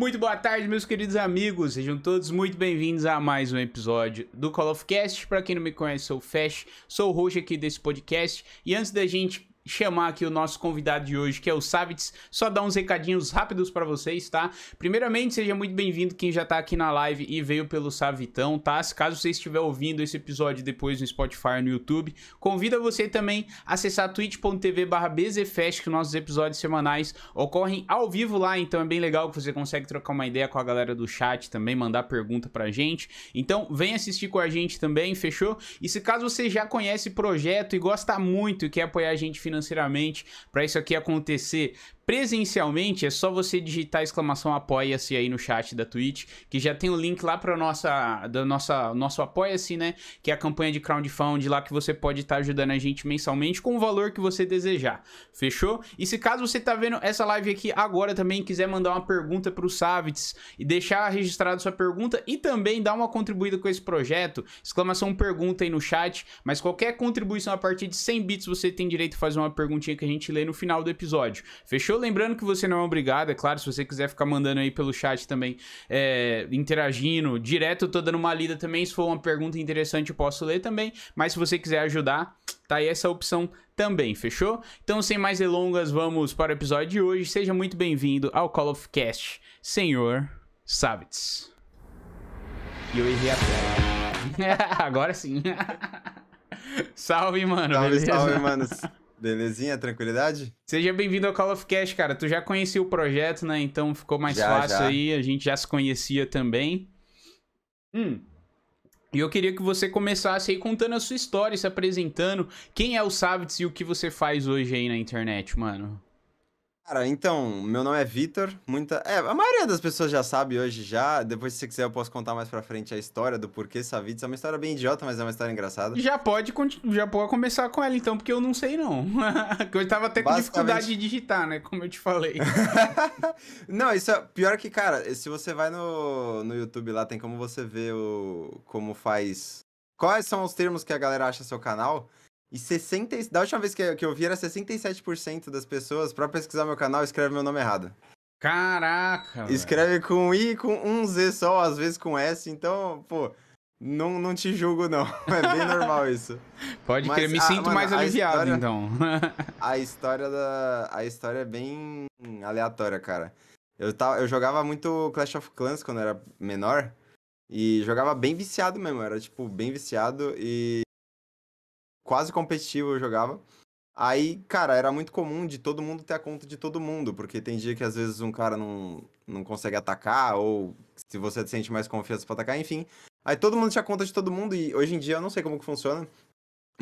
Muito boa tarde, meus queridos amigos. Sejam todos muito bem-vindos a mais um episódio do Call of Cast. Para quem não me conhece, sou o Fesh, sou o host aqui desse podcast. E antes da gente chamar aqui o nosso convidado de hoje, que é o Savitz, Só dar uns recadinhos rápidos para vocês, tá? Primeiramente, seja muito bem-vindo quem já tá aqui na live e veio pelo Savitão, tá? Caso você estiver ouvindo esse episódio depois no Spotify, no YouTube, convida você também a acessar twitch.tv/bzfest, que nossos episódios semanais ocorrem ao vivo lá, então é bem legal que você consegue trocar uma ideia com a galera do chat também, mandar pergunta pra gente. Então, vem assistir com a gente também, fechou? E se caso você já conhece o projeto e gosta muito e quer apoiar a gente financeiramente, financeiramente para isso aqui acontecer presencialmente, é só você digitar exclamação apoia-se aí no chat da Twitch, que já tem o um link lá para nossa da nossa nosso apoia-se, né, que é a campanha de crowdfunding lá que você pode estar tá ajudando a gente mensalmente com o valor que você desejar. Fechou? E se caso você tá vendo essa live aqui agora também quiser mandar uma pergunta pro Savits e deixar registrado sua pergunta e também dar uma contribuída com esse projeto, exclamação pergunta aí no chat, mas qualquer contribuição a partir de 100 bits você tem direito a fazer uma uma perguntinha que a gente lê no final do episódio. Fechou? Lembrando que você não é obrigado, é claro, se você quiser ficar mandando aí pelo chat também, é, interagindo direto, tô dando uma lida também. Se for uma pergunta interessante, eu posso ler também. Mas se você quiser ajudar, tá aí essa opção também, fechou? Então, sem mais delongas, vamos para o episódio de hoje. Seja muito bem-vindo ao Call of Cast, senhor Savitz. E eu errei a Agora sim. salve, mano. Salve, beleza? salve, manos. Belezinha, tranquilidade? Seja bem-vindo ao Call of Cast, cara. Tu já conhecia o projeto, né? Então ficou mais já, fácil já. aí. A gente já se conhecia também. Hum. E eu queria que você começasse aí contando a sua história, se apresentando. Quem é o Savitz e o que você faz hoje aí na internet, mano? Cara, então, meu nome é Vitor. Muita, é, a maioria das pessoas já sabe hoje já. Depois, se você quiser, eu posso contar mais pra frente a história do porquê Savitz. É uma história bem idiota, mas é uma história engraçada. Já pode, já pode começar com ela, então, porque eu não sei, não. eu tava até com Basicamente... dificuldade de digitar, né? Como eu te falei. não, isso é pior que, cara, se você vai no, no YouTube lá, tem como você ver o, como faz. Quais são os termos que a galera acha seu canal? E 60, da última vez que eu vi era 67% das pessoas, pra pesquisar meu canal, escreve meu nome errado. Caraca! Escreve velho. com I com um Z só, às vezes com S, então, pô, não, não te julgo não. É bem normal isso. Pode Mas, crer, me a, sinto mano, mais aliviado história, então. a história da a história é bem aleatória, cara. Eu tava, eu jogava muito Clash of Clans quando era menor e jogava bem viciado mesmo, era tipo bem viciado e quase competitivo eu jogava. Aí, cara, era muito comum de todo mundo ter a conta de todo mundo, porque tem dia que às vezes um cara não, não consegue atacar, ou se você sente mais confiança para atacar, enfim. Aí todo mundo tinha conta de todo mundo, e hoje em dia eu não sei como que funciona,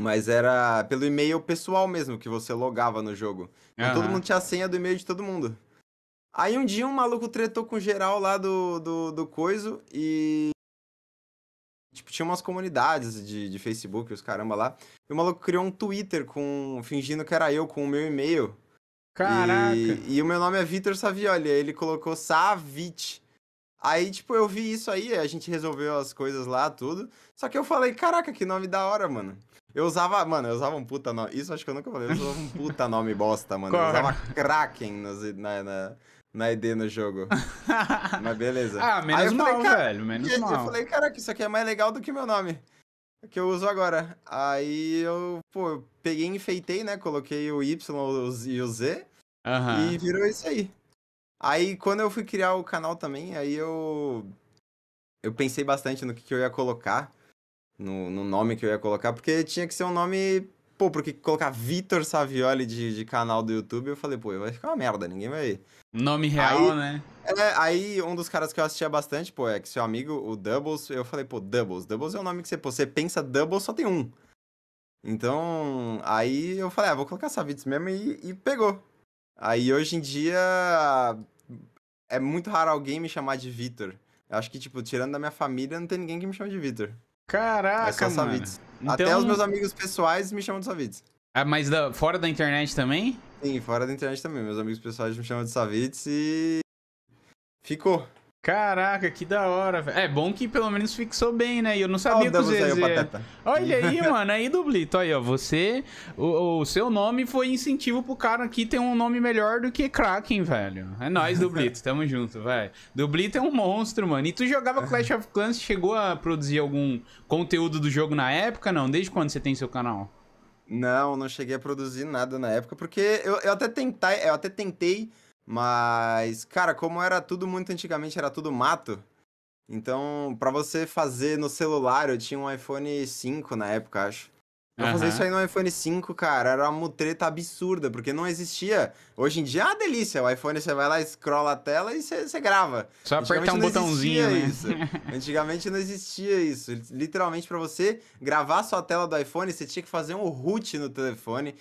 mas era pelo e-mail pessoal mesmo que você logava no jogo. Então todo mundo tinha a senha do e-mail de todo mundo. Aí um dia um maluco tretou com o geral lá do, do, do coiso e Tipo, tinha umas comunidades de, de Facebook, os caramba lá. E o maluco criou um Twitter com. fingindo que era eu, com o meu e-mail. Caraca! E, e o meu nome é Vitor Savioli. Ele colocou Savit. Aí, tipo, eu vi isso aí, a gente resolveu as coisas lá, tudo. Só que eu falei, caraca, que nome da hora, mano. Eu usava, mano, eu usava um puta nome. Isso acho que eu nunca falei, eu usava um puta nome bosta, mano. Eu usava Kraken na, na, na ID no jogo. Mas beleza. Ah, menos mal, falei, velho. Menos mal. Eu falei, caraca, isso aqui é mais legal do que meu nome. Que eu uso agora. Aí eu, pô, peguei enfeitei, né? Coloquei o Y e o Z. Uhum. E virou isso aí. Aí quando eu fui criar o canal também, aí eu. Eu pensei bastante no que, que eu ia colocar. No, no nome que eu ia colocar, porque tinha que ser um nome pô, porque colocar Vitor Savioli de, de, canal do YouTube, eu falei, pô, vai ficar uma merda, ninguém vai. Nome real, aí, né? É, aí um dos caras que eu assistia bastante, pô, é que seu amigo, o Doubles, eu falei, pô, Doubles, Doubles é o nome que você, pô, você pensa Doubles, só tem um. Então, aí eu falei, ah, vou colocar Savitz mesmo e, e pegou. Aí hoje em dia é muito raro alguém me chamar de Vitor. Acho que, tipo, tirando da minha família, não tem ninguém que me chama de Vitor. Caraca, é só Então... Até os meus amigos pessoais me chamam de Savitz. Ah, mas da... fora da internet também? Sim, fora da internet também. Meus amigos pessoais me chamam de Savitz e. Ficou. Caraca, que da hora, velho. É bom que pelo menos fixou bem, né? E eu não sabia que o Zezé... Olha aí, mano. Aí, Dublito, aí, ó. Você... O, o, seu nome foi incentivo pro cara aqui ter um nome melhor do que Kraken, velho. É nóis, Dublito. Tamo junto, velho. Dublito é um monstro, mano. E tu jogava Clash of Clans, chegou a produzir algum conteúdo do jogo na época, não? Desde quando você tem seu canal? Não, não cheguei a produzir nada na época, porque eu, eu até tentai, eu até tentei mas, cara, como era tudo muito antigamente, era tudo mato. Então, para você fazer no celular, eu tinha um iPhone 5 na época, acho. Pra uhum. fazer isso aí no iPhone 5, cara, era uma treta absurda, porque não existia. Hoje em dia é uma delícia. O iPhone você vai lá, escrola a tela e você, você grava. Só apertar um botãozinho. Né? Isso. Antigamente não existia isso. Literalmente, para você gravar sua tela do iPhone, você tinha que fazer um root no telefone.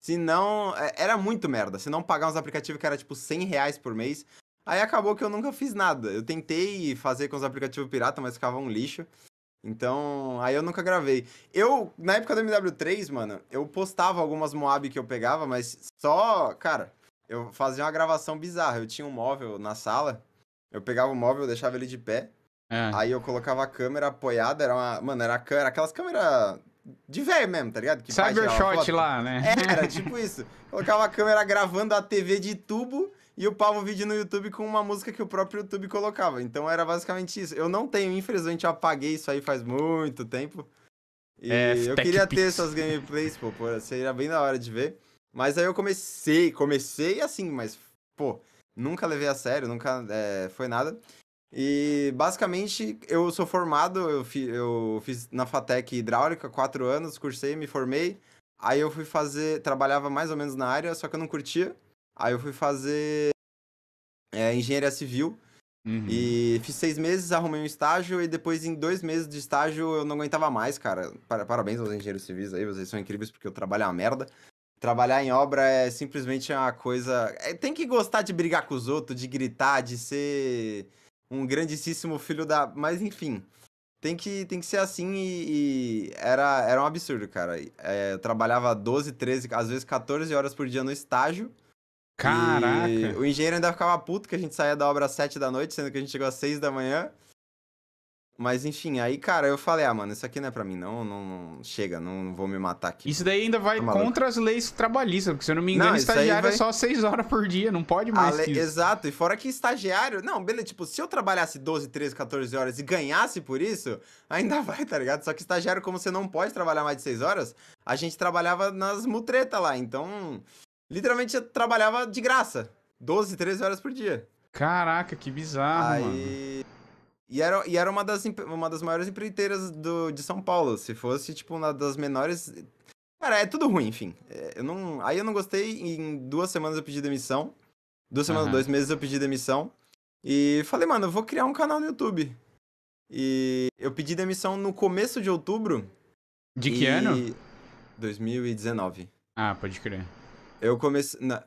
Se não. É, era muito merda. Se não pagar uns aplicativos que era tipo 100 reais por mês. Aí acabou que eu nunca fiz nada. Eu tentei fazer com os aplicativos pirata, mas ficava um lixo. Então, aí eu nunca gravei. Eu, na época do MW3, mano, eu postava algumas Moab que eu pegava, mas só, cara, eu fazia uma gravação bizarra. Eu tinha um móvel na sala, eu pegava o móvel, deixava ele de pé, é. Aí eu colocava a câmera apoiada, era uma. Mano, era, câmera, aquelas câmeras de velho mesmo, tá ligado? Cybershot lá, né? Era, tipo isso. Colocava a câmera gravando a TV de tubo e upava o vídeo no YouTube com uma música que o próprio YouTube colocava. Então era basicamente isso. Eu não tenho, infelizmente eu apaguei isso aí faz muito tempo. E é, eu queria ter essas gameplays, pô, pô, seria bem da hora de ver. Mas aí eu comecei, comecei assim, mas, pô, nunca levei a sério, nunca é, foi nada. E basicamente eu sou formado, eu, fi, eu fiz na Fatec Hidráulica quatro anos, cursei, me formei. Aí eu fui fazer, trabalhava mais ou menos na área, só que eu não curtia. Aí eu fui fazer é, engenharia civil. Uhum. E fiz seis meses, arrumei um estágio e depois em dois meses de estágio eu não aguentava mais, cara. Parabéns aos engenheiros civis aí, vocês são incríveis porque eu trabalho é uma merda. Trabalhar em obra é simplesmente uma coisa. É, tem que gostar de brigar com os outros, de gritar, de ser um grandíssimo filho da. Mas enfim. Tem que, tem que ser assim e, e era, era um absurdo, cara. É, eu trabalhava 12, 13, às vezes 14 horas por dia no estágio. Caraca! o engenheiro ainda ficava puto que a gente saía da obra às 7 da noite, sendo que a gente chegou às 6 da manhã. Mas enfim, aí, cara, eu falei, ah, mano, isso aqui não é pra mim, não, não, não chega, não, não, vou me matar aqui. Isso daí ainda vai tá contra as leis trabalhistas, porque se eu não me engano, não, estagiário é vai... é só 6 horas por dia, não pode mais. Le... Exato, e fora que estagiário, não, beleza, tipo, se eu trabalhasse 12, 13, 14 horas e ganhasse por isso, ainda vai, tá ligado? Só que estagiário, como você não pode trabalhar mais de 6 horas, a gente trabalhava nas mutretas lá, então, literalmente eu trabalhava de graça, 12, 13 horas por dia. Caraca, que bizarro, aí... mano. E era, e era uma, das, uma das maiores empreiteiras do, de São Paulo. Se fosse, tipo, uma das menores. Cara, é tudo ruim, enfim. É, eu não, aí eu não gostei. Em duas semanas eu pedi demissão. Duas semanas, uhum. dois meses eu pedi demissão. E falei, mano, eu vou criar um canal no YouTube. E eu pedi demissão no começo de outubro. De que ano? 2019. Ah, pode crer. Eu comecei. Na...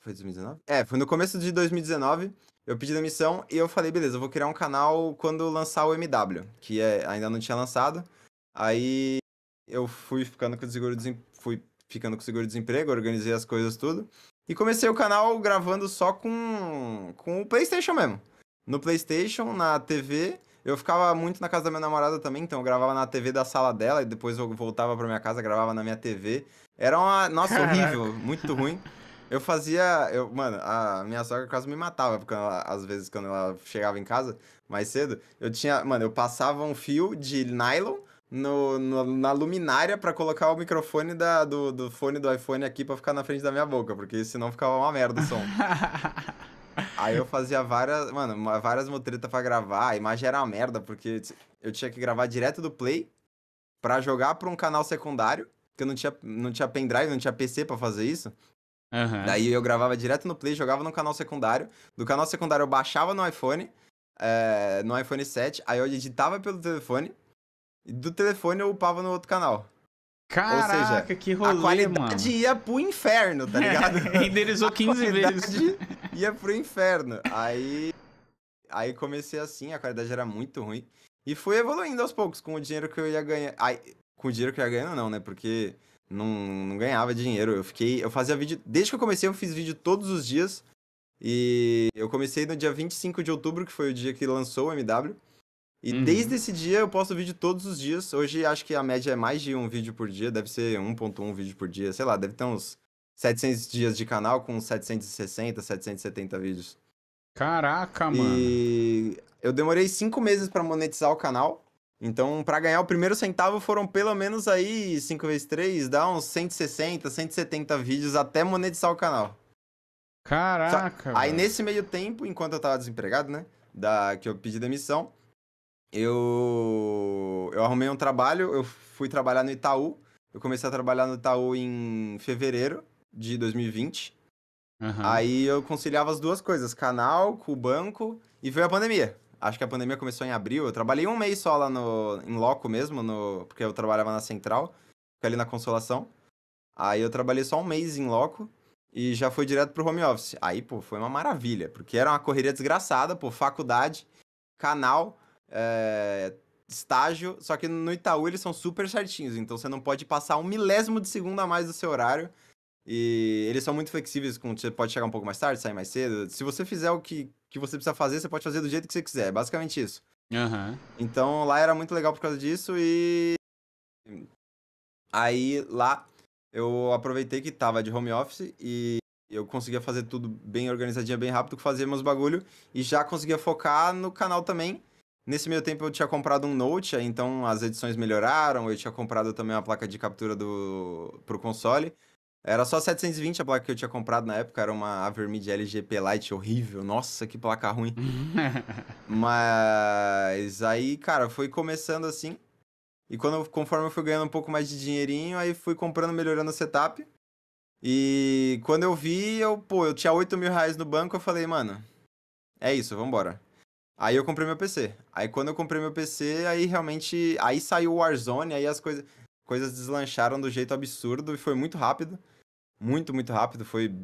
Foi 2019? É, foi no começo de 2019. Eu pedi demissão e eu falei, beleza, eu vou criar um canal quando lançar o MW, que é, ainda não tinha lançado. Aí eu fui ficando com o seguro fui ficando com seguro desemprego, organizei as coisas tudo e comecei o canal gravando só com com o PlayStation mesmo. No PlayStation, na TV, eu ficava muito na casa da minha namorada também, então eu gravava na TV da sala dela e depois eu voltava para minha casa, gravava na minha TV. Era uma, nossa, Caraca. horrível, muito ruim. Eu fazia. Eu, mano, a minha sogra quase me matava, porque ela, às vezes quando ela chegava em casa mais cedo, eu tinha. Mano, eu passava um fio de nylon no, no na luminária para colocar o microfone da, do, do fone do iPhone aqui para ficar na frente da minha boca, porque senão ficava uma merda o som. Aí eu fazia várias, mano, várias motretas pra gravar, a imagem era uma merda, porque eu tinha que gravar direto do Play para jogar pra um canal secundário, porque eu não tinha, não tinha pendrive, não tinha PC para fazer isso. Uhum. Daí eu gravava direto no Play, jogava no canal secundário. Do canal secundário eu baixava no iPhone, é, no iPhone 7, aí eu editava pelo telefone. E do telefone eu upava no outro canal. Caraca, Ou seja, que rolê, a qualidade mano. ia pro inferno, tá é, ligado? É, renderizou 15 vezes. ia pro inferno. Aí, aí comecei assim, a qualidade era muito ruim. E fui evoluindo aos poucos com o dinheiro que eu ia ganhar. com o dinheiro que eu ia ganhando, não, né? Porque não, não ganhava dinheiro. Eu fiquei. Eu fazia vídeo. Desde que eu comecei, eu fiz vídeo todos os dias. E eu comecei no dia 25 de outubro, que foi o dia que lançou o MW. E uhum. desde esse dia eu posto vídeo todos os dias. Hoje acho que a média é mais de um vídeo por dia, deve ser 1.1 vídeo por dia, sei lá, deve ter uns 700 dias de canal com 760, 770 vídeos. Caraca, mano. E eu demorei 5 meses para monetizar o canal. Então, para ganhar o primeiro centavo foram pelo menos aí 5 vezes 3, dá uns 160, 170 vídeos até monetizar o canal. Caraca. Só... Aí nesse meio tempo, enquanto eu tava desempregado, né, da que eu pedi demissão, eu eu arrumei um trabalho, eu fui trabalhar no Itaú. Eu comecei a trabalhar no Itaú em fevereiro de 2020. Uhum. Aí eu conciliava as duas coisas, canal com o banco, e veio a pandemia acho que a pandemia começou em abril. Eu trabalhei um mês só lá no, em loco mesmo, no, porque eu trabalhava na central, ali na Consolação. Aí eu trabalhei só um mês em loco e já fui direto pro home office. Aí, pô, foi uma maravilha, porque era uma correria desgraçada, pô, faculdade, canal, é, estágio. Só que no Itaú eles são super certinhos, então você não pode passar um milésimo de segundo a mais do seu horário. E eles são muito flexíveis, com, você pode chegar um pouco mais tarde, sair mais cedo. Se você fizer o que que você precisa fazer, você pode fazer do jeito que você quiser. É basicamente isso. Uhum. Então lá era muito legal por causa disso e. Aí lá eu aproveitei que tava de home office e eu conseguia fazer tudo bem organizadinho, bem rápido, fazia meus bagulho e já conseguia focar no canal também. Nesse meio tempo eu tinha comprado um Note, então as edições melhoraram, eu tinha comprado também uma placa de captura do pro console. Era só 720 a placa que eu tinha comprado na época, era uma Avermid LGP Lite horrível. Nossa, que placa ruim. Mas aí, cara, foi começando assim. E quando, conforme eu fui ganhando um pouco mais de dinheirinho, aí fui comprando, melhorando o setup. E quando eu vi, eu, pô, eu tinha 8 mil reais no banco, eu falei, mano, é isso, vambora. Aí eu comprei meu PC. Aí quando eu comprei meu PC, aí realmente. Aí saiu o Warzone, aí as coisas. Coisas deslancharam do jeito absurdo e foi muito rápido muito, muito rápido. Foi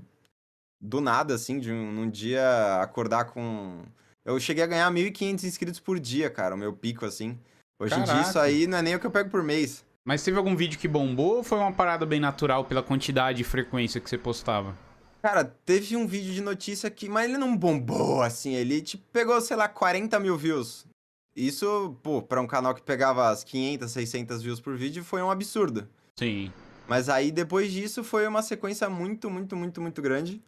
do nada, assim, de um, dia acordar com. Eu cheguei a ganhar 1.500 inscritos por dia, cara, o meu pico, assim. Hoje Caraca. em dia, isso aí não é nem o que eu pego por mês. Mas teve algum vídeo que bombou ou foi uma parada bem natural pela quantidade e frequência que você postava? Cara, teve um vídeo de notícia que. Mas ele não bombou, assim. Ele, tipo, pegou, sei lá, 40 mil views. Isso, pô, pra um canal que pegava as 500, 600 views por vídeo, foi um absurdo. Sim. Mas aí depois disso foi uma sequência muito, muito, muito, muito grande.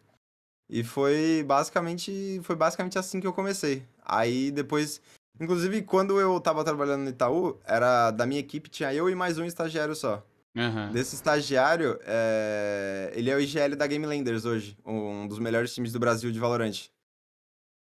E foi basicamente, foi basicamente assim que eu comecei. Aí depois, inclusive quando eu tava trabalhando no Itaú, era da minha equipe tinha eu e mais um estagiário só. Uhum. Desse estagiário, é... ele é o IGL da GameLenders hoje, um dos melhores times do Brasil de Valorant.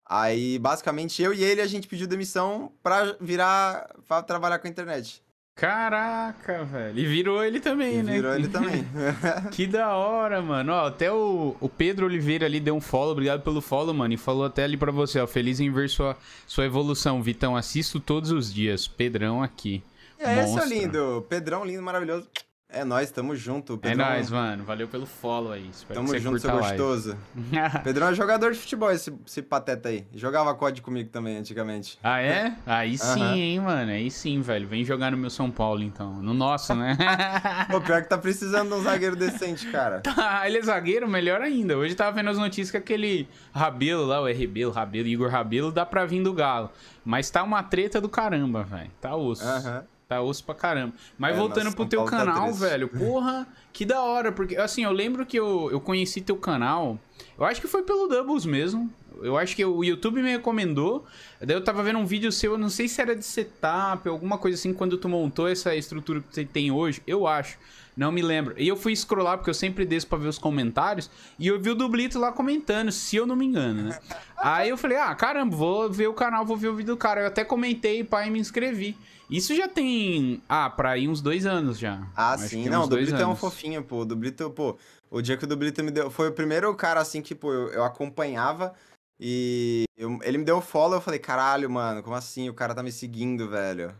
Aí, basicamente, eu e ele, a gente pediu demissão pra virar, pra trabalhar com a internet. Caraca, velho. E virou ele também, e né? Virou ele também. que da hora, mano. Ó, até o, o Pedro Oliveira ali deu um follow. Obrigado pelo follow, mano. E falou até ali pra você, ó. Feliz em ver sua, sua evolução, Vitão. Assisto todos os dias. Pedrão aqui. É, esse é lindo. Pedrão, lindo, maravilhoso. É nóis, tamo junto. Pedro... É nóis, mano. Valeu pelo follow aí. Espero tamo junto, seu gostoso. Pedrão é jogador de futebol, esse, esse pateta aí. Jogava COD comigo também antigamente. Ah, é? Aí sim, hein, mano. Aí sim, velho. Vem jogar no meu São Paulo, então. No nosso, né? Pô, pior que tá precisando de um zagueiro decente, cara. Tá, ele é zagueiro, melhor ainda. Hoje tava vendo as notícias que aquele Rabelo lá, o é o Rabelo, Igor Rabelo, dá pra vir do Galo. Mas tá uma treta do caramba, velho. Tá osso. Aham. Tá osso pra caramba. Mas é, voltando pro teu tá canal, tá velho, porra, que da hora. Porque, assim, eu lembro que eu, eu conheci teu canal. Eu acho que foi pelo Doubles mesmo. Eu acho que o YouTube me recomendou. Daí eu tava vendo um vídeo seu, eu não sei se era de setup, alguma coisa assim, quando tu montou essa estrutura que você tem hoje. Eu acho. Não me lembro. E eu fui scrollar, porque eu sempre desço pra ver os comentários. E eu vi o Dublito lá comentando, se eu não me engano, né? Aí eu falei, ah, caramba, vou ver o canal, vou ver o vídeo do cara. Eu até comentei, pai, e me inscrevi. Isso já tem. Ah, pra ir uns dois anos já. Ah, Acho sim. Não, o Dublito é um fofinho, pô. O Dublito, pô. O dia que o Dublito me deu. Foi o primeiro cara, assim, que, pô, eu, eu acompanhava. E eu, ele me deu follow. Eu falei, caralho, mano, como assim? O cara tá me seguindo, velho.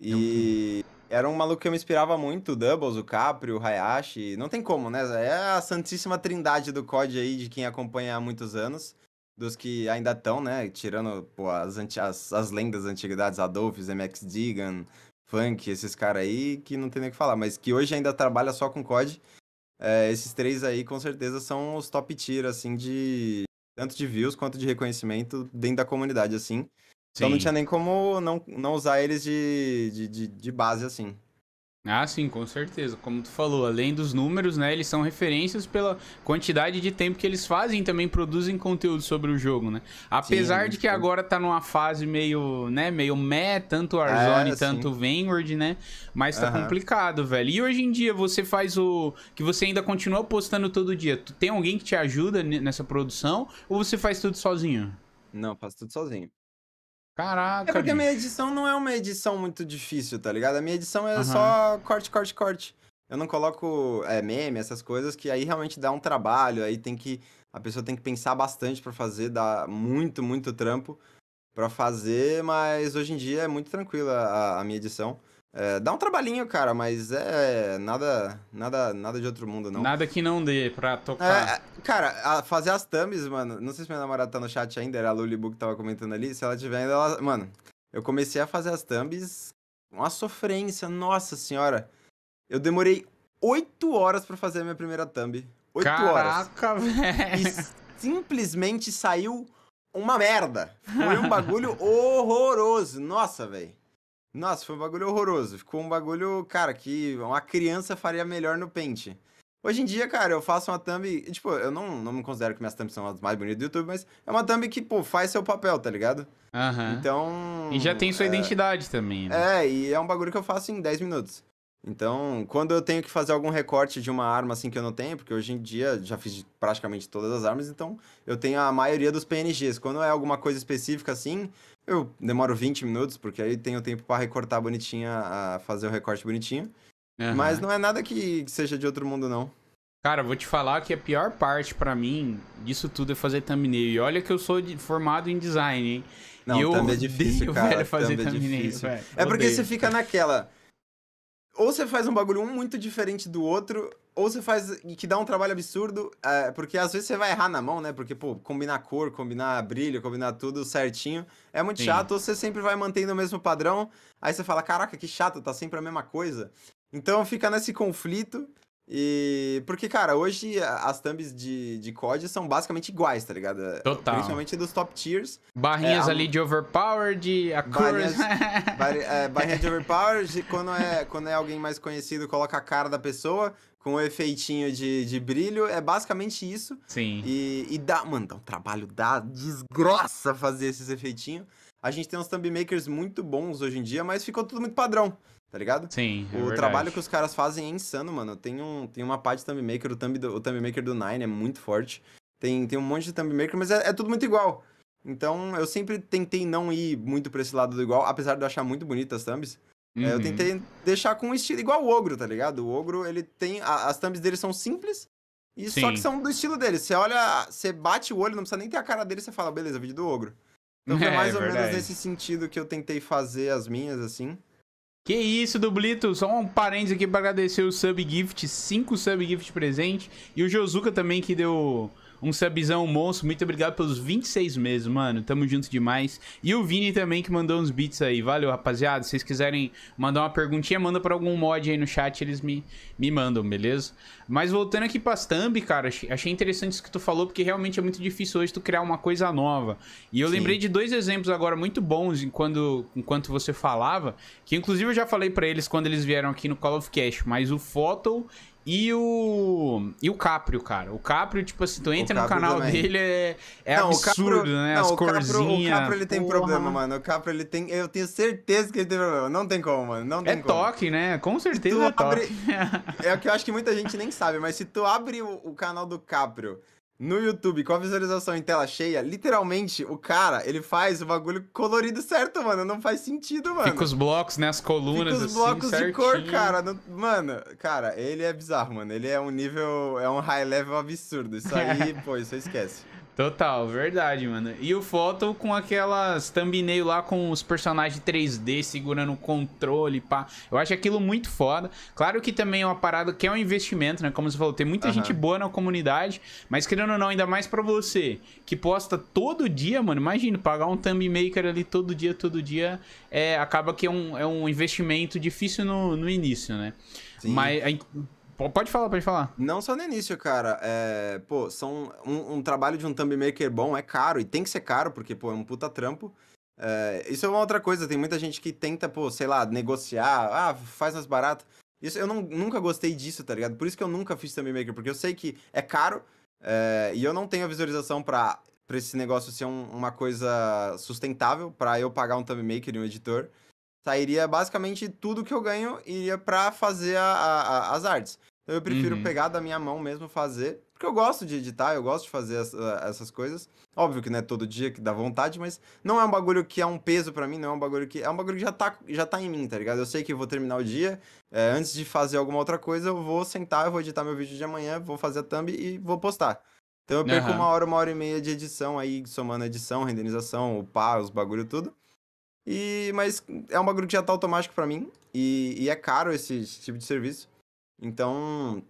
E. Eu... Era um maluco que eu me inspirava muito, o Doubles, o Caprio, o Hayashi. Não tem como, né? É a santíssima trindade do COD aí, de quem acompanha há muitos anos dos que ainda estão, né? Tirando pô, as, as, as lendas antiguidades, Adolphs, MX Digan, Funk, esses caras aí que não tem nem o que falar, mas que hoje ainda trabalha só com COD. É, esses três aí com certeza são os top tier, assim, de tanto de views quanto de reconhecimento dentro da comunidade, assim. Sim. Então não tinha nem como não, não usar eles de, de, de, de base, assim. Ah, sim, com certeza. Como tu falou, além dos números, né, eles são referências pela quantidade de tempo que eles fazem e também produzem conteúdo sobre o jogo, né? Apesar sim, de que sim. agora tá numa fase meio, né, meio meh, tanto é, Warzone, é, tanto sim. Vanguard, né? Mas tá uhum. complicado, velho. E hoje em dia você faz o que você ainda continua postando todo dia. Tu tem alguém que te ajuda nessa produção ou você faz tudo sozinho? Não, faço tudo sozinho. Caraca. É porque a minha edição não é uma edição muito difícil, tá ligado? A minha edição é uhum. só corte, corte, corte. Eu não coloco é, meme, essas coisas, que aí realmente dá um trabalho, aí tem que. A pessoa tem que pensar bastante para fazer, dá muito, muito trampo para fazer, mas hoje em dia é muito tranquila a minha edição. É, dá um trabalhinho, cara, mas é nada, nada, nada de outro mundo, não. Nada que não dê pra é, tocar. É, cara, a, fazer as thumbs, mano. Não sei se minha namorada tá no chat ainda, era a Lulibu que tava comentando ali. Se ela tiver ainda, ela. Mano, eu comecei a fazer as thumbs. Uma sofrência, nossa senhora. Eu demorei oito horas para fazer a minha primeira thumb. oito horas. Caraca, velho. Simplesmente saiu uma merda. Foi um bagulho horroroso. Nossa, velho. Nossa, foi um bagulho horroroso. Ficou um bagulho, cara, que uma criança faria melhor no pente. Hoje em dia, cara, eu faço uma thumb. Tipo, eu não, não me considero que minhas thumbs são as mais bonitas do YouTube, mas é uma thumb que, pô, faz seu papel, tá ligado? Uhum. Então. E já tem sua é... identidade também. Né? É, e é um bagulho que eu faço em 10 minutos. Então, quando eu tenho que fazer algum recorte de uma arma assim que eu não tenho, porque hoje em dia já fiz praticamente todas as armas, então eu tenho a maioria dos PNGs. Quando é alguma coisa específica assim, eu demoro 20 minutos, porque aí tenho tempo para recortar bonitinha, a fazer o recorte bonitinho. Uhum. Mas não é nada que seja de outro mundo, não. Cara, vou te falar que a pior parte para mim disso tudo é fazer thumbnail. E olha que eu sou de, formado em design, hein? Não, e eu é difícil, odeio, cara. Velho, fazer thumb é thumbnail, difícil. Velho, é porque odeio. você fica naquela. Ou você faz um bagulho um muito diferente do outro, ou você faz que dá um trabalho absurdo, é, porque às vezes você vai errar na mão, né? Porque, pô, combinar cor, combinar brilho, combinar tudo certinho é muito Sim. chato, ou você sempre vai mantendo o mesmo padrão, aí você fala, caraca, que chato, tá sempre a mesma coisa. Então fica nesse conflito e porque, cara, hoje as thumbs de, de COD são basicamente iguais, tá ligado? Total. Principalmente dos top tiers. Barrinhas é, ali a... de overpowered, a barrinhas, bar, é, barrinha de overpowered, quando é, quando é alguém mais conhecido, coloca a cara da pessoa com o um efeitinho de, de brilho. É basicamente isso. Sim. E, e dá, mano, dá um trabalho, dá desgrossa fazer esses efeitinhos. A gente tem uns thumb makers muito bons hoje em dia, mas ficou tudo muito padrão tá ligado? Sim. É o verdade. trabalho que os caras fazem é insano, mano. Tem, um, tem uma parte de Thumb Maker, o Thumb, do, o thumb Maker do Nine é muito forte. Tem, tem um monte de Thumb Maker, mas é, é tudo muito igual. Então, eu sempre tentei não ir muito pra esse lado do igual, apesar de eu achar muito bonitas as thumbs. É, uhum. Eu tentei deixar com um estilo igual o Ogro, tá ligado? O Ogro, ele tem. A, as thumbs dele são simples, e Sim. só que são do estilo dele. Você olha, você bate o olho, não precisa nem ter a cara dele, você fala, beleza, vídeo do Ogro. Então foi é, mais é, ou verdade. menos nesse sentido que eu tentei fazer as minhas, assim. Que isso, Dublito? Só um parênteses aqui pra agradecer o sub gift, 5 sub gift presente. E o Josuka também que deu um subzão monstro, muito obrigado pelos 26 meses, mano. Tamo junto demais. E o Vini também que mandou uns beats aí. Valeu, rapaziada. Se vocês quiserem mandar uma perguntinha, manda pra algum mod aí no chat, eles me, me mandam, beleza? Mas voltando aqui pras thumb, cara, achei interessante isso que tu falou, porque realmente é muito difícil hoje tu criar uma coisa nova. E eu Sim. lembrei de dois exemplos agora muito bons enquanto, enquanto você falava, que inclusive eu já falei para eles quando eles vieram aqui no Call of Cash, mas o Photo e o. E o Caprio, cara. O Caprio, tipo assim, tu entra no canal também. dele, é, é não, absurdo, Caprio, né? Não, As corzinhas. O Caprio ele tem problema, mano. O Caprio ele tem. Eu tenho certeza que ele tem problema. Não tem como, mano. Não é tem é como. toque, né? Com certeza é abre... toque. é o que eu acho que muita gente nem sabe, mas se tu abre o, o canal do Caprio no YouTube com a visualização em tela cheia, literalmente o cara, ele faz o bagulho colorido certo, mano. Não faz sentido, mano. Fica os blocos, né? As colunas, Fica os assim, blocos assim, de cor, cara. Mano, cara, ele é bizarro, mano. Ele é um nível, é um high level absurdo. Isso aí, pô, isso aí esquece. Total, verdade, mano. E o foto com aquelas thumbnail lá com os personagens 3D segurando o controle, pá. Eu acho aquilo muito foda. Claro que também é uma parada que é um investimento, né? Como você falou, tem muita uhum. gente boa na comunidade, mas querendo ou não, ainda mais pra você, que posta todo dia, mano. Imagina, pagar um thumb maker ali todo dia, todo dia, é, acaba que é um, é um investimento difícil no, no início, né? Sim. Mas... A, Pode falar, pode falar. Não só no início, cara. É, pô, são um, um, trabalho de um thumb maker bom é caro e tem que ser caro, porque, pô, é um puta trampo. É, isso é uma outra coisa, tem muita gente que tenta, pô, sei lá, negociar, ah, faz mais barato. Isso, eu não, nunca gostei disso, tá ligado? Por isso que eu nunca fiz thumb maker, porque eu sei que é caro é, e eu não tenho a visualização para pra esse negócio ser um, uma coisa sustentável, para eu pagar um thumb maker e um editor sairia basicamente tudo que eu ganho iria para fazer a, a, as artes. Então eu prefiro uhum. pegar da minha mão mesmo fazer. Porque eu gosto de editar, eu gosto de fazer as, essas coisas. Óbvio que não é todo dia que dá vontade, mas não é um bagulho que é um peso para mim, não é um bagulho que. É um bagulho que já tá, já tá em mim, tá ligado? Eu sei que eu vou terminar o dia. É, antes de fazer alguma outra coisa, eu vou sentar, eu vou editar meu vídeo de amanhã, vou fazer a thumb e vou postar. Então eu perco uhum. uma hora, uma hora e meia de edição aí, somando edição, renderização, o pá, os bagulho tudo. E, mas é um bagulho que já tá automático para mim. E, e é caro esse, esse tipo de serviço. Então,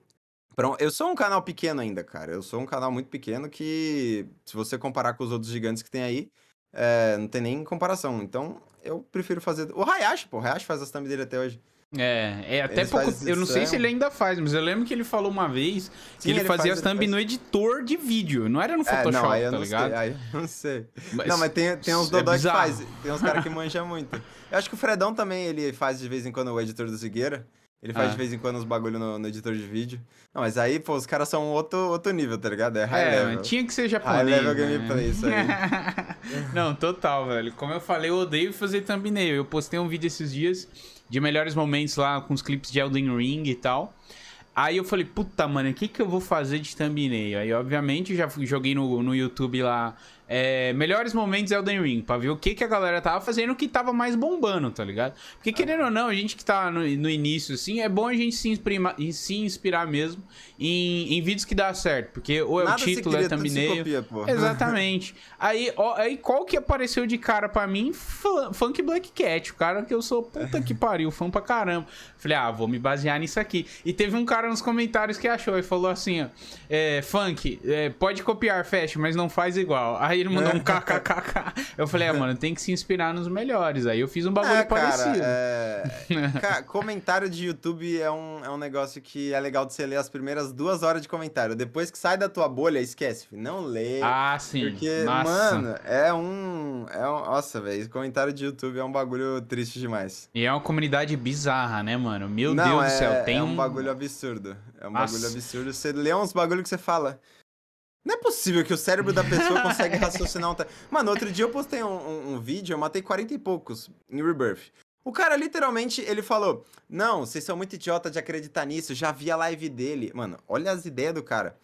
pronto eu sou um canal pequeno ainda, cara. Eu sou um canal muito pequeno que, se você comparar com os outros gigantes que tem aí, é, não tem nem comparação. Então, eu prefiro fazer. O Hayashi, pô, o Hayashi faz as thumb dele até hoje. É, é até pouco. pouco. Eu não sei se ele ainda faz, mas eu lembro que ele falou uma vez que ele, ele, fazia faz, as thumb faz. no editor de vídeo, não era no Photoshop, é, não, aí tá não ligado? Sei, aí não sei. Mas não, mas tem, tem uns é dodói é que faz, tem uns caras que manjam muito. Eu acho que o Fredão também ele faz de vez em quando o editor do Zigueira. Ele faz ah. de vez em quando uns bagulho no, no, editor de vídeo. Não, mas aí, pô, os caras são outro, outro nível, tá ligado? É high é, level. Tinha que ser japonês. High level né? gameplay, isso aí. Não, total, velho. Como eu falei, eu odeio fazer thumbnail. Eu postei um vídeo esses dias de melhores momentos lá com os clipes de Elden Ring e tal. Aí eu falei, puta, mano, o que, que eu vou fazer de thumbnail? Aí, obviamente, já joguei no, no YouTube lá é, melhores momentos é Elden Ring, pra ver o que, que a galera tava fazendo o que tava mais bombando, tá ligado? Porque querendo ou não, a gente que tá no, no início, assim, é bom a gente se, se inspirar mesmo em, em vídeos que dá certo. Porque ou é Nada o título, queria, é thumbnail. Copia, exatamente. aí, ó, aí qual que apareceu de cara pra mim? funk Black Cat, o cara que eu sou puta que pariu, fã pra caramba. Falei, ah, vou me basear nisso aqui. E teve um cara nos comentários que achou e falou assim: ó, é, Funk, é, pode copiar, fecha, mas não faz igual. Aí Aí ele mandou um né? kkkk. Eu falei, ah, mano, tem que se inspirar nos melhores. Aí eu fiz um bagulho parecido. Cara, é... cara, é, comentário de YouTube é um, é um negócio que é legal de você ler as primeiras duas horas de comentário. Depois que sai da tua bolha, esquece. Não lê. Ah, sim. Porque, Nossa. mano, é um. É um nossa, velho. Comentário de YouTube é um bagulho triste demais. E é uma comunidade bizarra, né, mano? Meu Não, Deus é, do céu. É, tem é um bagulho absurdo. É um nossa. bagulho absurdo. Você lê uns bagulhos que você fala. Não é possível que o cérebro da pessoa consegue raciocinar um... Mano, outro dia eu postei um, um, um, vídeo, eu matei 40 e poucos em Rebirth. O cara, literalmente, ele falou, não, vocês são muito idiota de acreditar nisso, já vi a live dele. Mano, olha as ideias do cara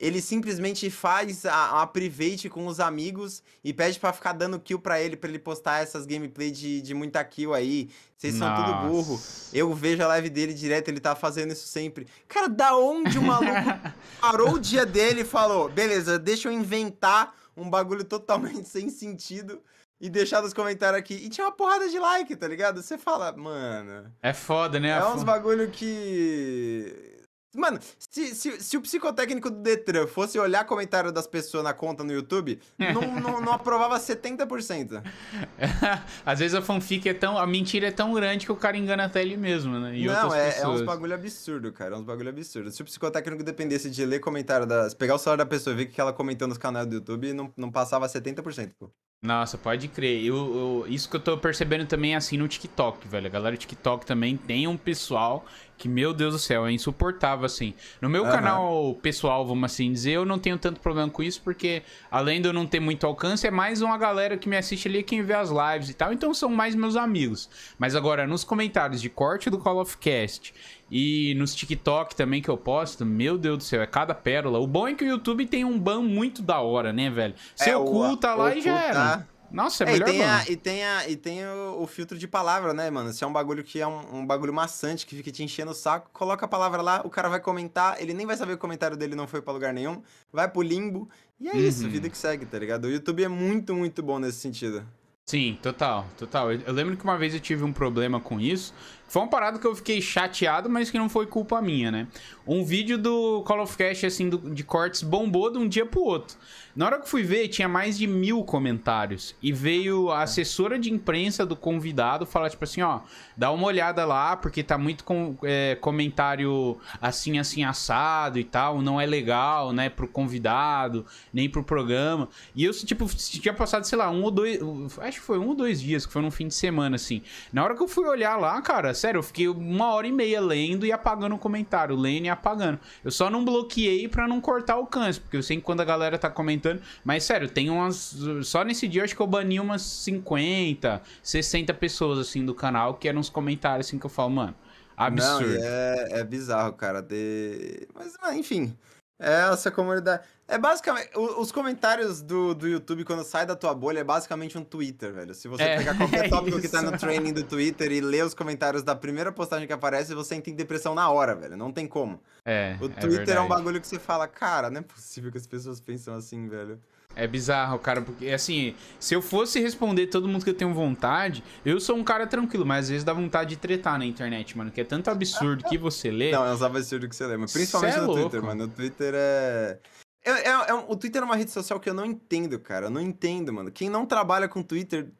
ele simplesmente faz a, a, private com os amigos e pede para ficar dando kill para ele, para ele postar essas gameplay de, de muita kill aí. Vocês são tudo burro. Eu vejo a live dele direto, ele tá fazendo isso sempre. Cara, da onde o maluco parou o dia dele e falou: beleza, deixa eu inventar um bagulho totalmente sem sentido e deixar nos comentários aqui. E tinha uma porrada de like, tá ligado? Você fala, mano. É foda, né? É, é uns bagulho que. Mano, se, se, se, o psicotécnico do Detran fosse olhar comentário das pessoas na conta no YouTube, não, não, não aprovava 70%. Às vezes a fanfic é tão. A mentira é tão grande que o cara engana até ele mesmo, né? E não, é, é, uns bagulho absurdo, cara. É uns bagulho absurdo. Se o psicotécnico dependesse de ler comentário das. pegar o celular da pessoa e ver o que ela comentou nos canais do YouTube, não, não passava 70%, pô. Nossa, pode crer. Eu, eu, isso que eu tô percebendo também é assim no TikTok, velho. A galera do TikTok também tem um pessoal que, meu Deus do céu, é insuportável, assim. No meu uhum. canal pessoal, vamos assim dizer, eu não tenho tanto problema com isso, porque além de eu não ter muito alcance, é mais uma galera que me assiste ali, quem vê as lives e tal. Então são mais meus amigos. Mas agora, nos comentários de corte do Call of Cast e nos TikTok também que eu posto, meu Deus do céu, é cada pérola. O bom é que o YouTube tem um ban muito da hora, né, velho? Você é, oculta o, tá lá e já tá- era. Nossa, é, é melhor, e tem, a, e tem, a, e tem, o, o, filtro de palavra, né, mano? Se é um bagulho que é um, um, bagulho maçante, que fica te enchendo o saco, coloca a palavra lá, o cara vai comentar, ele nem vai saber que o comentário dele não foi para lugar nenhum, vai pro limbo, e é uhum. isso, vida que segue, tá ligado? O YouTube é muito, muito bom nesse sentido. Sim, total, total. eu lembro que uma vez eu tive um problema com isso, foi uma parada que eu fiquei chateado, mas que não foi culpa minha, né? Um vídeo do Call of Cash, assim, do, de cortes, bombou de um dia pro outro. Na hora que fui ver, tinha mais de mil comentários. E veio a é. assessora de imprensa do convidado falar, tipo assim, ó, dá uma olhada lá, porque tá muito com, é, comentário assim, assim, assado e tal, não é legal, né, pro convidado, nem pro programa. E eu, tipo, tinha passado, sei lá, um ou dois. Acho que foi um ou dois dias, que foi num fim de semana, assim. Na hora que eu fui olhar lá, cara, sério, eu fiquei uma hora e meia lendo e apagando o comentário, lendo e apagando. Eu só não bloqueei para não cortar o alcance, porque eu sei que quando a galera tá comentando. Mas sério, tem umas. Só nesse dia eu acho que eu bani umas 50, 60 pessoas assim do canal, que eram uns comentários assim que eu falo, mano. Absurdo. Não, é, é bizarro, cara. De... Mas, enfim. É essa comunidade. É basicamente. Os comentários do, do YouTube quando sai da tua bolha é basicamente um Twitter, velho. Se você é, pegar qualquer é tópico isso. que tá no training do Twitter e ler os comentários da primeira postagem que aparece, você entra em depressão na hora, velho. Não tem como. É. O é Twitter é, é um bagulho que você fala, cara, não é possível que as pessoas pensam assim, velho. É bizarro, cara, porque assim, se eu fosse responder todo mundo que eu tenho vontade, eu sou um cara tranquilo, mas às vezes dá vontade de tretar na internet, mano, que é tanto absurdo que você lê. Não, é um absurdo que você lê, mas principalmente é no louco. Twitter, mano. No Twitter é. É, é, é, o Twitter é uma rede social que eu não entendo, cara. Eu não entendo, mano. Quem não trabalha com Twitter.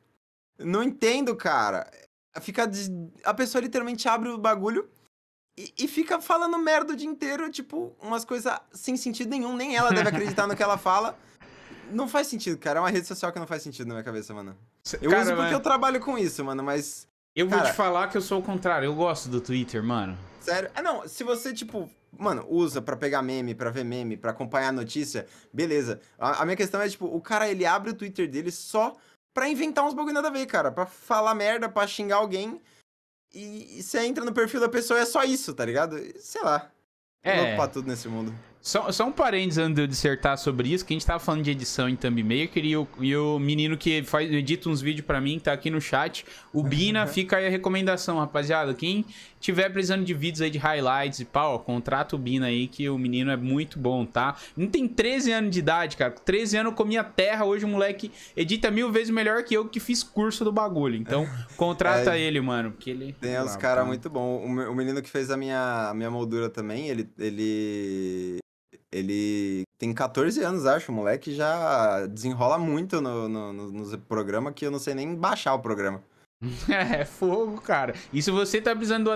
Não entendo, cara. Fica. A pessoa literalmente abre o bagulho e, e fica falando merda o dia inteiro, tipo, umas coisas sem sentido nenhum. Nem ela deve acreditar no que ela fala. Não faz sentido, cara. É uma rede social que não faz sentido na minha cabeça, mano. Eu cara, uso porque mas... eu trabalho com isso, mano, mas. Eu vou cara... te falar que eu sou o contrário. Eu gosto do Twitter, mano. Sério? Ah, não. Se você, tipo, mano, usa para pegar meme, para ver meme, para acompanhar a notícia, beleza. A, a, minha questão é, tipo, o cara, ele abre o Twitter dele só pra inventar uns bagulho nada a ver, cara. Pra falar merda, pra xingar alguém. E, você entra no perfil da pessoa é só isso, tá ligado? Sei lá. É. Louco pra tudo nesse mundo. Só, só um parênteses antes de eu dissertar sobre isso, que a gente tava falando de edição em Thumb Maker e o, e o menino que faz, edita uns vídeos para mim, que tá aqui no chat, o Bina, fica aí a recomendação, rapaziada. Quem tiver precisando de vídeos aí de highlights e pau, contrata o Bina aí que o menino é muito bom, tá? Não tem 13 anos de idade, cara. 13 anos eu comia terra, hoje o moleque edita mil vezes melhor que eu que fiz curso do bagulho. Então, contrata é, ele, mano, porque ele... Tem uns caras muito bom. O menino que fez a minha, a minha moldura também, ele... ele... Ele tem 14 anos, acho. O moleque já desenrola muito no, no, no, no programa que eu não sei nem baixar o programa. é fogo, cara. E se você tá precisando de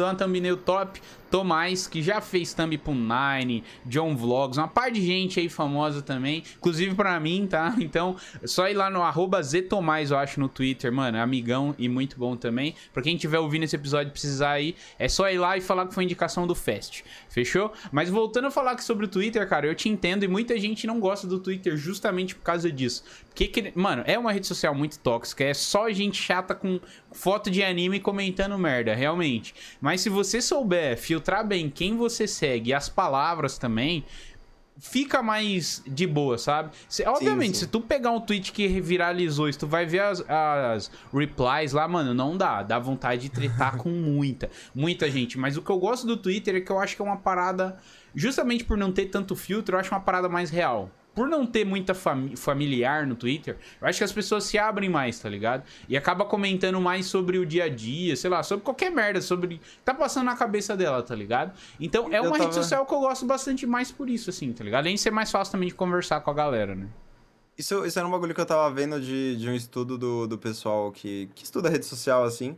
uma, thumbnail top, Tomás, que já fez thumb pro Nine, John Vlogs, uma par de gente aí famosa também, inclusive para mim, tá? Então, só ir lá no arroba Ztomais, eu acho, no Twitter, mano, é amigão e muito bom também. Pra quem tiver ouvindo esse episódio e precisar aí, é só ir lá e falar que foi indicação do Fest, fechou? Mas voltando a falar aqui sobre o Twitter, cara, eu te entendo e muita gente não gosta do Twitter justamente por causa disso. Porque, que, mano, é uma rede social muito tóxica, é só gente chata com foto de anime comentando merda, realmente. Mas se você souber filtrar filtrar bem quem você segue, as palavras também, fica mais de boa, sabe? obviamente, sim, sim. se tu pegar um tweet que viralizou isso, tu vai ver as, as replies lá, mano, não dá. Dá vontade de tretar com muita, muita gente. Mas o que eu gosto do Twitter é que eu acho que é uma parada, justamente por não ter tanto filtro, eu acho uma parada mais real por não ter muita fami familiar no Twitter, eu acho que as pessoas se abrem mais, tá ligado? E acaba comentando mais sobre o dia a dia, sei lá, sobre qualquer merda, sobre tá passando na cabeça dela, tá ligado? Então é uma tava... rede social que eu gosto bastante mais por isso, assim, tá ligado? Além de ser mais fácil também de conversar com a galera, né? Isso, isso era um bagulho que eu tava vendo de, de um estudo do, do pessoal que, que estuda rede social, assim.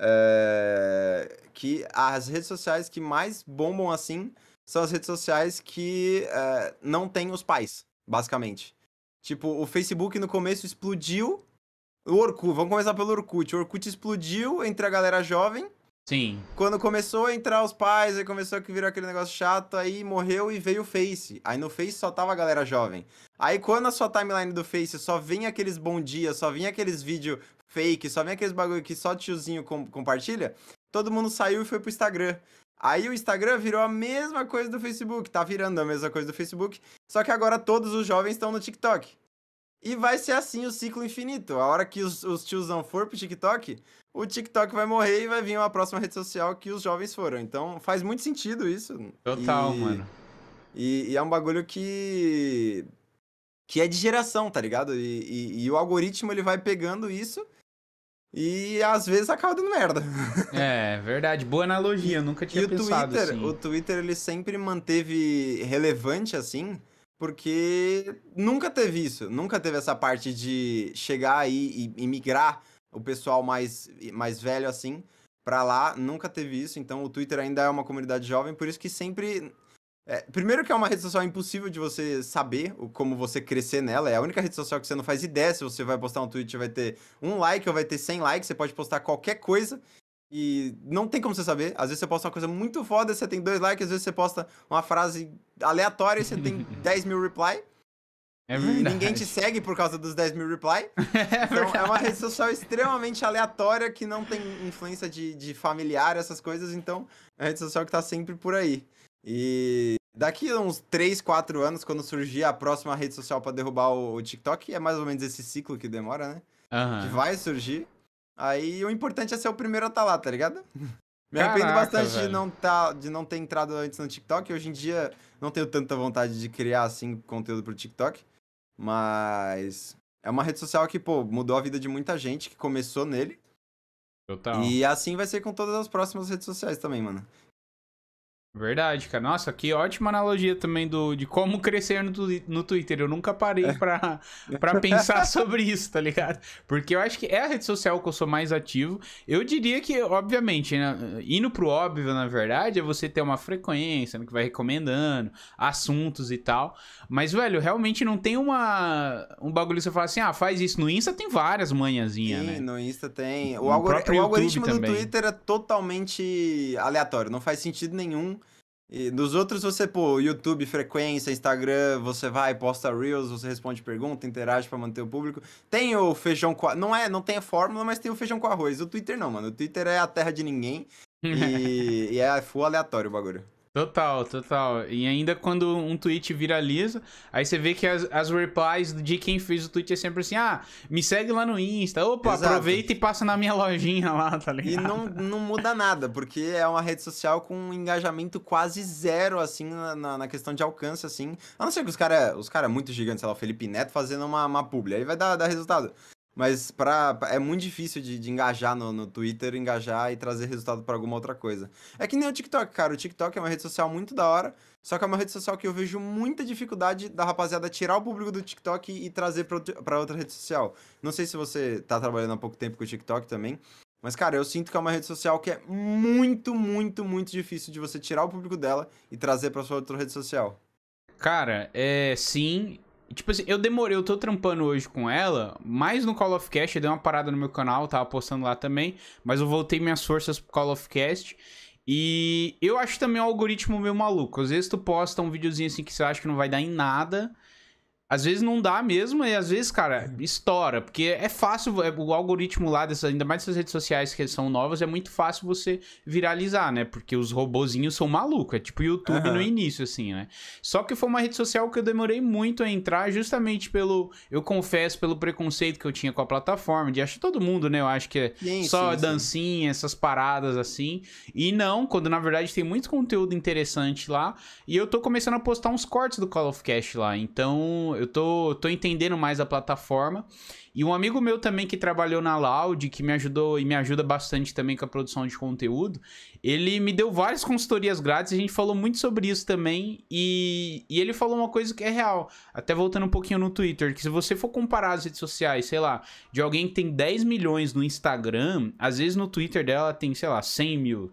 É... Que as redes sociais que mais bombam assim são as redes sociais que é, não têm os pais, basicamente. Tipo, o Facebook no começo explodiu. O Orkut, vamos começar pelo Orkut. O Orkut explodiu entre a galera jovem. Sim. Quando começou a entrar os pais, aí começou a virar aquele negócio chato, aí morreu e veio o Face. Aí no Face só tava a galera jovem. Aí quando a sua timeline do Face só vem aqueles bom dia, só vem aqueles vídeos fake, só vem aqueles bagulho que só tiozinho com compartilha, todo mundo saiu e foi pro Instagram. Aí o Instagram virou a mesma coisa do Facebook, tá virando a mesma coisa do Facebook, só que agora todos os jovens estão no TikTok. E vai ser assim o ciclo infinito. A hora que os, os tiozão for pro TikTok, o TikTok vai morrer e vai vir uma próxima rede social que os jovens foram. Então faz muito sentido isso. Total, e, mano. E, e, é um bagulho que. que é de geração, tá ligado? E, e, e o algoritmo ele vai pegando isso e às vezes acaba dando merda. É, verdade. Boa analogia, nunca tinha e pensado o Twitter, assim. O Twitter, ele sempre manteve relevante, assim, porque nunca teve isso. Nunca teve essa parte de chegar aí e, e migrar o pessoal mais, mais velho, assim, pra lá. Nunca teve isso. Então, o Twitter ainda é uma comunidade jovem, por isso que sempre é, primeiro que é uma rede social impossível de você saber como você crescer nela. É a única rede social que você não faz ideia se você vai postar um tweet vai ter um like ou vai ter 100 likes. Você pode postar qualquer coisa e não tem como você saber. Às vezes você posta uma coisa muito foda, você tem dois likes. Às vezes você posta uma frase aleatória e você tem 10 mil reply. É E ninguém te segue por causa dos 10 mil reply. É então verdade. é uma rede social extremamente aleatória que não tem influência de, de familiar, essas coisas. Então é a rede social que tá sempre por aí. E daqui a uns 3, 4 anos, quando surgir a próxima rede social para derrubar o, TikTok, é mais ou menos esse ciclo que demora, né? Uhum. Que vai surgir. Aí o importante é ser o primeiro a estar tá lá, tá ligado? Me arrependo bastante de não, tá, de não ter entrado antes no TikTok. Hoje em dia não tenho tanta vontade de criar assim conteúdo pro TikTok. Mas é uma rede social que, pô, mudou a vida de muita gente que começou nele. Total. E assim vai ser com todas as próximas redes sociais também, mano. Verdade, cara. Nossa, que ótima analogia também do, de como crescer no, no Twitter. Eu nunca parei é. pra, pra pensar sobre isso, tá ligado? Porque eu acho que é a rede social que eu sou mais ativo. Eu diria que, obviamente, né, indo pro óbvio, na verdade, é você ter uma frequência né, que vai recomendando assuntos e tal. Mas, velho, realmente não tem uma um bagulho que você fala assim, ah, faz isso. No Insta tem várias manhãzinhas, Sim, né? no Insta tem. O, algori o algoritmo YouTube do Twitter é totalmente aleatório. Não faz sentido nenhum e nos outros você, pô, YouTube, frequência, Instagram, você vai, posta Reels, você responde pergunta, interage para manter o público. Tem o feijão com não é, não tem a fórmula, mas tem o feijão com arroz. O Twitter não, mano. O Twitter é a terra de ninguém e, e é full aleatório o bagulho. Total, total. E ainda quando um tweet viraliza, aí você vê que as, as replies de quem fez o tweet é sempre assim: ah, me segue lá no Insta, opa, Exato. aproveita e passa na minha lojinha lá, tá ligado? E não, não muda nada, porque é uma rede social com um engajamento quase zero, assim, na, na questão de alcance, assim. A não ser que os caras, os cara muito gigantes, sei lá, o Felipe Neto fazendo uma, uma publi, aí vai dar, dar resultado. Mas pra, é muito difícil de, de engajar no, no, Twitter, engajar e trazer resultado para alguma outra coisa. É que nem o TikTok, cara. O TikTok é uma rede social muito da hora, só que é uma rede social que eu vejo muita dificuldade da rapaziada tirar o público do TikTok e trazer para outra rede social. Não sei se você tá trabalhando há pouco tempo com o TikTok também, mas, cara, eu sinto que é uma rede social que é muito, muito, muito difícil de você tirar o público dela e trazer para sua outra rede social. Cara, é sim, Tipo assim, eu demorei, eu tô trampando hoje com ela, mais no Call of Cast, eu dei uma parada no meu canal, tava postando lá também, mas eu voltei minhas forças pro Call of Cast. E eu acho também um algoritmo meio maluco. Às vezes tu posta um videozinho assim que você acha que não vai dar em nada, às vezes não dá mesmo, e às vezes, cara, é. estoura. Porque é fácil, é, o algoritmo lá, dessas, ainda mais dessas redes sociais que são novas, é muito fácil você viralizar, né? Porque os robozinhos são malucos. É tipo YouTube uhum. no início, assim, né? Só que foi uma rede social que eu demorei muito a entrar, justamente pelo, eu confesso, pelo preconceito que eu tinha com a plataforma. De acho todo mundo, né? Eu acho que é sim, só sim, dancinha, sim. essas paradas assim. E não, quando na verdade tem muito conteúdo interessante lá. E eu tô começando a postar uns cortes do Call of Cast lá. Então eu tô, tô entendendo mais a plataforma. E um amigo meu também que trabalhou na Loud, que me ajudou e me ajuda bastante também com a produção de conteúdo, ele me deu várias consultorias grátis, a gente falou muito sobre isso também, e, e ele falou uma coisa que é real, até voltando um pouquinho no Twitter, que se você for comparar as redes sociais, sei lá, de alguém que tem 10 milhões no Instagram, às vezes no Twitter dela tem, sei lá, 100 mil,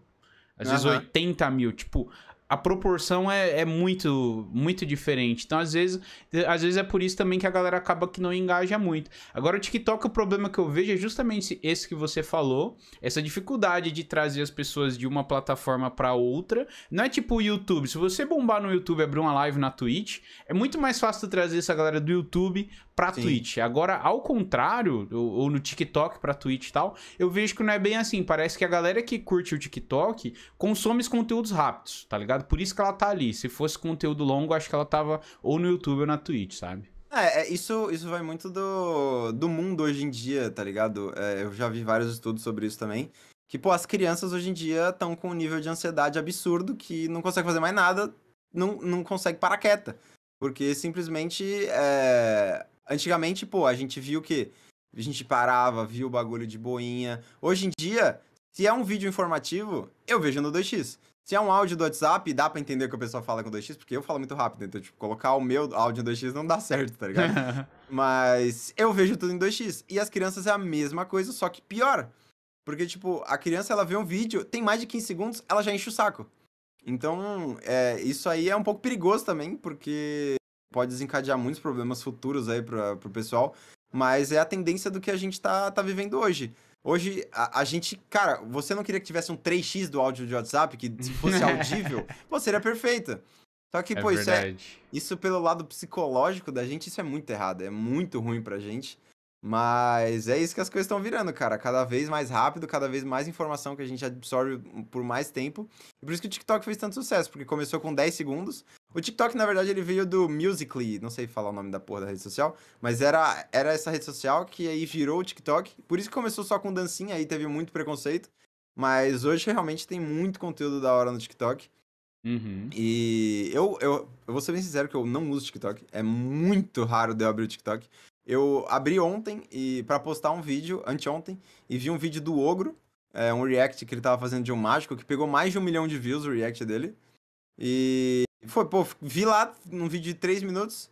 às uhum. vezes 80 mil, tipo, a proporção é, é, muito muito diferente. Então, às vezes, às vezes é por isso também que a galera acaba que não engaja muito. Agora, o TikTok, o problema que eu vejo é justamente esse que você falou, essa dificuldade de trazer as pessoas de uma plataforma para outra. Não é tipo o YouTube. Se você bombar no YouTube e abrir uma live na Twitch, é muito mais fácil trazer essa galera do YouTube pra Sim. Twitch. Agora, ao contrário, ou, ou no TikTok pra Twitch e tal, eu vejo que não é bem assim. Parece que a galera que curte o TikTok consome os conteúdos rápidos, tá ligado? Por isso que ela tá ali. Se fosse conteúdo longo, acho que ela tava ou no YouTube ou na Twitch, sabe? É, é isso, isso vai muito do, do mundo hoje em dia, tá ligado? É, eu já vi vários estudos sobre isso também. Que, pô, as crianças hoje em dia estão com um nível de ansiedade absurdo que não consegue fazer mais nada, não, não consegue parar quieta. Porque simplesmente é, Antigamente, pô, a gente viu que a gente parava, viu o bagulho de boinha. Hoje em dia, se é um vídeo informativo, eu vejo no 2x. Se é um áudio do WhatsApp, dá para entender o que o pessoal fala com 2x, porque eu falo muito rápido, então, tipo, colocar o meu áudio em 2x não dá certo, tá ligado? Mas eu vejo tudo em 2x. E as crianças é a mesma coisa, só que pior. Porque, tipo, a criança, ela vê um vídeo, tem mais de 15 segundos, ela já enche o saco. Então, é, isso aí é um pouco perigoso também, porque pode desencadear muitos problemas futuros aí para o pessoal, mas é a tendência do que a gente tá, tá vivendo hoje. Hoje, a, a, gente, cara, você não queria que tivesse um 3x do áudio de WhatsApp, que se fosse audível, pô, seria perfeita. Só que, é pô, isso, é, isso pelo lado psicológico da gente, isso é muito errado, é muito ruim pra gente. Mas é isso que as coisas estão virando, cara. Cada vez mais rápido, cada vez mais informação que a gente absorve por mais tempo. E por isso que o TikTok fez tanto sucesso, porque começou com 10 segundos, o TikTok, na verdade, ele veio do Musical.ly, não sei falar o nome da porra da rede social, mas era, era essa rede social que aí virou o TikTok. Por isso que começou só com dancinha, aí teve muito preconceito. Mas hoje realmente tem muito conteúdo da hora no TikTok. Uhum. E eu, eu, eu vou ser bem sincero que eu não uso TikTok. É muito raro de eu abrir o TikTok. Eu abri ontem e para postar um vídeo, anteontem, e vi um vídeo do Ogro, é, um react que ele tava fazendo de um mágico, que pegou mais de um milhão de views o react dele. E foi, pô, vi lá num vídeo de 3 minutos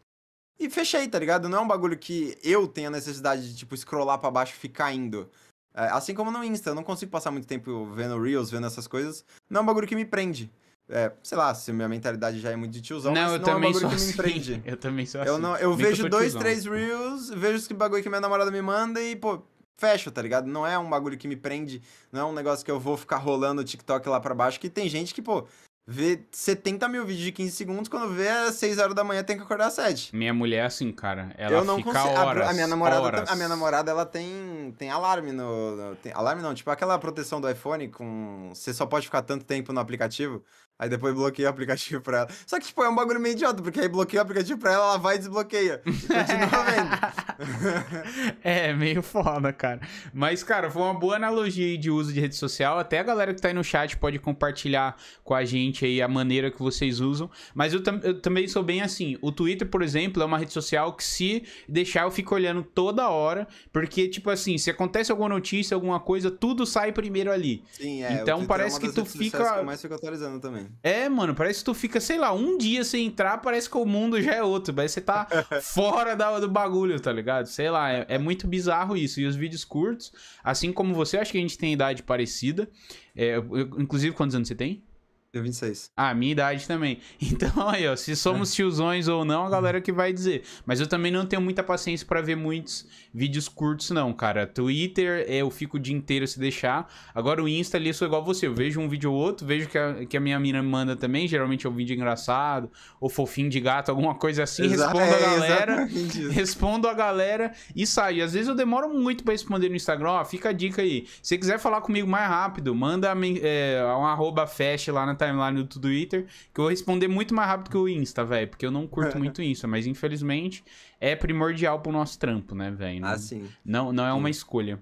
e fechei, tá ligado? Não é um bagulho que eu tenha necessidade de, tipo, scrollar para baixo e ficar indo. É, assim como no Insta, eu não consigo passar muito tempo vendo Reels, vendo essas coisas. Não é um bagulho que me prende. É, sei lá, se minha mentalidade já é muito de tiozão, não, mas eu não também é um bagulho que assim. me prende. Eu também sou assim. Eu, não, eu Nem vejo dois, tiozão. três Reels, vejo esse bagulho que minha namorada me manda e, pô, fecho, tá ligado? Não é um bagulho que me prende, não é um negócio que eu vou ficar rolando o TikTok lá pra baixo, que tem gente que, pô, ver 70 mil vídeos de 15 segundos, quando vê às é 6 horas da manhã tem que acordar às 7. Minha mulher é assim, cara. Ela eu não fica consigo, horas, a, a, minha namorada, horas. A minha namorada, ela tem, tem alarme no tem, alarme não, tipo aquela proteção do iPhone com... Você só pode ficar tanto tempo no aplicativo. Aí depois bloqueia o aplicativo pra ela. Só que, tipo, é um bagulho meio idiota, porque aí bloqueia o aplicativo pra ela, ela vai e desbloqueia. E continua vendo. é, meio foda, cara. Mas, cara, foi uma boa analogia de uso de rede social. Até a galera que tá aí no chat pode compartilhar com a gente aí a maneira que vocês usam. Mas eu, tam eu também sou bem assim. O Twitter, por exemplo, é uma rede social que se deixar eu fico olhando toda hora, porque, tipo assim, se acontece alguma notícia, alguma coisa, tudo sai primeiro ali. Sim, é. Então é parece é que tu fica. Que eu mais fico atualizando também. É, mano, parece que tu fica, sei lá, um dia sem entrar, parece que o mundo já é outro. Parece que você tá fora da, do bagulho, tá ligado? Sei lá, é, é, muito bizarro isso. E os vídeos curtos, assim como você, acho que a gente tem idade parecida. É, eu, inclusive, quantos anos você tem? Tenho 26. Ah, minha idade também. Então, aí, ó, se somos é. tiozões ou não, a galera que vai dizer. Mas eu também não tenho muita paciência para ver muitos vídeos curtos, não, cara. Twitter, é, eu fico o dia inteiro se deixar. Agora o Insta ali, eu sou igual você. Eu vejo um vídeo ou outro, vejo que a, que a minha mina manda também. Geralmente é um vídeo engraçado, ou fofinho de gato, alguma coisa assim. Exato, respondo é, a galera. Respondo a galera e saio. Às vezes eu demoro muito para responder no Instagram. Ó, fica a dica aí. Se quiser falar comigo mais rápido, manda é, um arroba fast lá na timeline do Twitter, que eu vou responder muito mais rápido que o Insta, velho, porque eu não curto muito Insta, mas infelizmente é primordial pro nosso trampo, né, velho? Ah, sim. Não, não é uma escolha.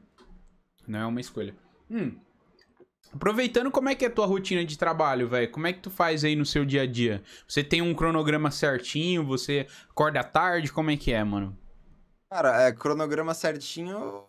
Não é uma escolha. Hum. Aproveitando, como é que é a tua rotina de trabalho, velho? Como é que tu faz aí no seu dia a dia? Você tem um cronograma certinho? Você acorda tarde? Como é que é, mano? Cara, é, cronograma certinho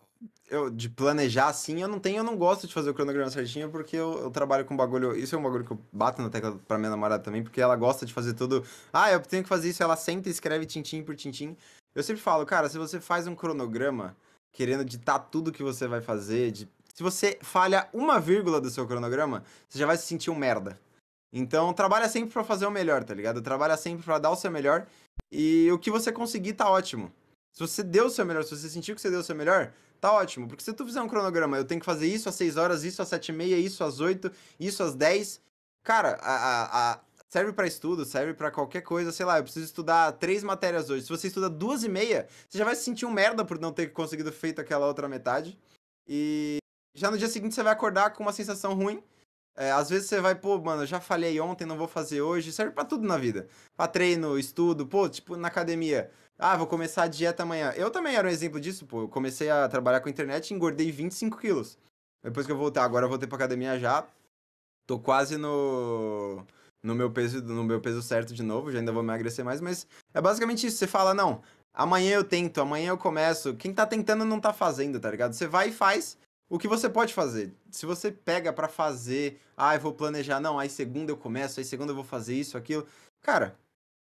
eu, de planejar assim, eu não tenho, eu não gosto de fazer o cronograma certinho, porque eu, eu trabalho com bagulho. Isso é um bagulho que eu bato na tecla pra minha namorada também, porque ela gosta de fazer tudo. Ah, eu tenho que fazer isso, ela senta e escreve tintim por tintim. Eu sempre falo, cara, se você faz um cronograma querendo ditar tudo que você vai fazer, de... se você falha uma vírgula do seu cronograma, você já vai se sentir um merda. Então, trabalha sempre para fazer o melhor, tá ligado? Trabalha sempre para dar o seu melhor e o que você conseguir tá ótimo. Se você deu o seu melhor, se você sentiu que você deu o seu melhor, tá ótimo. Porque se tu fizer um cronograma, eu tenho que fazer isso às 6 horas, isso às 7 e meia, isso às 8, isso às 10. Cara, a, a, a serve para estudo, serve para qualquer coisa, sei lá, eu preciso estudar três matérias hoje. Se você estuda duas e meia, você já vai se sentir um merda por não ter conseguido feito aquela outra metade. E já no dia seguinte você vai acordar com uma sensação ruim é, às vezes você vai, pô, mano, já falhei ontem, não vou fazer hoje. Serve para tudo na vida. Pra treino, estudo, pô, tipo, na academia. Ah, vou começar a dieta amanhã. Eu também era um exemplo disso, pô. Eu comecei a trabalhar com internet e engordei 25 quilos. Depois que eu voltar, agora eu voltei pra academia já. Tô quase no no meu peso no meu peso certo de novo, já ainda vou emagrecer mais, mas é basicamente isso, você fala, não, amanhã eu tento, amanhã eu começo. Quem tá tentando não tá fazendo, tá ligado? Você vai e faz, o que você pode fazer? Se você pega para fazer, ah, eu vou planejar, não, aí segunda eu começo, aí segunda eu vou fazer isso, aquilo. Cara,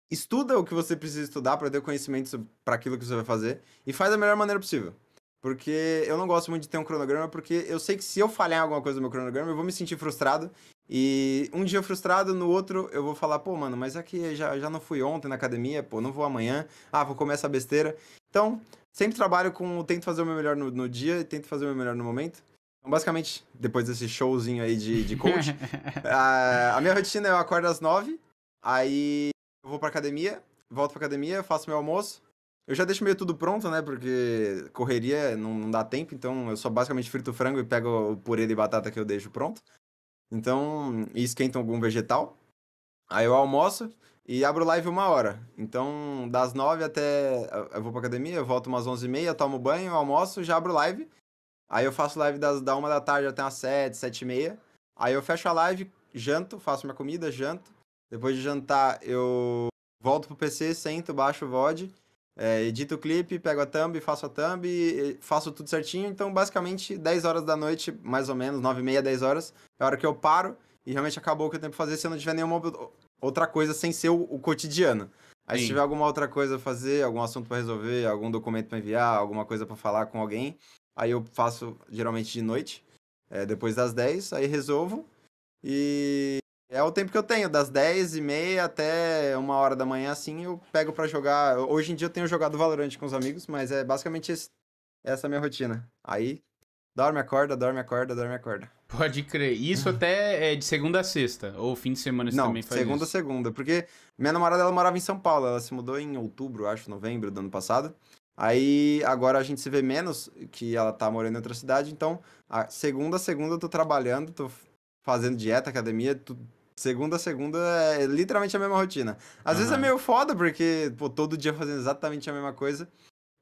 estuda o que você precisa estudar para ter conhecimento para aquilo que você vai fazer e faz da melhor maneira possível. Porque eu não gosto muito de ter um cronograma, porque eu sei que se eu falhar alguma coisa no meu cronograma, eu vou me sentir frustrado. E um dia frustrado, no outro eu vou falar, pô, mano, mas aqui já, já não fui ontem na academia, pô, não vou amanhã, ah, vou comer essa besteira. Então, sempre trabalho com tento fazer o meu melhor no, no dia e tento fazer o meu melhor no momento. Então, basicamente, depois desse showzinho aí de, de coach, a, a, minha rotina é eu acordo às nove, aí eu vou pra academia, volto pra academia, faço meu almoço. Eu já deixo meio tudo pronto, né? Porque correria não, não dá tempo, então eu só basicamente frito o frango e pego o purê de batata que eu deixo pronto. Então, e esquento algum vegetal. Aí eu almoço, e abro live uma hora. Então, das nove até. Eu vou pra academia, eu volto umas onze e meia, tomo banho, almoço, já abro live. Aí eu faço live das, da uma da tarde até umas sete, sete e meia. Aí eu fecho a live, janto, faço minha comida, janto. Depois de jantar, eu volto pro PC, sento, baixo o VOD, é, edito o clipe, pego a thumb, faço a thumb, faço tudo certinho. Então, basicamente, 10 horas da noite, mais ou menos, nove e meia, dez horas, é a hora que eu paro e realmente acabou o que eu tenho pra fazer se eu não tiver nenhuma outra coisa sem ser o, o cotidiano. Aí Sim. se tiver alguma outra coisa a fazer, algum assunto para resolver, algum documento para enviar, alguma coisa para falar com alguém, aí eu faço geralmente de noite, é, depois das 10, aí resolvo. E é o tempo que eu tenho, das 10 e meia até uma hora da manhã, assim, eu pego para jogar. Hoje em dia eu tenho jogado Valorant com os amigos, mas é basicamente esse, essa é a minha rotina. Aí Dorme, acorda, dorme, acorda, dorme, acorda. Pode crer. Isso até é de segunda a sexta, ou fim de semana você Não, também faz segunda a segunda, porque minha namorada ela morava em São Paulo, ela se mudou em outubro, acho, novembro do ano passado. Aí agora a gente se vê menos, que ela tá morando em outra cidade, então a segunda a segunda eu tô trabalhando, tô fazendo dieta, academia, segunda a segunda é literalmente a mesma rotina. Às uhum. vezes é meio foda, porque pô, todo dia fazendo exatamente a mesma coisa,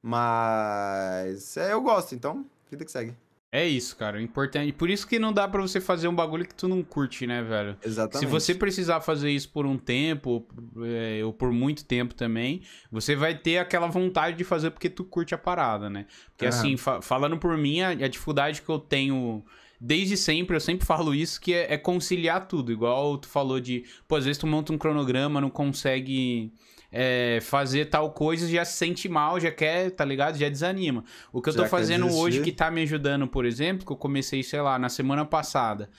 mas é, eu gosto, então vida que segue. É isso, cara. O importante. Por isso que não dá para você fazer um bagulho que tu não curte, né, velho? Exatamente. Se você precisar fazer isso por um tempo, é, ou por muito tempo também, você vai ter aquela vontade de fazer porque tu curte a parada, né? Porque assim, fa falando por mim, a, a, dificuldade que eu tenho desde sempre, eu sempre falo isso, que é, é conciliar tudo. Igual tu falou de, pô, às vezes tu monta um cronograma, não consegue é, fazer tal coisa, já se sente mal, já quer, tá ligado? Já desanima. O que eu já tô fazendo desistir. hoje que tá me ajudando, por exemplo, que eu comecei, sei lá, na semana passada.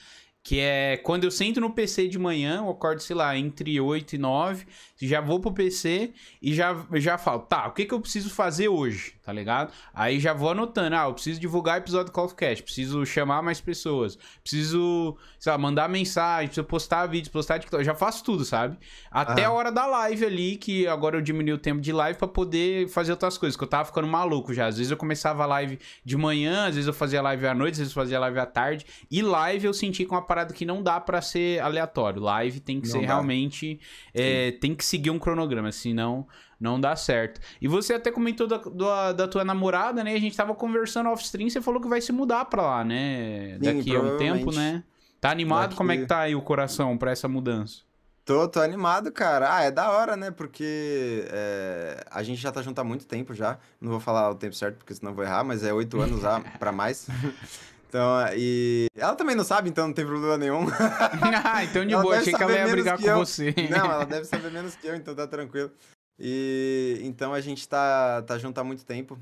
Que é quando eu sento no PC de manhã, eu acordo, sei lá, entre 8 e 9, já vou pro PC e já, já falo, tá, o que que eu preciso fazer hoje, tá ligado? Aí já vou anotando, ah, eu preciso divulgar episódio do Call of Cast, preciso chamar mais pessoas, preciso, sei lá, mandar mensagem, preciso postar vídeos, postar TikTok, já faço tudo, sabe? Até uhum. a hora da live ali, que agora eu diminui o tempo de live para poder fazer outras coisas, que eu tava ficando maluco já. Às vezes eu começava a live de manhã, às vezes eu fazia live à noite, às vezes eu fazia live à tarde, e live eu senti que é uma parada que não dá para ser aleatório. Live tem que não ser dá. realmente, é, tem que seguir um cronograma, senão não dá certo. E você até comentou da, da, da tua namorada, né? A gente tava conversando off-stream, você falou que vai se mudar pra lá, né? Sim, Daqui a um tempo, né? Tá animado? Daqui... Como é que tá aí o coração pra essa mudança? Tô, tô animado, cara. Ah, é da hora, né? Porque é, a gente já tá junto há muito tempo já. Não vou falar o tempo certo, porque senão vou errar, mas é oito anos já pra mais. Então, e ela também não sabe, então não tem problema nenhum. ah, então de ela boa, achei que ela ia brigar com eu. você. Não, ela deve saber menos que eu, então tá tranquilo. E então a gente tá, tá junto há muito tempo.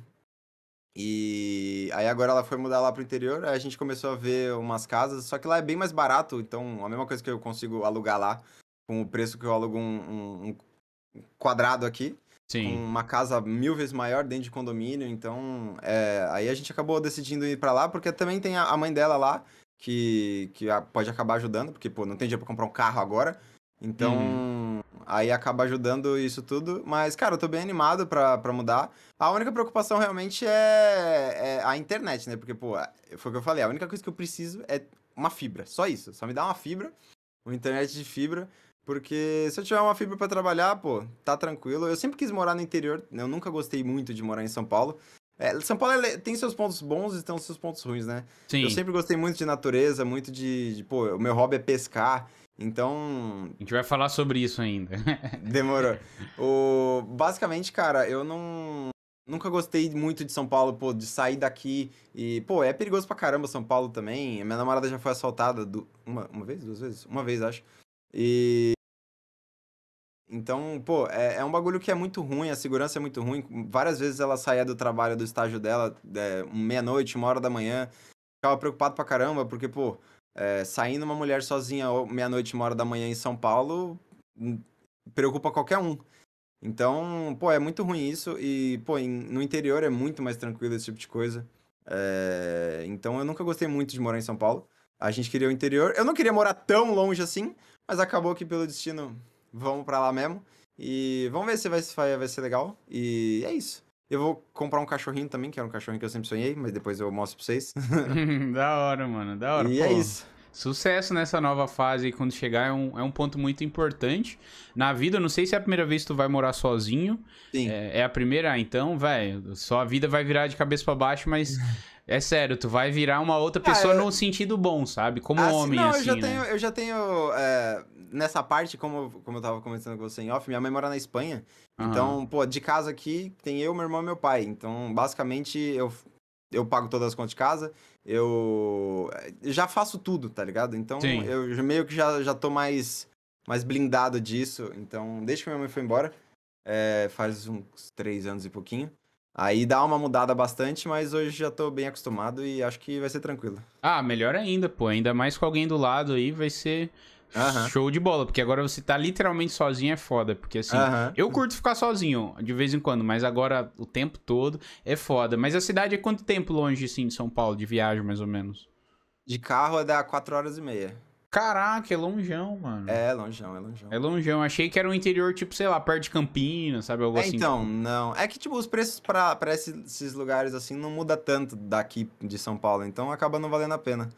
E aí agora ela foi mudar lá pro interior, aí a gente começou a ver umas casas, só que lá é bem mais barato, então a mesma coisa que eu consigo alugar lá, com o preço que eu alugo um, um, um quadrado aqui, Sim. Com uma casa mil vezes maior dentro de condomínio, então é, aí a gente acabou decidindo ir para lá, porque também tem a mãe dela lá, que, que pode acabar ajudando, porque, pô, não tem dinheiro pra comprar um carro agora, então uhum. aí acaba ajudando isso tudo, mas, cara, eu tô bem animado pra, mudar. A única preocupação realmente é, é a internet, né, porque, pô, foi o que eu falei, a única coisa que eu preciso é uma fibra, só isso, só me dá uma fibra, uma internet de fibra, porque se eu tiver uma fibra para trabalhar, pô, tá tranquilo. Eu sempre quis morar no interior, né? eu nunca gostei muito de morar em São Paulo. É, São Paulo tem seus pontos bons e tem seus pontos ruins, né? Sim. Eu sempre gostei muito de natureza, muito de, de pô, o meu hobby é pescar. Então. A gente vai falar sobre isso ainda. demorou. O, basicamente, cara, eu não. Nunca gostei muito de São Paulo, pô, de sair daqui. E, pô, é perigoso pra caramba São Paulo também. Minha namorada já foi assaltada do... uma, uma vez, duas vezes? Uma vez, acho. E então, pô, é, é, um bagulho que é muito ruim, a segurança é muito ruim. Várias vezes ela saía do trabalho, do estágio dela, é, meia-noite, uma hora da manhã. Ficava preocupado pra caramba, porque, pô, é, saindo uma mulher sozinha meia-noite, uma hora da manhã em São Paulo, hum, preocupa qualquer um. Então, pô, é muito ruim isso. E, pô, em, no interior é muito mais tranquilo esse tipo de coisa. É, então, eu nunca gostei muito de morar em São Paulo. A gente queria o interior. Eu não queria morar tão longe assim, mas acabou que pelo destino vamos para lá mesmo. E vamos ver se vai, vai ser legal. E é isso. Eu vou comprar um cachorrinho também, que era um cachorrinho que eu sempre sonhei, mas depois eu mostro pra vocês. da hora, mano, da hora. E é pô. é isso. Sucesso nessa nova fase quando chegar é um, é um ponto muito importante. Na vida, eu não sei se é a primeira vez que tu vai morar sozinho. Sim. É, é a primeira, então, velho, sua vida vai virar de cabeça para baixo, mas é sério, tu vai virar uma outra ah, pessoa ah, eu... num sentido bom, sabe? Como ah, homem, assim, não, eu assim, já né? tenho, Eu já tenho... É nessa parte, como, como eu tava comentando com você em off, minha mãe mora na Espanha. Uhum. Então, pô, de casa aqui tem eu, meu irmão e meu pai. Então, basicamente, eu, eu pago todas as contas de casa. Eu, já faço tudo, tá ligado? Então, Sim. eu meio que já, já tô mais, mais blindado disso. Então, desde que minha mãe foi embora, é, faz uns três anos e pouquinho. Aí dá uma mudada bastante, mas hoje já tô bem acostumado e acho que vai ser tranquilo. Ah, melhor ainda, pô. Ainda mais com alguém do lado aí, vai ser Uhum. Show de bola, porque agora você tá literalmente sozinho é foda. Porque assim, uhum. eu curto ficar sozinho de vez em quando, mas agora o tempo todo é foda. Mas a cidade é quanto tempo longe, assim, de São Paulo, de viagem mais ou menos? De carro é dá 4 horas e meia. Caraca, é longeão, mano. É, longeão, é longeão. É longeão. Achei que era um interior, tipo, sei lá, perto de Campinas, sabe? Algo é, assim. Então, não. É que, tipo, os preços pra, pra esses lugares, assim, não muda tanto daqui de São Paulo. Então, acaba não valendo a pena.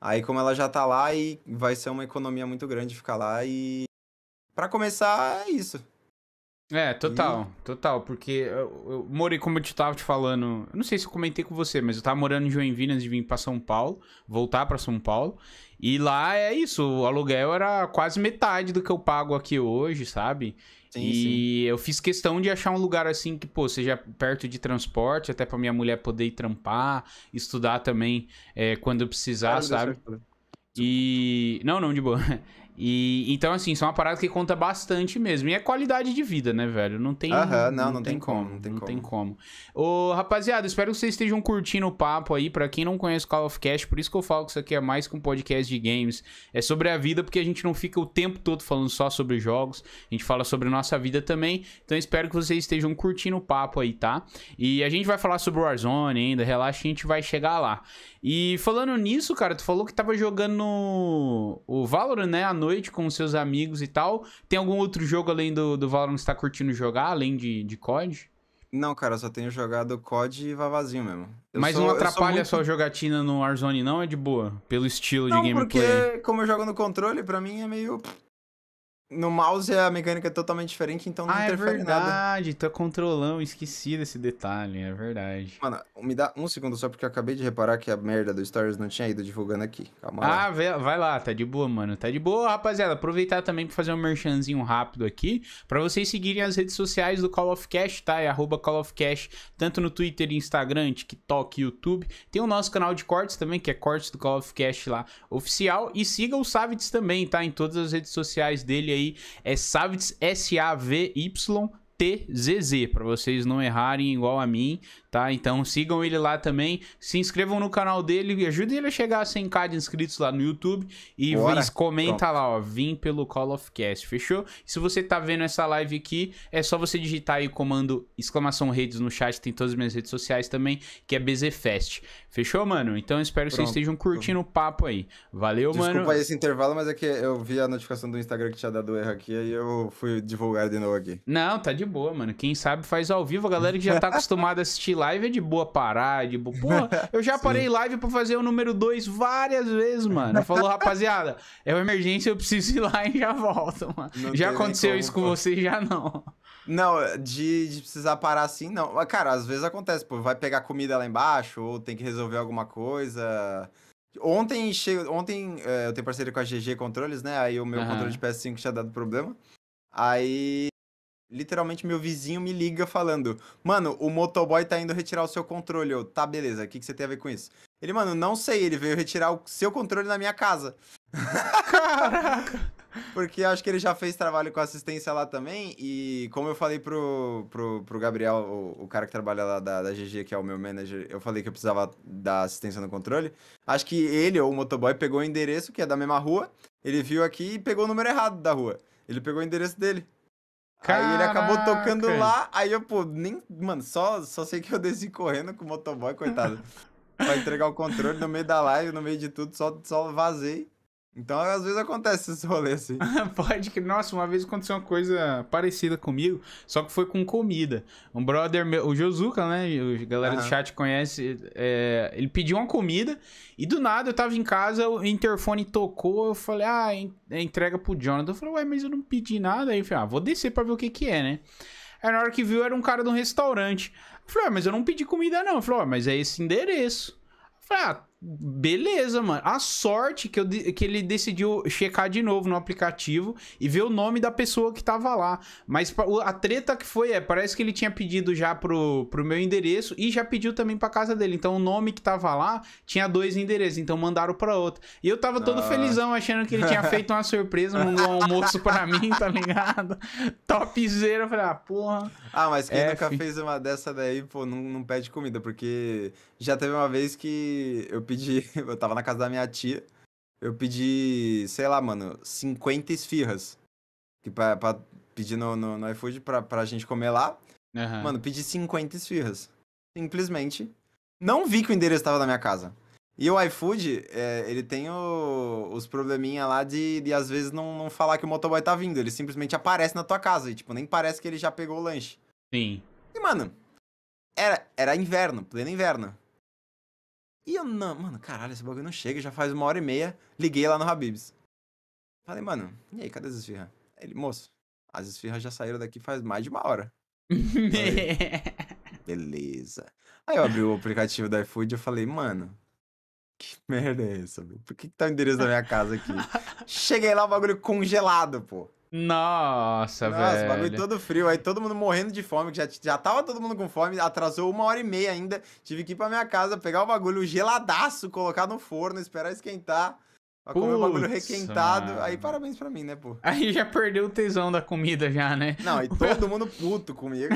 Aí, como ela já tá lá, e vai ser uma economia muito grande ficar lá e. para começar, é isso. É, total, e... total, porque eu, eu, morei, como eu te tava te falando, não sei se eu comentei com você, mas eu tava morando em Joinville antes de vir pra São Paulo, voltar para São Paulo, e lá é isso, o aluguel era quase metade do que eu pago aqui hoje, sabe? Sim, e sim. eu fiz questão de achar um lugar assim que, pô, seja perto de transporte, até pra minha mulher poder ir trampar, estudar também é, quando precisar, sabe? E. Não, não, de boa. E então, assim, isso é uma parada que conta bastante mesmo. E é qualidade de vida, né, velho? Não tem. Aham, não, não, não tem, tem como, como, Não tem não como. Ô, rapaziada, espero que vocês estejam curtindo o papo aí. Pra quem não conhece Call of Cast, por isso que eu falo que isso aqui é mais que um podcast de games. É sobre a vida, porque a gente não fica o tempo todo falando só sobre jogos. A gente fala sobre nossa vida também. Então espero que vocês estejam curtindo o papo aí, tá? E a gente vai falar sobre Warzone ainda, relaxa, a gente vai chegar lá. E falando nisso, cara, tu falou que tava jogando o Valorant, né, à noite com seus amigos e tal. Tem algum outro jogo além do, do Valorant que você tá curtindo jogar, além de, de COD? Não, cara, eu só tenho jogado COD e vavazinho mesmo. Eu Mas sou, não atrapalha muito... a sua jogatina no Warzone, não? É de boa? Pelo estilo não, de gameplay? Não, porque como eu jogo no controle, pra mim é meio... No mouse a mecânica é totalmente diferente, então não ah, é interfere nada. É verdade, nada. Tá tô controlão esqueci desse detalhe, é verdade. Mano, me dá um segundo só porque eu acabei de reparar que a merda do Stories não tinha ido divulgando aqui. Calma ah, lá. Vai, vai lá, tá de boa, mano. Tá de boa, rapaziada. Aproveitar também pra fazer um merchanzinho rápido aqui, para vocês seguirem as redes sociais do Call of Cash, tá? É arroba Call of Cash, tanto no Twitter, Instagram, TikTok, YouTube. Tem o nosso canal de cortes também, que é Cortes do Call of Cash lá, oficial. E siga o Savits também, tá? Em todas as redes sociais dele aí aí é Savitz, S A V Y T Z Z para vocês não errarem igual a mim tá? Então sigam ele lá também, se inscrevam no canal dele e ajudem ele a chegar a 100k de inscritos lá no YouTube e Bora. comenta Pronto. lá, ó, vim pelo Call of Cast, fechou? E se você tá vendo essa live aqui, é só você digitar aí o comando exclamação redes no chat, tem todas as minhas redes sociais também, que é BZFest. Fechou, mano? Então espero Pronto. que vocês estejam curtindo Pronto. o papo aí. Valeu, Desculpa mano. Desculpa esse intervalo, mas é que eu vi a notificação do Instagram que tinha dado erro aqui, aí eu fui divulgar de novo aqui. Não, tá de boa, mano. Quem sabe faz ao vivo, a galera que já tá acostumada a assistir live é de boa parar, de boa. Porra, eu já parei live pra fazer o número 2 várias vezes, mano. Falou, rapaziada, é uma emergência, eu preciso ir lá e já volto, mano. Não já aconteceu como, isso com pô. você, já não. Não, de, de, precisar parar assim, não. Cara, às vezes acontece, pô, vai pegar comida lá embaixo, ou tem que resolver alguma coisa. Ontem, chego, ontem eh, eu tenho parceria com a GG Controles, né? Aí o meu uhum. controle de PS5 tinha dado problema. Aí literalmente meu vizinho me liga falando: Mano, o motoboy tá indo retirar o seu controle. Eu, tá, beleza, o que, que você tem a ver com isso? Ele, mano, não sei, ele veio retirar o seu controle na minha casa. Caraca! Porque acho que ele já fez trabalho com assistência lá também. E como eu falei pro, pro, pro Gabriel, o, o cara que trabalha lá da, da GG, que é o meu manager, eu falei que eu precisava da assistência no controle. Acho que ele ou o motoboy pegou o endereço, que é da mesma rua. Ele viu aqui e pegou o número errado da rua. Ele pegou o endereço dele. Caraca. Aí ele acabou tocando lá, aí eu, pô, nem. Mano, só, só sei que eu desci correndo com o motoboy, coitado. pra entregar o controle no meio da live, no meio de tudo, só, só vazei. Então, às vezes acontece esse rolê assim. Pode que, nossa, uma vez aconteceu uma coisa parecida comigo, só que foi com comida. Um brother meu, o Josuka, né? A galera uhum. do chat conhece. É, ele pediu uma comida e do nada eu tava em casa, o interfone tocou. Eu falei, ah, é, entrega pro Jonathan. Eu falei, ué, mas eu não pedi nada. Aí eu falei, ah, vou descer pra ver o que que é, né? Aí na hora que viu, era um cara de um restaurante. Eu falei, ah, mas eu não pedi comida não. Ele falei, ah, mas é esse endereço. Eu falei, ah, Beleza, mano. A sorte que, eu, que ele decidiu checar de novo no aplicativo e ver o nome da pessoa que tava lá. Mas a treta que foi é, parece que ele tinha pedido já pro, pro meu endereço e já pediu também pra casa dele. Então o nome que tava lá tinha dois endereços, então mandaram pra outro. E eu tava todo ah. felizão, achando que ele tinha feito uma surpresa, mandou um almoço pra mim, tá ligado? Topzera, eu falei, ah, porra. Ah, mas quem F. É, nunca fez uma dessa daí, pô, não, não pede comida, porque já teve uma vez que eu pedi. Eu tava na casa da minha tia. Eu pedi, sei lá, mano, 50 esfirras. Que pra, pra pedir no, no, no iFood pra, pra gente comer lá. Uhum. Mano, pedi 50 esfirras. Simplesmente. Não vi que o endereço tava na minha casa. E o iFood, é, ele tem o, os probleminha lá de, de às vezes não, não falar que o motoboy tá vindo. Ele simplesmente aparece na tua casa e, tipo, nem parece que ele já pegou o lanche. Sim. E, mano, era, era inverno, pleno inverno. E eu não, mano, caralho, esse bagulho não chega, já faz uma hora e meia, liguei lá no Habibs. Falei, mano, e aí, cadê as esfirras? Ele, moço, as esfirras já saíram daqui faz mais de uma hora. Falei, Beleza. Aí eu abri o aplicativo do iFood e falei, mano, que merda é essa, Por que, que tá o endereço da minha casa aqui? Cheguei lá, o bagulho congelado, pô. Nossa, Nossa velho. Nossa, bagulho todo frio. Aí todo mundo morrendo de fome, já, já tava todo mundo com fome. Atrasou uma hora e meia ainda. Tive que ir pra minha casa pegar o bagulho geladaço, colocar no forno, esperar esquentar. Pra comer o bagulho requentado. Mano. Aí parabéns pra mim, né, pô? Aí já perdeu o tesão da comida já, né? Não, e todo mundo puto comigo.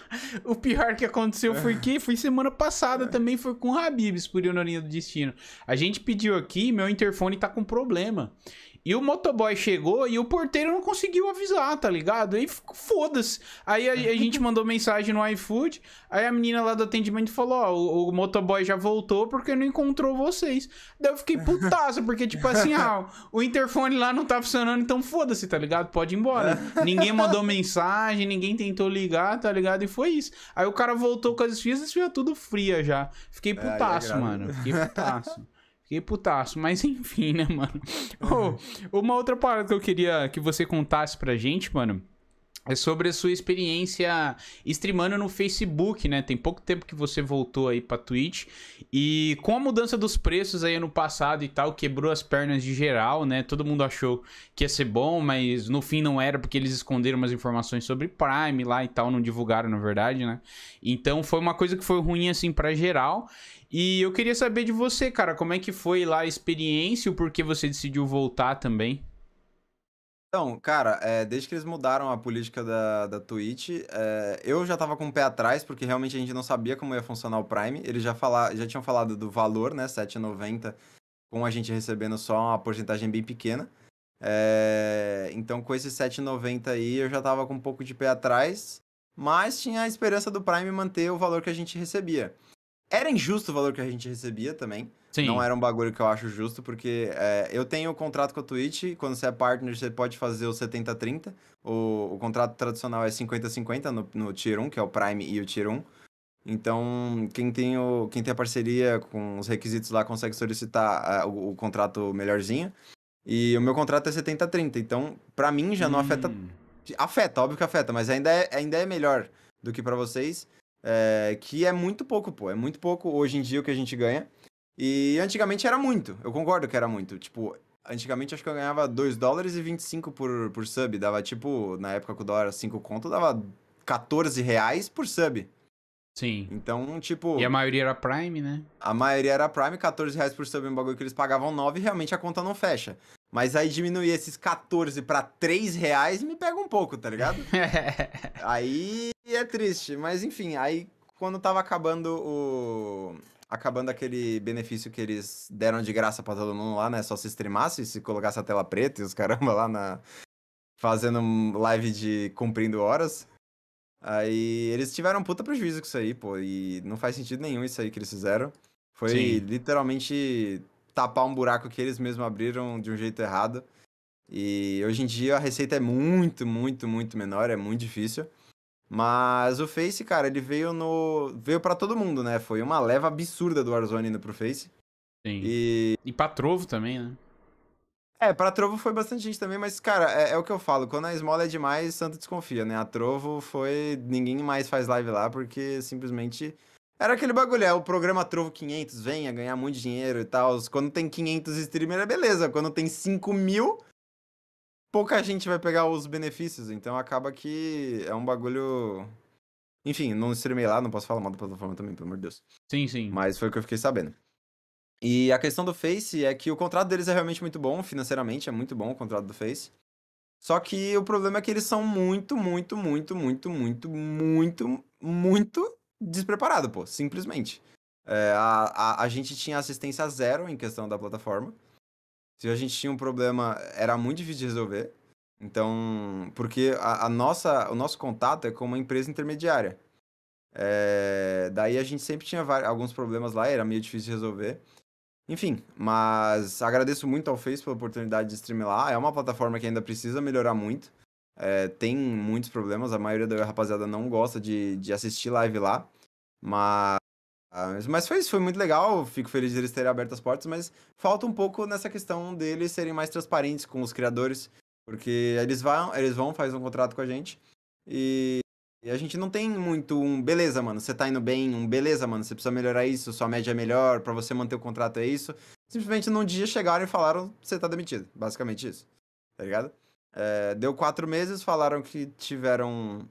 o pior que aconteceu foi que foi semana passada é. também, foi com o Habibs, por ironia do destino. A gente pediu aqui, meu interfone tá com problema. E o motoboy chegou e o porteiro não conseguiu avisar, tá ligado? Aí foda-se. Aí a, a gente mandou mensagem no iFood. Aí a menina lá do atendimento falou: Ó, oh, o, o, motoboy já voltou porque não encontrou vocês. Daí eu fiquei putaço, porque tipo assim, ah, o interfone lá não tá funcionando, então foda-se, tá ligado? Pode ir embora. ninguém mandou mensagem, ninguém tentou ligar, tá ligado? E foi isso. Aí o cara voltou com as esfias e tudo fria já. Fiquei é, é putaço, é, é mano. Fiquei putaço. Fiquei putaço, mas enfim, né, mano? Uhum. Oh, uma outra parada que eu queria que você contasse pra gente, mano. É sobre a sua experiência streamando no Facebook, né? Tem pouco tempo que você voltou aí pra Twitch. E com a mudança dos preços aí ano passado e tal, quebrou as pernas de geral, né? Todo mundo achou que ia ser bom, mas no fim não era, porque eles esconderam umas informações sobre Prime lá e tal, não divulgaram, na verdade, né? Então foi uma coisa que foi ruim, assim, pra geral. E eu queria saber de você, cara, como é que foi lá a experiência e o porquê você decidiu voltar também? Então, cara, é, desde que eles mudaram a política da, da Twitch, é, eu já tava com o pé atrás, porque realmente a gente não sabia como ia funcionar o Prime. Eles já, falar, já tinham falado do valor, né, 7,90, com a gente recebendo só uma porcentagem bem pequena. É, então, com esse 7,90 aí, eu já tava com um pouco de pé atrás, mas tinha a esperança do Prime manter o valor que a gente recebia. Era injusto o valor que a gente recebia também. Sim. Não era um bagulho que eu acho justo, porque é, eu tenho um contrato com a Twitch, quando você é partner, você pode fazer o 70-30. O, o contrato tradicional é 50-50 no, no Tier 1, que é o Prime e o Tier 1. Então, quem tem, o, quem tem a parceria com os requisitos lá consegue solicitar é, o, o, contrato melhorzinho. E o meu contrato é 70-30. Então, para mim já hum. não afeta. Hum. Afeta, óbvio que afeta, mas ainda é, ainda é melhor do que para vocês. É, que é muito pouco, pô. É muito pouco hoje em dia o que a gente ganha. E antigamente era muito. Eu concordo que era muito. Tipo, antigamente acho que eu ganhava 2 dólares e 25 por, por sub. Dava tipo, na época que o dólar era 5 conto, dava 14 reais por sub. Sim. Então, tipo. E a maioria era Prime, né? A maioria era Prime, 14 reais por sub, é um bagulho que eles pagavam 9, realmente a conta não fecha. Mas aí diminuir esses 14 para 3 reais me pega um pouco, tá ligado? aí é triste. Mas enfim, aí quando tava acabando o. Acabando aquele benefício que eles deram de graça para todo mundo lá, né? Só se streamasse, se colocasse a tela preta e os caramba lá na. Fazendo live de cumprindo horas. Aí eles tiveram puta prejuízo com isso aí, pô. E não faz sentido nenhum isso aí que eles fizeram. Foi Sim. literalmente tapar um buraco que eles mesmos abriram de um jeito errado. E hoje em dia a receita é muito, muito, muito menor, é muito difícil. Mas o Face, cara, ele veio no. veio para todo mundo, né? Foi uma leva absurda do Warzone indo pro Face. Sim. E, e pra Trovo também, né? É, pra Trovo foi bastante gente também, mas, cara, é, é o que eu falo, quando a esmola é demais, santo desconfia, né? A Trovo foi. ninguém mais faz live lá, porque simplesmente era aquele bagulho, é o programa Trovo 500, venha ganhar muito dinheiro e tal. Quando tem 500 streamer é beleza, quando tem 5 mil, pouca gente vai pegar os benefícios. Então acaba que é um bagulho. Enfim, não streamei lá, não posso falar mal da plataforma também, pelo amor de Deus. Sim, sim. Mas foi o que eu fiquei sabendo. E a questão do Face é que o contrato deles é realmente muito bom, financeiramente é muito bom o contrato do Face. Só que o problema é que eles são muito, muito, muito, muito, muito, muito, muito despreparado, pô, simplesmente. É, a, a, a gente tinha assistência zero em questão da plataforma. Se a gente tinha um problema, era muito difícil de resolver. Então, porque a, a nossa, o nosso contato é com uma empresa intermediária. É, daí a gente sempre tinha vários, alguns problemas lá, era meio difícil de resolver. Enfim, mas agradeço muito ao Face pela oportunidade de streamar. É uma plataforma que ainda precisa melhorar muito. É, tem muitos problemas, a maioria da rapaziada não gosta de, de assistir live lá. Mas, mas foi isso, foi muito legal. Fico feliz de eles terem aberto as portas, mas falta um pouco nessa questão deles serem mais transparentes com os criadores. Porque eles vão, eles vão, fazem um contrato com a gente. E, e a gente não tem muito um beleza, mano, você tá indo bem, um beleza, mano, você precisa melhorar isso, sua média é melhor, para você manter o contrato é isso. Simplesmente num dia chegaram e falaram, você tá demitido. Basicamente isso. Tá ligado? É, deu quatro meses, falaram que tiveram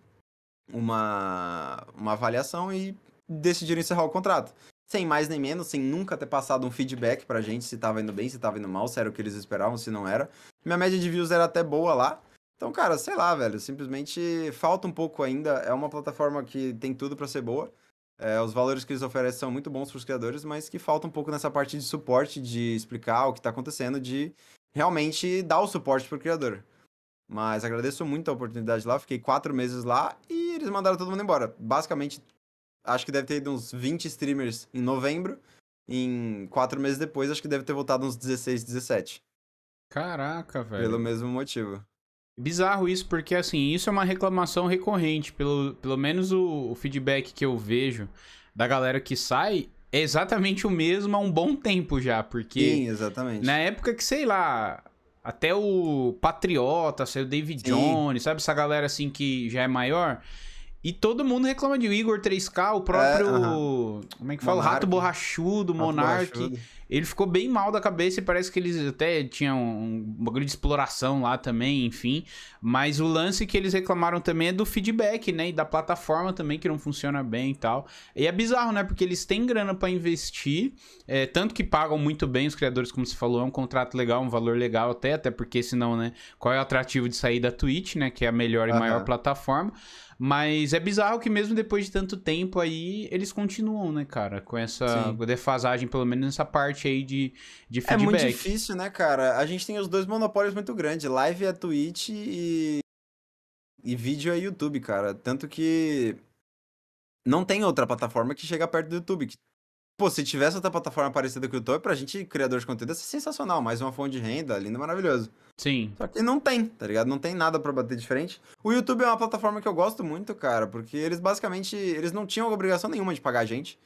uma, uma avaliação e decidiram encerrar o contrato. Sem mais nem menos, sem nunca ter passado um feedback pra gente se tava indo bem, se tava indo mal, se era o que eles esperavam, se não era. Minha média de views era até boa lá. Então, cara, sei lá, velho, simplesmente falta um pouco ainda. É uma plataforma que tem tudo para ser boa. É, os valores que eles oferecem são muito bons para os criadores, mas que falta um pouco nessa parte de suporte, de explicar o que está acontecendo, de realmente dar o suporte para o criador. Mas agradeço muito a oportunidade lá. Fiquei quatro meses lá e eles mandaram todo mundo embora. Basicamente, acho que deve ter ido uns 20 streamers em novembro. Em quatro meses depois, acho que deve ter voltado uns 16, 17. Caraca, velho. Pelo mesmo motivo. Bizarro isso, porque assim, isso é uma reclamação recorrente. Pelo, pelo menos o, o feedback que eu vejo da galera que sai é exatamente o mesmo há um bom tempo já. Porque. Sim, exatamente. Na época que, sei lá, até o Patriota, saiu o David Sim. Jones, sabe? Essa galera assim que já é maior. E todo mundo reclama de Igor 3K, o próprio. É, uh -huh. Como é que fala? Monarque. Rato Borrachudo, Monark. Ele ficou bem mal da cabeça e parece que eles até tinham um bagulho de exploração lá também, enfim. Mas o lance que eles reclamaram também é do feedback, né? E da plataforma também que não funciona bem e tal. E é bizarro, né? Porque eles têm grana para investir, é, tanto que pagam muito bem os criadores, como se falou, é um contrato legal, um valor legal até, até porque senão, né? Qual é o atrativo de sair da Twitch, né? Que é a melhor e maior plataforma. Mas é bizarro que mesmo depois de tanto tempo aí, eles continuam, né, cara? Com essa Sim. defasagem, pelo menos nessa parte parte aí de, de feedback. É muito difícil, né, cara? A gente tem os dois monopólios muito grandes. Live é Twitch e, e vídeo é YouTube, cara. Tanto que não tem outra plataforma que chega perto do YouTube. Pô, se tivesse outra plataforma parecida com o YouTube, pra gente, criador de conteúdo, ia ser sensacional. Mais uma fonte de renda, lindo, maravilhoso. Sim. Só que não tem, tá ligado? Não tem nada para bater de frente. O YouTube é uma plataforma que eu gosto muito, cara, porque eles basicamente, eles não tinham obrigação nenhuma de pagar a gente.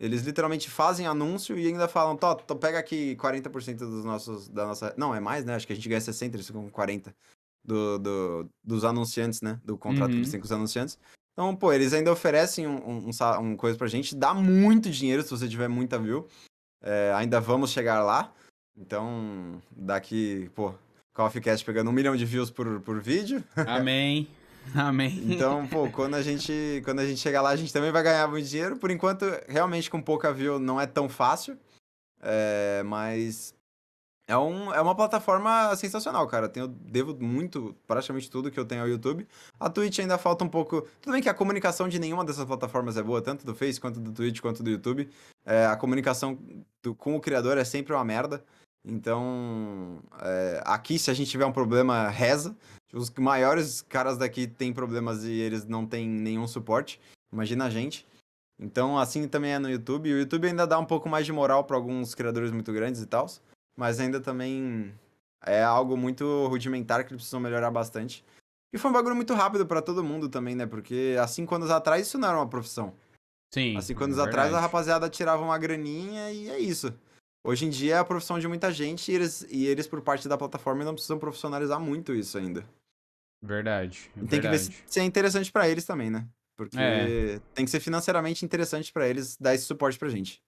Eles literalmente fazem anúncio e ainda falam, Tó, tó pega aqui 40% dos nossos, da nossa... Não, é mais, né? Acho que a gente ganha 60, eles ficam com 40 do, do, dos anunciantes, né? Do contrato uhum. que eles têm com os anunciantes. Então, pô, eles ainda oferecem um, um, um, coisa pra gente. Dá muito dinheiro se você tiver muita view. É, ainda vamos chegar lá. Então, daqui, pô, CoffeeCast pegando um milhão de views por, por vídeo. Amém. Amém. Então, pô, quando a gente, quando a gente chegar lá, a gente também vai ganhar muito dinheiro. Por enquanto, realmente com pouca view não é tão fácil. É, mas é, um, é uma plataforma sensacional, cara. Tenho, devo muito, praticamente tudo que eu tenho ao YouTube. A Twitch ainda falta um pouco. Tudo bem que a comunicação de nenhuma dessas plataformas é boa, tanto do Face, quanto do Twitch, quanto do YouTube. É, a comunicação do, com o criador é sempre uma merda. Então, é, aqui, se a gente tiver um problema, reza. Os maiores caras daqui têm problemas e eles não têm nenhum suporte. Imagina a gente. Então, assim também é no YouTube. o YouTube ainda dá um pouco mais de moral para alguns criadores muito grandes e tal. Mas ainda também é algo muito rudimentar que eles precisam melhorar bastante. E foi um bagulho muito rápido para todo mundo também, né? Porque há assim, cinco anos atrás isso não era uma profissão. Sim. Há assim, cinco anos é atrás a rapaziada tirava uma graninha e é isso. Hoje em dia é a profissão de muita gente e eles, e eles por parte da plataforma, não precisam profissionalizar muito isso ainda. Verdade. tem verdade. que ver se, se é interessante para eles também, né? Porque é. tem que ser financeiramente interessante para eles dar esse suporte pra gente.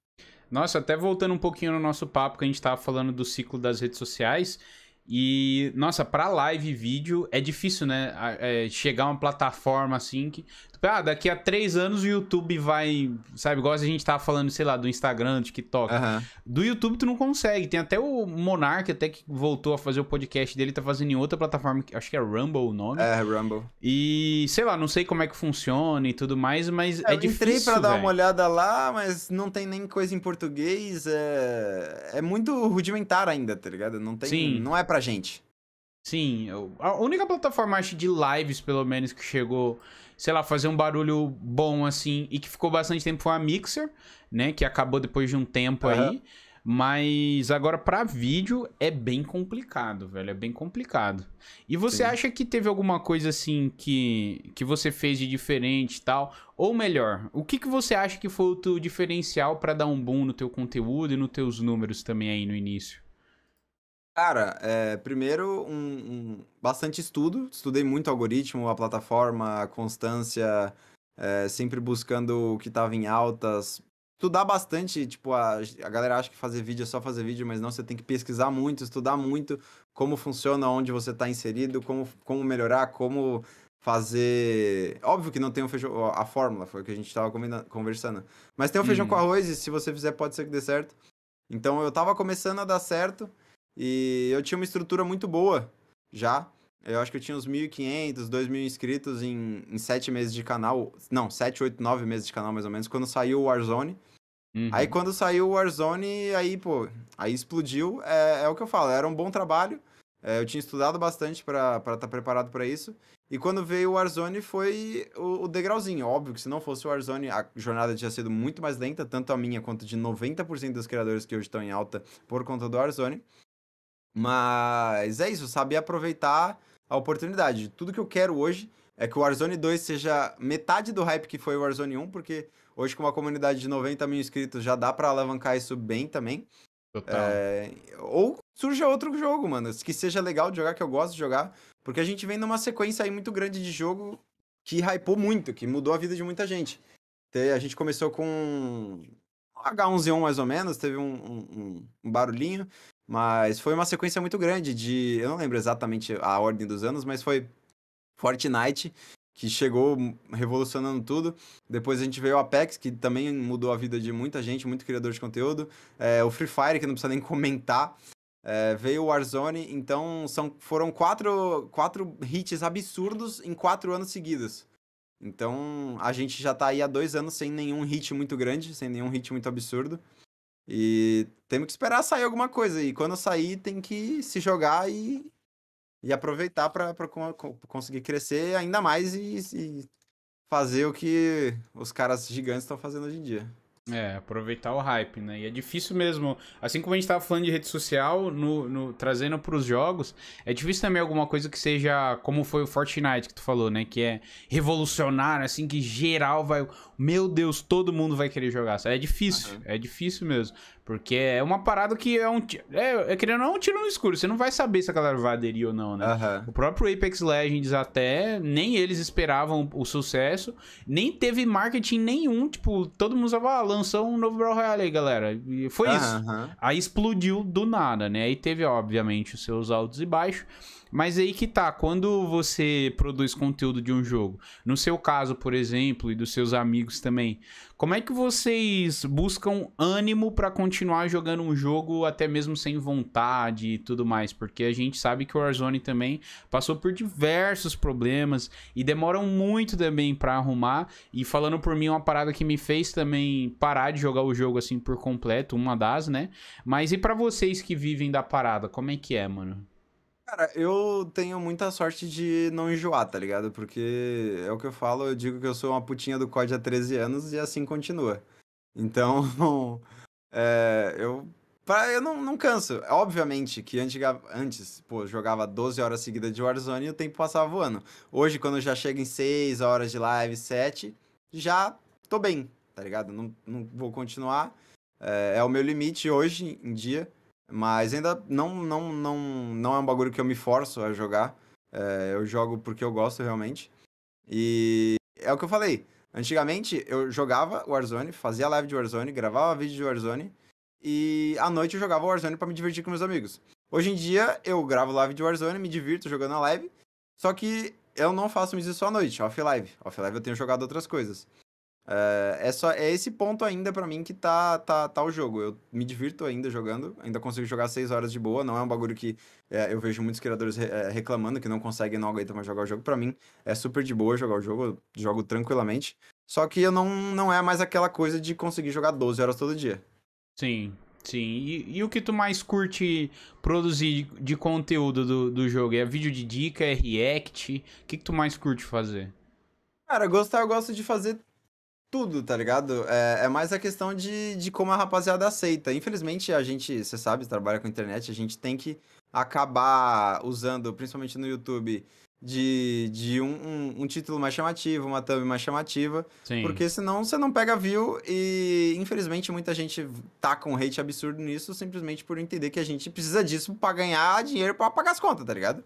Nossa, até voltando um pouquinho no nosso papo que a gente tava falando do ciclo das redes sociais. E, nossa, para live e vídeo é difícil, né? É, chegar uma plataforma assim que. Ah, daqui a três anos o YouTube vai. Sabe, igual a gente tava falando, sei lá, do Instagram, do TikTok. Uhum. Do YouTube tu não consegue. Tem até o Monark, até que voltou a fazer o podcast dele, tá fazendo em outra plataforma, acho que é Rumble o nome. É, Rumble. E, sei lá, não sei como é que funciona e tudo mais, mas é, é eu difícil. Eu entrei pra véio. dar uma olhada lá, mas não tem nem coisa em português. É, é muito rudimentar ainda, tá ligado? Não tem. Sim. Não é pra gente. Sim, eu, a única plataforma acho, de lives, pelo menos, que chegou, sei lá, fazer um barulho bom assim e que ficou bastante tempo foi a Mixer, né? Que acabou depois de um tempo uhum. aí. Mas agora para vídeo é bem complicado, velho, é bem complicado. E você Sim. acha que teve alguma coisa assim que, que você fez de diferente e tal? Ou melhor, o que, que você acha que foi o teu diferencial para dar um boom no teu conteúdo e nos teus números também aí no início? Cara, é, primeiro, um, um- bastante estudo. Estudei muito algoritmo, a plataforma, a constância, é, sempre buscando o que estava em altas. Estudar bastante, tipo, a, a galera acha que fazer vídeo é só fazer vídeo, mas não, você tem que pesquisar muito, estudar muito como funciona, onde você está inserido, como, como melhorar, como fazer. Óbvio que não tem o feijão, a fórmula, foi o que a gente estava conversando. Mas tem o feijão com uhum. arroz, e se você fizer, pode ser que dê certo. Então eu tava começando a dar certo. E eu tinha uma estrutura muito boa já. Eu acho que eu tinha uns 1.500, 2.000 inscritos em, em 7 meses de canal. Não, 7, 8, 9 meses de canal mais ou menos, quando saiu o Warzone. Uhum. Aí quando saiu o Warzone, aí, pô, aí explodiu. É, é o que eu falo, era um bom trabalho. É, eu tinha estudado bastante para estar tá preparado para isso. E quando veio o Warzone foi o, o, degrauzinho. Óbvio que se não fosse o Warzone, a jornada tinha sido muito mais lenta, tanto a minha quanto de 90% dos criadores que hoje estão em alta por conta do Warzone. Mas é isso, saber aproveitar a oportunidade. Tudo que eu quero hoje é que o Warzone 2 seja metade do hype que foi o Warzone 1, porque hoje com uma comunidade de 90 mil inscritos já dá para alavancar isso bem também. Total. É, ou surja outro jogo, mano, que seja legal de jogar, que eu gosto de jogar, porque a gente vem numa sequência aí muito grande de jogo que hypou muito, que mudou a vida de muita gente. A gente começou com H1Z1 mais ou menos, teve um, um, um barulhinho. Mas foi uma sequência muito grande de. Eu não lembro exatamente a ordem dos anos, mas foi Fortnite, que chegou revolucionando tudo. Depois a gente veio o Apex, que também mudou a vida de muita gente, muito criador de conteúdo. É, o Free Fire, que não precisa nem comentar. É, veio o Warzone, então são, foram quatro, quatro hits absurdos em quatro anos seguidos. Então a gente já tá aí há dois anos sem nenhum hit muito grande, sem nenhum hit muito absurdo. E temos que esperar sair alguma coisa. E quando sair, tem que se jogar e, e aproveitar para conseguir crescer ainda mais e, e fazer o que os caras gigantes estão fazendo hoje em dia. É, aproveitar o hype, né? E é difícil mesmo. Assim como a gente tava falando de rede social, no, no trazendo pros jogos, é difícil também alguma coisa que seja como foi o Fortnite que tu falou, né? Que é revolucionário, assim, que geral vai. Meu Deus, todo mundo vai querer jogar. É difícil, uhum. é difícil mesmo. Porque é uma parada que é um. É, é querendo não, é um tiro no escuro. Você não vai saber se a galera vai aderir ou não, né? Uhum. O próprio Apex Legends, até, nem eles esperavam o sucesso, nem teve marketing nenhum. Tipo, todo mundo estava ah, lançou um novo Brawl Royale aí, galera. E foi uhum. isso. Aí explodiu do nada, né? Aí teve, obviamente, os seus altos e baixos. Mas aí que tá, quando você produz conteúdo de um jogo, no seu caso, por exemplo, e dos seus amigos também, como é que vocês buscam ânimo para continuar jogando um jogo até mesmo sem vontade e tudo mais? Porque a gente sabe que o Warzone também passou por diversos problemas e demoram muito também para arrumar. E falando por mim, uma parada que me fez também parar de jogar o jogo assim por completo, uma das, né? Mas e para vocês que vivem da parada, como é que é, mano? Cara, eu tenho muita sorte de não enjoar, tá ligado? Porque é o que eu falo, eu digo que eu sou uma putinha do COD há 13 anos e assim continua. Então, é, eu, pra, eu não, não canso. Obviamente que antes, antes, pô, jogava 12 horas seguidas de Warzone e o tempo passava voando. Hoje, quando já chego em 6 horas de live, 7, já tô bem, tá ligado? Não, não vou continuar. É, é o meu limite hoje em dia. Mas ainda não, não, não, não é um bagulho que eu me forço a jogar. É, eu jogo porque eu gosto realmente. E é o que eu falei. Antigamente eu jogava Warzone, fazia live de Warzone, gravava vídeo de Warzone e à noite eu jogava Warzone para me divertir com meus amigos. Hoje em dia eu gravo live de Warzone, me divirto jogando a live, só que eu não faço isso só à noite, off live. Off live eu tenho jogado outras coisas. É, é só é esse ponto ainda para mim que tá, tá, tá o jogo. Eu me divirto ainda jogando, ainda consigo jogar 6 horas de boa. Não é um bagulho que é, eu vejo muitos criadores re, é, reclamando que não conseguem, não aguentam mais jogar o jogo. para mim é super de boa jogar o jogo, jogo tranquilamente. Só que eu não, não é mais aquela coisa de conseguir jogar 12 horas todo dia. Sim, sim. E, e o que tu mais curte produzir de, de conteúdo do, do jogo? É vídeo de dica, é react? O que, que tu mais curte fazer? Cara, gostar eu gosto de fazer tudo, tá ligado? É, é, mais a questão de, de como a rapaziada aceita. Infelizmente, a gente, você sabe, trabalha com internet, a gente tem que acabar usando, principalmente no YouTube, de, de um, um, um título mais chamativo, uma thumb mais chamativa. Sim. Porque senão você não pega view e, infelizmente, muita gente tá com um hate absurdo nisso simplesmente por entender que a gente precisa disso para ganhar dinheiro para pagar as contas, tá ligado?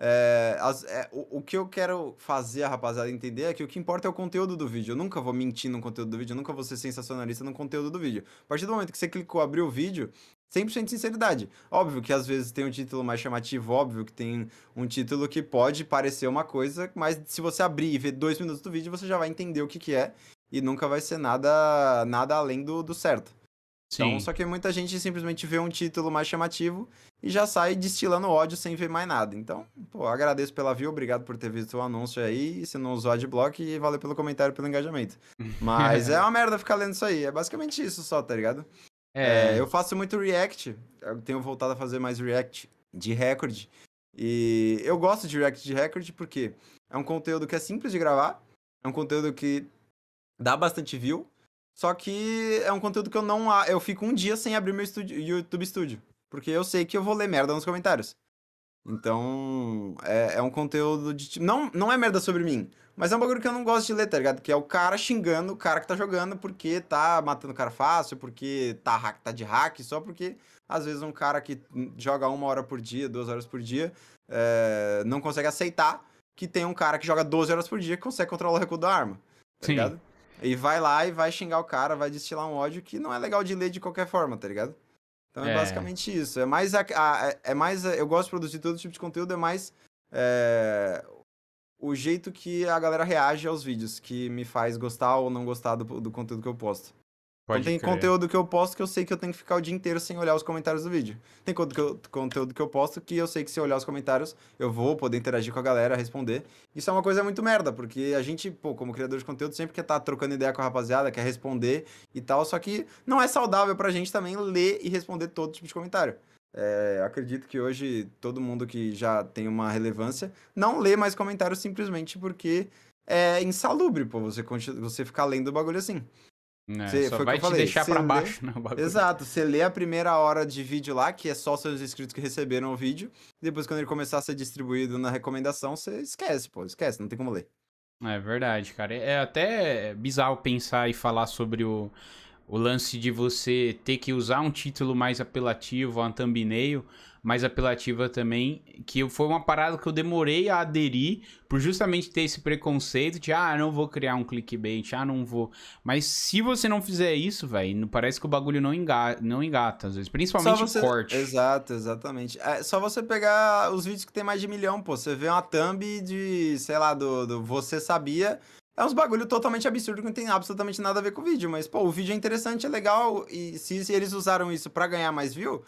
É, as, é, o, o, que eu quero fazer a rapaziada entender é que o que importa é o conteúdo do vídeo. Eu nunca vou mentir no conteúdo do vídeo, eu nunca vou ser sensacionalista no conteúdo do vídeo. A partir do momento que você clicou abrir o vídeo, 100% de sinceridade. Óbvio que às vezes tem um título mais chamativo, óbvio que tem um título que pode parecer uma coisa, mas se você abrir e ver dois minutos do vídeo, você já vai entender o que, que é e nunca vai ser nada, nada além do, do certo. Então, só que muita gente simplesmente vê um título mais chamativo e já sai destilando ódio sem ver mais nada. Então, pô, agradeço pela view, obrigado por ter visto o anúncio aí. Se não usou adblock, e valeu pelo comentário, pelo engajamento. Mas é uma merda ficar lendo isso aí. É basicamente isso só, tá ligado? É... é eu faço muito react. Eu tenho voltado a fazer mais react de recorde. E eu gosto de react de recorde porque é um conteúdo que é simples de gravar, é um conteúdo que dá bastante view só que é um conteúdo que eu não. Eu fico um dia sem abrir meu estúdio, YouTube Studio. Porque eu sei que eu vou ler merda nos comentários. Então, é, é um conteúdo de. Não, não é merda sobre mim, mas é um bagulho que eu não gosto de ler, tá ligado? Que é o cara xingando o cara que tá jogando porque tá matando o cara fácil, porque tá, hack, tá de hack, só porque às vezes um cara que joga uma hora por dia, duas horas por dia, é, não consegue aceitar que tem um cara que joga 12 horas por dia que consegue controlar o recuo da arma. Tá Sim. Ligado? E vai lá e vai xingar o cara, vai destilar um ódio que não é legal de ler de qualquer forma, tá ligado? Então é, é. basicamente isso. É mais, a, a, é, é mais. Eu gosto de produzir todo tipo de conteúdo, é mais. É, o jeito que a galera reage aos vídeos, que me faz gostar ou não gostar do, do conteúdo que eu posto. Então Pode então tem crer. conteúdo que eu posto que eu sei que eu tenho que ficar o dia inteiro sem olhar os comentários do vídeo. Tem conteúdo que eu posto que eu sei que se eu olhar os comentários, eu vou poder interagir com a galera, responder. Isso é uma coisa muito merda, porque a gente, pô, como criador de conteúdo, sempre quer estar tá trocando ideia com a rapaziada, quer responder e tal, só que não é saudável pra gente também ler e responder todo tipo de comentário. É, acredito que hoje todo mundo que já tem uma relevância não lê mais comentários simplesmente porque é insalubre, pô, você, você ficar lendo o bagulho assim você, é, só vai te falei. deixar para baixo. Lê... Não, né, Exato, você lê a primeira hora de vídeo lá, que é só seus inscritos que receberam o vídeo. Depois, quando ele começar a ser distribuído na recomendação, você esquece, pô, esquece, não tem como ler. É verdade, cara. É, é até bizarro pensar e falar sobre o, o lance de você ter que usar um título mais apelativo, um thumbnail, mais apelativa também, que foi uma parada que eu demorei a aderir por justamente ter esse preconceito de ah, não vou criar um clickbait, ah, não vou. Mas se você não fizer isso, velho, parece que o bagulho não engata, não engata às vezes, principalmente você... corte. Exato, exatamente. É só você pegar os vídeos que tem mais de milhão, pô, você vê uma thumb de, sei lá, do, do você sabia, é uns bagulho totalmente absurdo que não tem absolutamente nada a ver com o vídeo. Mas, pô, o vídeo é interessante, é legal. E se eles usaram isso para ganhar mais view,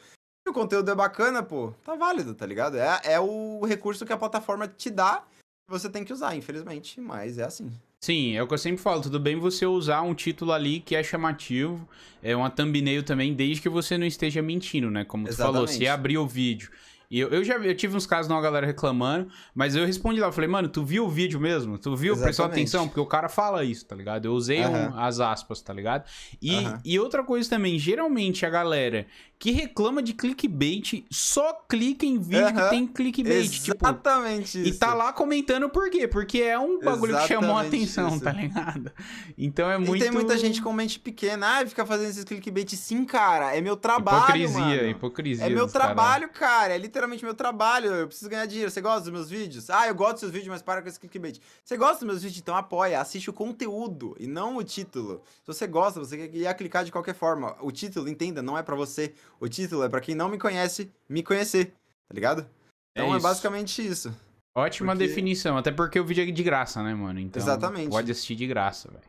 o conteúdo é bacana, pô, tá válido, tá ligado? É, é o recurso que a plataforma te dá, você tem que usar, infelizmente, mas é assim. Sim, é o que eu sempre falo, tudo bem você usar um título ali que é chamativo, é uma thumbnail também, desde que você não esteja mentindo, né? Como Exatamente. tu falou, se abrir o vídeo e eu, eu já eu tive uns casos de uma galera reclamando, mas eu respondi lá, eu falei, mano, tu viu o vídeo mesmo? Tu viu? Prestou atenção? Porque o cara fala isso, tá ligado? Eu usei uhum. um, as aspas, tá ligado? E, uhum. e outra coisa também, geralmente a galera que reclama de clickbait, só clica em vídeo que tem clickbait. Tipo, exatamente tipo, isso. E tá lá comentando por quê? Porque é um bagulho exatamente que chamou a atenção, isso. tá ligado? Então é muito... E tem muita gente com mente pequena, ah, fica fazendo esses clickbait. Sim, cara, é meu trabalho, Hipocrisia, mano. hipocrisia. É meu trabalho, cara. cara. É literalmente meu trabalho. Eu preciso ganhar dinheiro. Você gosta dos meus vídeos? Ah, eu gosto dos seus vídeos, mas para com esse clickbait. Você gosta dos meus vídeos? Então apoia, assiste o conteúdo e não o título. Se você gosta, você ia clicar de qualquer forma. O título, entenda, não é para você o título é para quem não me conhece, me conhecer, tá ligado? Então é, é isso. é basicamente isso. Ótima porque... definição, até porque o vídeo é de graça, né, mano? Então, Exatamente. Pode assistir de graça, velho.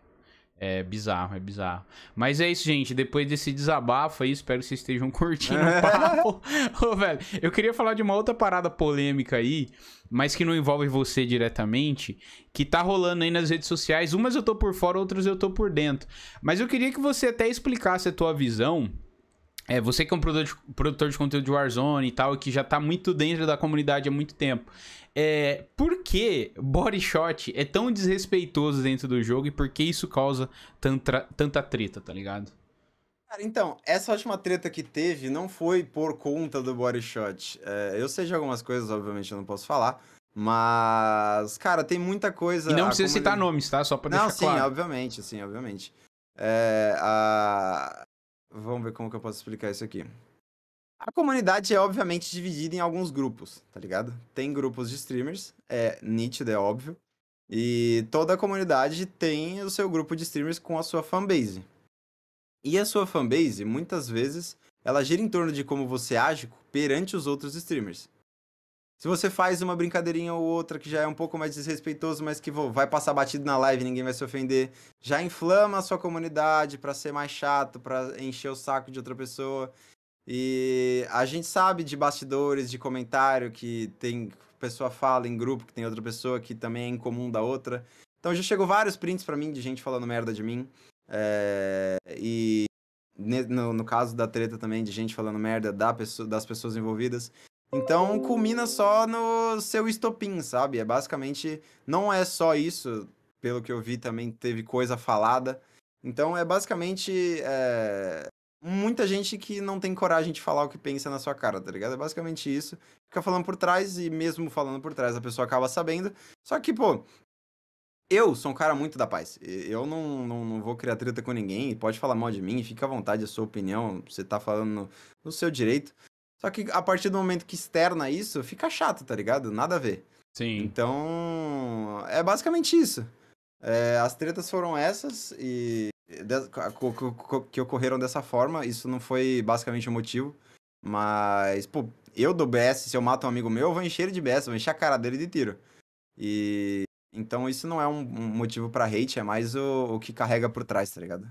É bizarro, é bizarro. Mas é isso, gente. Depois desse desabafo aí, espero que vocês estejam curtindo o papo. Ô, velho, eu queria falar de uma outra parada polêmica aí, mas que não envolve você diretamente, que tá rolando aí nas redes sociais. Umas eu tô por fora, outras eu tô por dentro. Mas eu queria que você até explicasse a tua visão é, você que é um produtor de, produtor de conteúdo de Warzone e tal, que já tá muito dentro da comunidade há muito tempo. É, por que body shot é tão desrespeitoso dentro do jogo e por que isso causa tanta, tanta treta, tá ligado? Cara, então, essa última treta que teve não foi por conta do body shot. É, eu sei de algumas coisas, obviamente eu não posso falar, mas, cara, tem muita coisa... E não precisa comunidade... citar nomes, tá? Só pra não, deixar sim, claro. Não, sim, obviamente, sim, obviamente. É, a, Vamos ver como que eu posso explicar isso aqui. A comunidade é obviamente dividida em alguns grupos, tá ligado? Tem grupos de streamers, é nítido, é óbvio. E toda a comunidade tem o seu grupo de streamers com a sua fanbase. E a sua fanbase, muitas vezes, ela gira em torno de como você age perante os outros streamers. Se você faz uma brincadeirinha ou outra que já é um pouco mais desrespeitoso, mas que vai passar batido na live, ninguém vai se ofender, já inflama a sua comunidade para ser mais chato, para encher o saco de outra pessoa. E a gente sabe de bastidores, de comentário que tem pessoa fala em grupo que tem outra pessoa que também é incomum da outra. Então já chegou vários prints para mim de gente falando merda de mim. É... E no, no, caso da treta também, de gente falando merda da pessoa, das pessoas envolvidas. Então culmina só no seu estopim, sabe? É basicamente. Não é só isso, pelo que eu vi também teve coisa falada. Então é basicamente. É, muita gente que não tem coragem de falar o que pensa na sua cara, tá ligado? É basicamente isso. Fica falando por trás e mesmo falando por trás a pessoa acaba sabendo. Só que, pô, eu sou um cara muito da paz. Eu não, não, não, vou criar treta com ninguém. Pode falar mal de mim, fica à vontade, é a sua opinião. Você tá falando no, no seu direito. Só que a partir do momento que externa isso, fica chato, tá ligado? Nada a ver. Sim. Então, é basicamente isso. É, as tretas foram essas e que ocorreram dessa forma. Isso não foi basicamente o motivo. Mas, pô, eu do BS, se eu mato um amigo meu, eu vou encher ele de BS, vou encher a cara dele de tiro. E. Então isso não é um motivo para hate, é mais o, o que carrega por trás, tá ligado?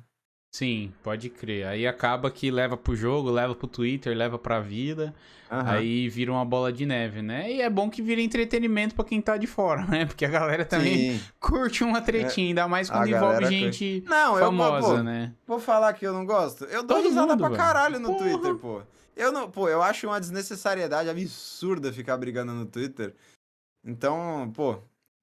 Sim, pode crer. Aí acaba que leva pro jogo, leva pro Twitter, leva pra vida. Uhum. Aí vira uma bola de neve, né? E é bom que vira entretenimento pra quem tá de fora, né? Porque a galera também Sim. curte uma tretinha, é. ainda mais quando a envolve gente não, famosa, eu, pô, né? Vou falar que eu não gosto. Eu dou Todo risada mundo, pra velho. caralho no Porra. Twitter, pô. Eu não, pô, eu acho uma desnecessariedade absurda ficar brigando no Twitter. Então, pô,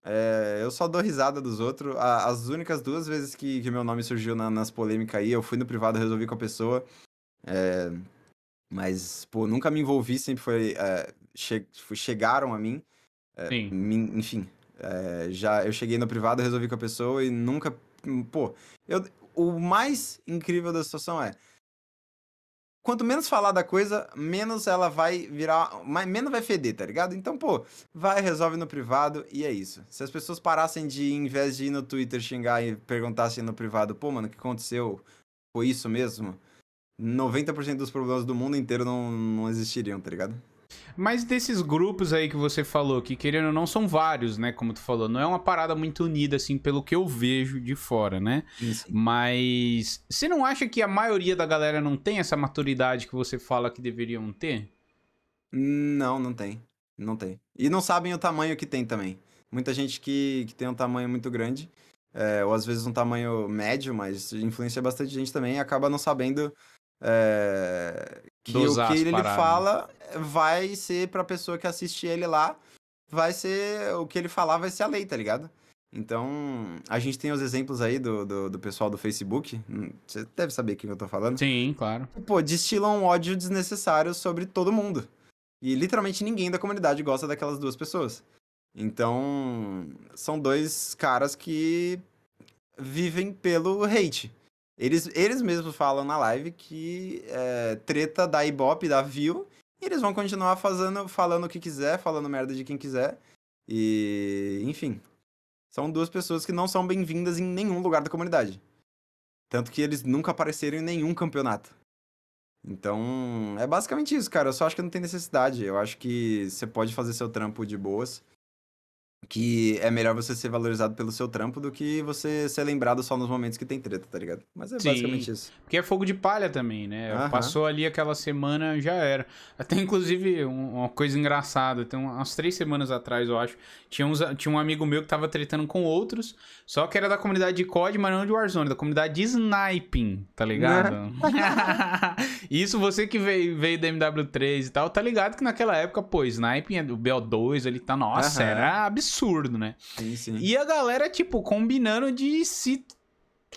é, eu só dou risada dos outros. As únicas duas vezes que, que meu nome surgiu na, nas polêmicas aí, eu fui no privado resolvi com a pessoa. É, mas, pô, nunca me envolvi, sempre foi. É, che chegaram a mim. É, me, enfim, é, já eu cheguei no privado, resolvi com a pessoa e nunca. Hum, pô, eu, o mais incrível da situação é quanto menos falar da coisa, menos ela vai virar, mais, menos vai feder, tá ligado? Então, pô, vai, resolve no privado e é isso. Se as pessoas parassem de, em vez de ir no Twitter xingar e perguntassem no privado, pô, mano, o que aconteceu? Foi isso mesmo? 90% dos problemas do mundo inteiro não, não existiriam, tá ligado? Mas desses grupos aí que você falou, que querendo ou não são vários, né? Como tu falou, não é uma parada muito unida, assim, pelo que eu vejo de fora, né? Isso. Mas você não acha que a maioria da galera não tem essa maturidade que você fala que deveriam ter? Não, não tem. Não tem. E não sabem o tamanho que tem também. Muita gente que, que tem um tamanho muito grande, é, ou às vezes um tamanho médio, mas influencia bastante gente também, acaba não sabendo é, que Dosar o que ele, fala vai ser pra pessoa que assiste ele lá, vai ser. O que ele falar vai ser a lei, tá ligado? Então, a gente tem os exemplos aí do, do, do, pessoal do Facebook. Hum, você deve saber quem eu tô falando. Sim, claro. Pô, destilam ódio desnecessário sobre todo mundo. E literalmente ninguém da comunidade gosta daquelas duas pessoas. Então, são dois caras que vivem pelo hate. Eles, eles mesmos falam na live que é, treta da Ibope, da View, e eles vão continuar fazendo, falando o que quiser, falando merda de quem quiser. E, enfim. São duas pessoas que não são bem-vindas em nenhum lugar da comunidade. Tanto que eles nunca apareceram em nenhum campeonato. Então, é basicamente isso, cara. Eu só acho que não tem necessidade. Eu acho que você pode fazer seu trampo de boas que é melhor você ser valorizado pelo seu trampo do que você ser lembrado só nos momentos que tem treta, tá ligado? Mas é Sim, basicamente isso. Porque é fogo de palha também, né? Passou ali aquela semana, já era. Até inclusive uma coisa engraçada, tem umas três semanas atrás, eu acho, tinha, uns, tinha um amigo meu que tava tretando com outros, só que era da comunidade de COD, mas não de Warzone, da comunidade de Sniping, tá ligado? Né? isso você que veio, veio da MW3 e tal, tá ligado que naquela época, pô, Sniping, é o BO2 ali tá, nossa, era absurdo absurdo, né? Sim, sim. E a galera, tipo, combinando de se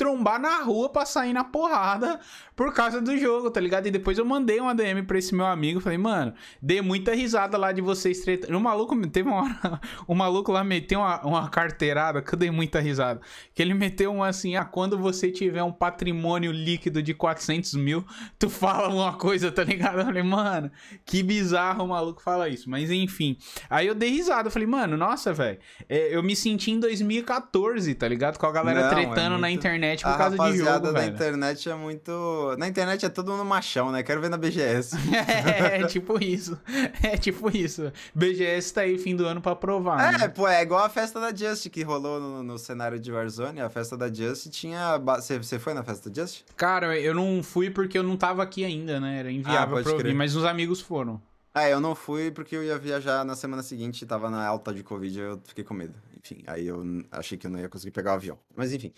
trombar na rua pra sair na porrada por causa do jogo, tá ligado? E depois eu mandei uma DM pra esse meu amigo, falei, mano, dei muita risada lá de vocês tretando. O maluco, teve uma hora, o maluco lá meteu uma, uma carteirada, que eu dei muita risada, que ele meteu um assim, ah, quando você tiver um patrimônio líquido de 400 mil, tu fala uma coisa, tá ligado? Eu falei, mano, que bizarro o maluco fala isso, mas enfim. Aí eu dei risada, eu falei, mano, nossa, velho, é, eu me senti em 2014, tá ligado? Com a galera Não, é tretando é muito... na internet internet por a causa de jogo, A na internet é muito... Na internet é todo mundo machão, né? Quero ver na BGS. é, é, tipo isso. É tipo isso. BGS tá aí fim do ano pra provar, É, né? pô, é igual a festa da Just que rolou no, no cenário de Warzone. A festa da Just tinha... Você, você foi na festa da Just? Cara, eu não fui porque eu não tava aqui ainda, né? Era inviável ah, pra ouvir, mas os amigos foram. Ah, eu não fui porque eu ia viajar na semana seguinte, tava na alta de Covid, eu fiquei com medo. Enfim, aí eu achei que eu não ia conseguir pegar o avião. Mas enfim.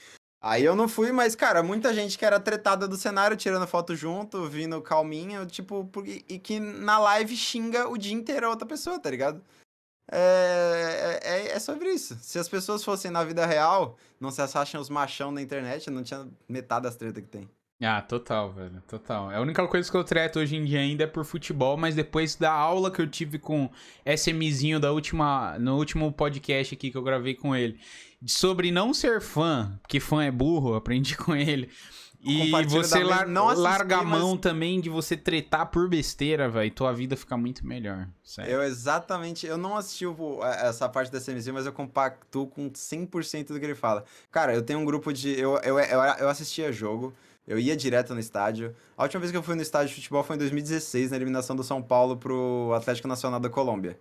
Aí eu não fui, mas, cara, muita gente que era tretada do cenário, tirando foto junto, vindo calminha, tipo, porque, e que na live xinga o dia inteiro a outra pessoa, tá ligado? É, é, é, é sobre isso. Se as pessoas fossem na vida real, não se achassem os machão na internet, não tinha metade das tretas que tem. Ah, total, velho, total. É a única coisa que eu treto hoje em dia ainda é por futebol, mas depois da aula que eu tive com SMzinho da última, no último podcast aqui que eu gravei com ele, sobre não ser fã, que fã é burro, aprendi com ele. E você lar Nossa, larga a mão mas... também de você tretar por besteira, velho. Tua vida fica muito melhor. Eu exatamente. Eu não assisti o, essa parte da CMZ, mas eu compactuo com 100% do que ele fala. Cara, eu tenho um grupo de. Eu, eu, eu, eu assistia jogo. Eu ia direto no estádio. A última vez que eu fui no estádio de futebol foi em 2016, na eliminação do São Paulo pro Atlético Nacional da Colômbia.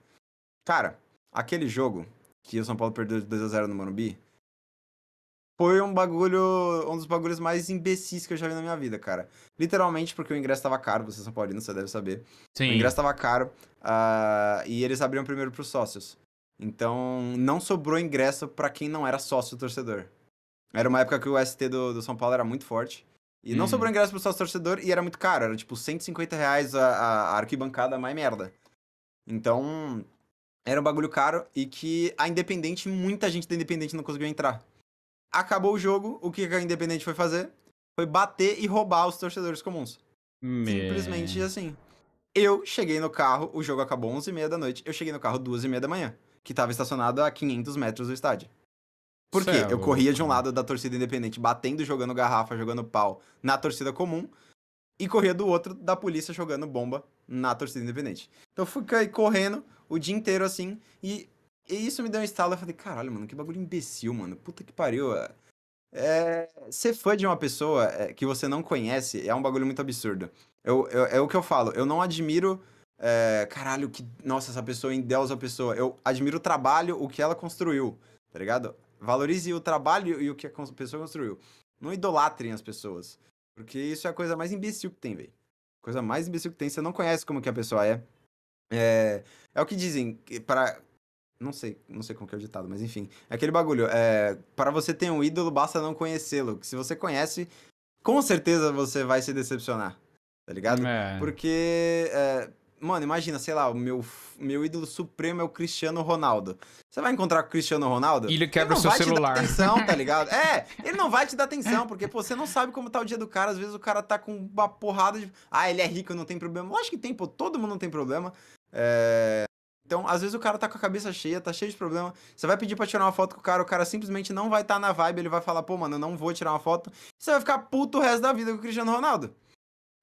Cara, aquele jogo, que o São Paulo perdeu de 2 a 0 no Morumbi, foi um bagulho, um dos bagulhos mais imbecis que eu já vi na minha vida, cara. Literalmente porque o ingresso tava caro, você é São Paulino, você deve saber. Sim. O ingresso tava caro uh, e eles abriram primeiro pros sócios. Então, não sobrou ingresso para quem não era sócio torcedor. Era uma época que o ST do, do São Paulo era muito forte. E hum. não sobrou ingresso pro sócio torcedor e era muito caro. Era tipo 150 reais a, a arquibancada mais merda. Então, era um bagulho caro e que a Independente, muita gente da Independente não conseguiu entrar. Acabou o jogo, o que a Independente foi fazer? Foi bater e roubar os torcedores comuns. Me... Simplesmente assim. Eu cheguei no carro, o jogo acabou 11h30 da noite, eu cheguei no carro 2h30 da manhã, que estava estacionado a 500 metros do estádio. Por quê? É eu corria de um lado da torcida independente, batendo, jogando garrafa, jogando pau na torcida comum, e corria do outro da polícia jogando bomba na torcida independente. Então eu fiquei correndo o dia inteiro assim, e, e isso me deu um estalo. Eu falei, caralho, mano, que bagulho imbecil, mano. Puta que pariu. É, é ser fã de uma pessoa é, que você não conhece é um bagulho muito absurdo. Eu, eu é o que eu falo, eu não admiro. É, caralho, que. Nossa, essa pessoa endeusa a pessoa. Eu admiro o trabalho, o que ela construiu, tá ligado? Valorize o trabalho e o que a pessoa construiu. Não idolatrem as pessoas. Porque isso é a coisa mais imbecil que tem, velho. Coisa mais imbecil que tem, você não conhece como que a pessoa é. É, é o que dizem, para não sei, não sei como que é o ditado, mas enfim, é aquele bagulho, é, para você ter um ídolo basta não conhecê-lo, se você conhece, com certeza você vai se decepcionar, tá ligado? É. Porque é, Mano, imagina, sei lá, o meu, meu ídolo supremo é o Cristiano Ronaldo. Você vai encontrar com o Cristiano Ronaldo? ele quebra ele o seu celular. Te dar atenção, tá ligado? É, ele não vai te dar atenção, porque pô, você não sabe como tá o dia do cara. Às vezes o cara tá com uma porrada de. Ah, ele é rico, não tem problema. Lógico que tem, pô, todo mundo não tem problema. É... Então, às vezes o cara tá com a cabeça cheia, tá cheio de problema. Você vai pedir pra tirar uma foto com o cara, o cara simplesmente não vai estar tá na vibe, ele vai falar, pô, mano, eu não vou tirar uma foto. Você vai ficar puto o resto da vida com o Cristiano Ronaldo.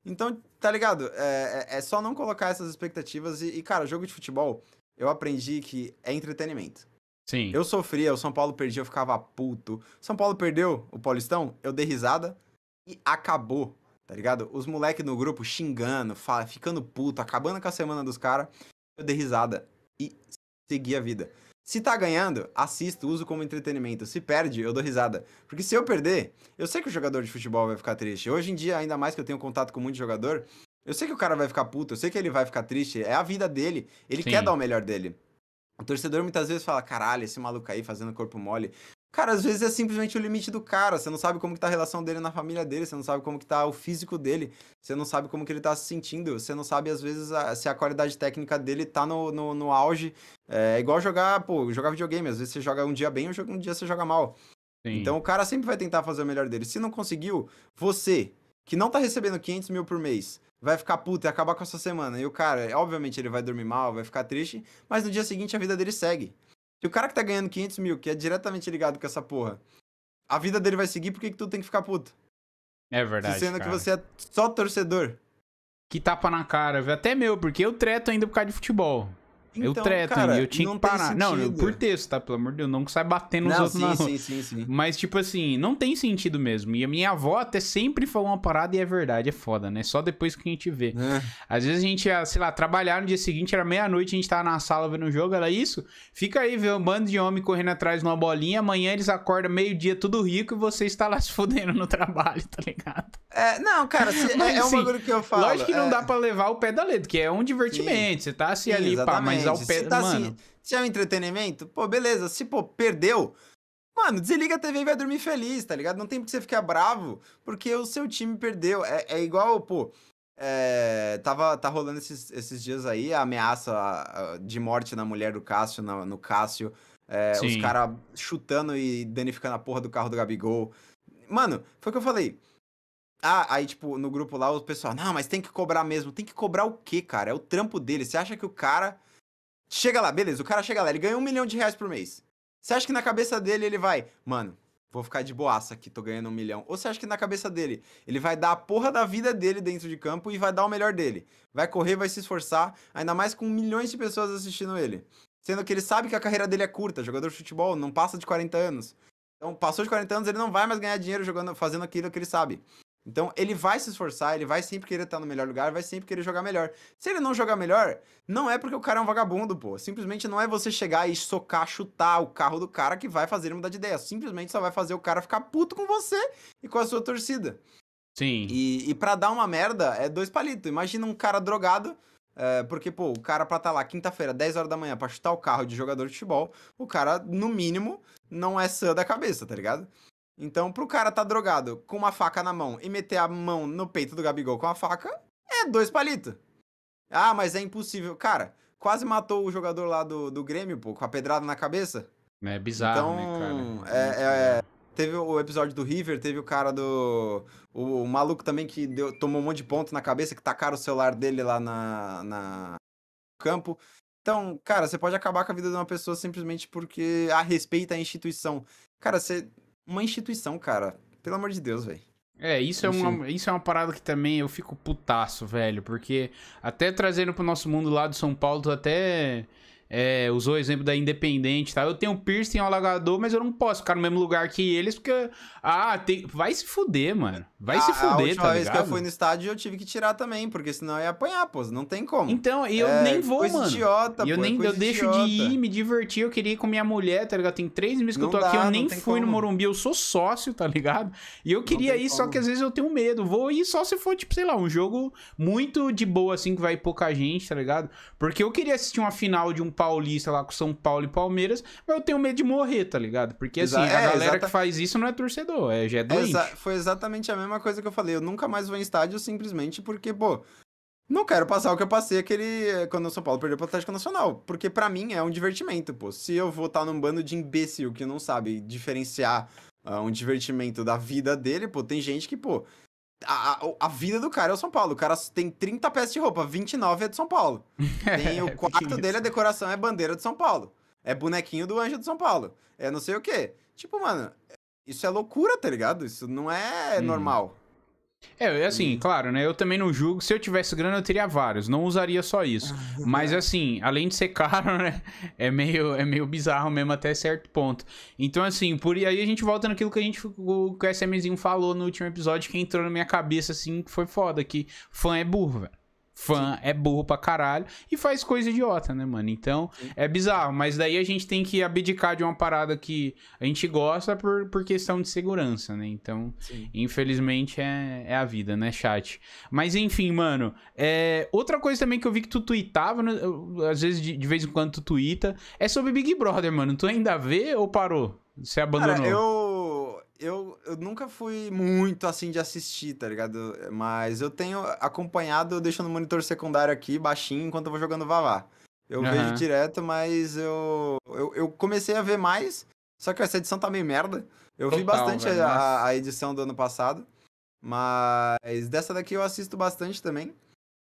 Então, Tá ligado? É, é, é, só não colocar essas expectativas. E, e, cara, jogo de futebol, eu aprendi que é entretenimento. Sim. Eu sofria, o São Paulo perdia, eu ficava puto. São Paulo perdeu o Paulistão, eu dei risada e acabou, tá ligado? Os moleques no grupo xingando, fala, ficando puto, acabando com a semana dos caras. Eu dei risada e segui a vida. Se tá ganhando, assisto, uso como entretenimento. Se perde, eu dou risada. Porque se eu perder, eu sei que o jogador de futebol vai ficar triste. Hoje em dia, ainda mais que eu tenho contato com muito jogador, eu sei que o cara vai ficar puto, eu sei que ele vai ficar triste. É a vida dele. Ele Sim. quer dar o melhor dele. O torcedor muitas vezes fala: caralho, esse maluco aí fazendo corpo mole. Cara, às vezes é simplesmente o limite do cara. Você não sabe como que tá a relação dele na família dele, você não sabe como que tá o físico dele, você não sabe como que ele tá se sentindo, você não sabe, às vezes, a, se a qualidade técnica dele tá no, no, no auge. É, é igual jogar, pô, jogar videogame. Às vezes você joga um dia bem, um dia você joga mal. Sim. Então o cara sempre vai tentar fazer o melhor dele. Se não conseguiu, você, que não tá recebendo 500 mil por mês, vai ficar puto e acabar com a sua semana. E o cara, obviamente, ele vai dormir mal, vai ficar triste, mas no dia seguinte a vida dele segue. Se o cara que tá ganhando 500 mil, que é diretamente ligado com essa porra, a vida dele vai seguir, por que, que tu tem que ficar puto? É verdade. Se sendo cara. que você é só torcedor. Que tapa na cara, Até meu, porque eu treto ainda por causa de futebol. Então, eu treto, cara, eu tinha que parar. Não, por texto, tá? Pelo amor de Deus, não que sai batendo nos não, outros, sim, não. Sim, sim, sim. Mas, tipo assim, não tem sentido mesmo. E a minha avó até sempre falou uma parada e é verdade, é foda, né? Só depois que a gente vê. É. Às vezes a gente ia, sei lá, trabalhar no dia seguinte, era meia-noite, a gente tava na sala vendo o jogo, era isso? Fica aí, vê um bando de homem correndo atrás numa bolinha, amanhã eles acordam meio-dia tudo rico e você está lá se fodendo no trabalho, tá ligado? É, não, cara, se, mas, é, assim, é um assim, bagulho que eu falo. Lógico que é... não dá pra levar o pé da letra, que é um divertimento, sim. você tá assim ali, exatamente. pá, mas usar o um tá assim. entretenimento? Pô, beleza. Se, pô, perdeu. Mano, desliga a TV e vai dormir feliz, tá ligado? Não tem porque você ficar bravo, porque o seu time perdeu. É, é igual, pô. É, tava, tá rolando esses, esses dias aí a ameaça de morte na mulher do Cássio, no, no Cássio. É, os caras chutando e danificando a porra do carro do Gabigol. Mano, foi o que eu falei. Ah, aí, tipo, no grupo lá, o pessoal, não, mas tem que cobrar mesmo. Tem que cobrar o quê, cara? É o trampo dele. Você acha que o cara Chega lá, beleza, o cara chega lá, ele ganha um milhão de reais por mês. Você acha que na cabeça dele ele vai, mano, vou ficar de boaça aqui, tô ganhando um milhão. Ou você acha que na cabeça dele, ele vai dar a porra da vida dele dentro de campo e vai dar o melhor dele. Vai correr, vai se esforçar, ainda mais com milhões de pessoas assistindo ele. Sendo que ele sabe que a carreira dele é curta, jogador de futebol não passa de 40 anos. Então, passou de 40 anos, ele não vai mais ganhar dinheiro jogando, fazendo aquilo que ele sabe. Então, ele vai se esforçar, ele vai sempre querer estar no melhor lugar, vai sempre querer jogar melhor. Se ele não jogar melhor, não é porque o cara é um vagabundo, pô. Simplesmente não é você chegar e socar, chutar o carro do cara que vai fazer ele mudar de ideia. Simplesmente só vai fazer o cara ficar puto com você e com a sua torcida. Sim. E, e pra dar uma merda, é dois palitos. Imagina um cara drogado é, porque, pô, o cara pra estar tá lá quinta-feira, 10 horas da manhã, pra chutar o carro de jogador de futebol, o cara, no mínimo, não é sã da cabeça, tá ligado? Então, pro cara tá drogado com uma faca na mão e meter a mão no peito do Gabigol com a faca, é dois palitos. Ah, mas é impossível. Cara, quase matou o jogador lá do, do Grêmio, pô, com a pedrada na cabeça. É bizarro, então, né, cara? É, é, é, teve o episódio do River, teve o cara do. O, o maluco também que deu, tomou um monte de ponto na cabeça, que tacaram o celular dele lá na, na campo. Então, cara, você pode acabar com a vida de uma pessoa simplesmente porque a respeita a instituição. Cara, você uma instituição, cara. Pelo amor de Deus, velho. É, isso é, uma, isso é uma parada que também eu fico putaço, velho. Porque até trazendo pro nosso mundo lá de São Paulo, tu até é, usou o exemplo da Independente, tá? Eu tenho piercing alagador, mas eu não posso ficar no mesmo lugar que eles, porque. Ah, tem... vai se fuder, mano. Vai a, se fuder, tá? A última tá vez ligado? que eu fui no estádio, eu tive que tirar também, porque senão eu ia apanhar, pô. Não tem como. Então, e eu é, nem vou, mano. Idiota, eu pô, é nem eu deixo idiota. de ir, me divertir. Eu queria ir com minha mulher, tá ligado? Tem três meses que não eu tô dá, aqui, eu nem fui como. no Morumbi, eu sou sócio, tá ligado? E eu queria ir, como. só que às vezes eu tenho medo. Vou ir só se for, tipo, sei lá, um jogo muito de boa, assim, que vai pouca gente, tá ligado? Porque eu queria assistir uma final de um paulista lá com São Paulo e Palmeiras, mas eu tenho medo de morrer, tá ligado? Porque assim, Exa a é, galera exata... que faz isso não é torcedor, é, já é doente. Exa foi exatamente a mesma coisa que eu falei. Eu nunca mais vou em estádio simplesmente porque, pô, não quero passar o que eu passei aquele quando o São Paulo perdeu pro Atlético Nacional, porque para mim é um divertimento, pô. Se eu vou estar tá num bando de imbecil que não sabe diferenciar uh, um divertimento da vida dele, pô, tem gente que, pô, a, a, vida do cara é o São Paulo. O cara tem 30 peças de roupa, 29 é de São Paulo. Tem o é, quarto dele, a é decoração é bandeira de São Paulo. É bonequinho do anjo de São Paulo. É não sei o quê. Tipo, mano, é, isso é loucura, tá ligado? Isso não é hum. normal. É, é, assim, uhum. claro, né? Eu também não julgo. Se eu tivesse grana, eu teria vários. Não usaria só isso. Ah, Mas, assim, além de ser caro, né? É meio, é meio bizarro mesmo até certo ponto. Então, assim, por aí a gente volta naquilo que a gente, o, que o SMzinho falou no último episódio, que entrou na minha cabeça, assim, que foi foda. Que fã é burro, velho fã Sim. é burro pra caralho e faz coisa idiota, né, mano? Então Sim. é bizarro, mas daí a gente tem que abdicar de uma parada que a gente gosta por, por questão de segurança, né? Então, Sim. infelizmente é, é a vida, né, chat? Mas enfim, mano, é... outra coisa também que eu vi que tu tweetava, né? às vezes de, de, vez em quando tu twitta, é sobre Big Brother, mano. Tu ainda vê ou parou? Você abandonou? Cara, eu eu, eu nunca fui muito assim de assistir, tá ligado? Mas eu tenho acompanhado, deixando o monitor secundário aqui, baixinho, enquanto eu vou jogando Vavá. Eu uhum. vejo direto, mas eu, eu, eu comecei a ver mais, só que essa edição tá meio merda. Eu Total, vi bastante velho, a, a, edição do ano passado, mas dessa daqui eu assisto bastante também.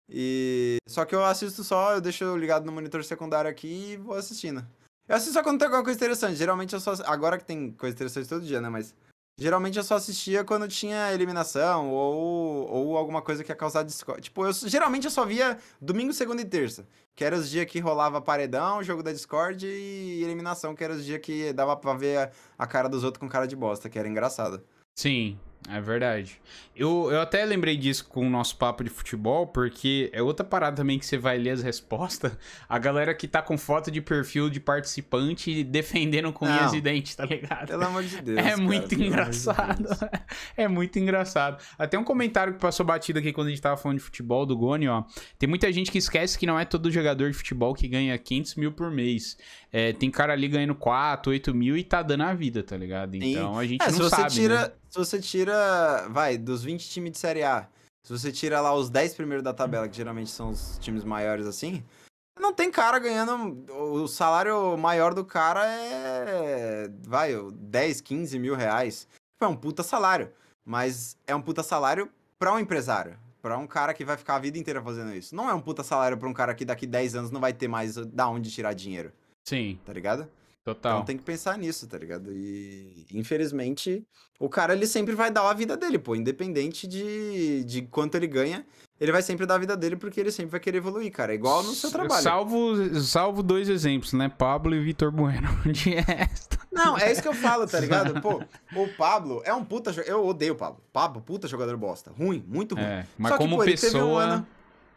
E só que eu assisto só, eu deixo ligado no monitor secundário aqui e vou assistindo. Eu assisto só quando tem alguma coisa interessante. Geralmente eu só agora que tem coisa interessante todo dia, né, mas Geralmente eu só assistia quando tinha eliminação ou, ou alguma coisa que ia causar discord. Tipo, eu, geralmente eu só via domingo, segunda e terça, que eram os dias que rolava paredão, jogo da Discord e eliminação, que eram os dias que dava pra ver a, a cara dos outros com cara de bosta, que era engraçado. Sim, é verdade. Eu, eu até lembrei disso com o nosso papo de futebol, porque é outra parada também que você vai ler as respostas. A galera que tá com foto de perfil de participante defendendo com unhas e dentes, tá ligado? Pelo amor de é Deus. É cara, muito engraçado. De né? é muito engraçado. Até um comentário que passou batido aqui quando a gente tava falando de futebol do Goni, ó. Tem muita gente que esquece que não é todo jogador de futebol que ganha 500 mil por mês. É, tem cara ali ganhando 4, 8 mil e tá dando a vida, tá ligado? Então Sim. a gente é, não se sabe. tira... Né? se você tira, vai, dos 20 times de Série A, se você tira lá os 10 primeiros da tabela, que geralmente são os times maiores assim, não tem cara ganhando. O salário maior do cara é. Vai, 10, 15 mil reais. Tipo, é um puta salário. Mas é um puta salário pra um empresário. Pra um cara que vai ficar a vida inteira fazendo isso. Não é um puta salário pra um cara que daqui 10 anos não vai ter mais da onde tirar dinheiro. Sim. Tá ligado? Total. Então tem que pensar nisso, tá ligado? E infelizmente, o cara ele sempre vai dar a vida dele, pô, independente de, de quanto ele ganha, ele vai sempre dar a vida dele porque ele sempre vai querer evoluir, cara, é igual no seu trabalho. Salvo, salvo dois exemplos, né? Pablo e Vitor Bueno. De resto. Não, é isso que eu falo, tá ligado? Pô, o Pablo é um puta eu odeio o Pablo. Pablo, puta jogador bosta, ruim, muito ruim. É, mas Só como que, pô, pessoa, ele teve um ano.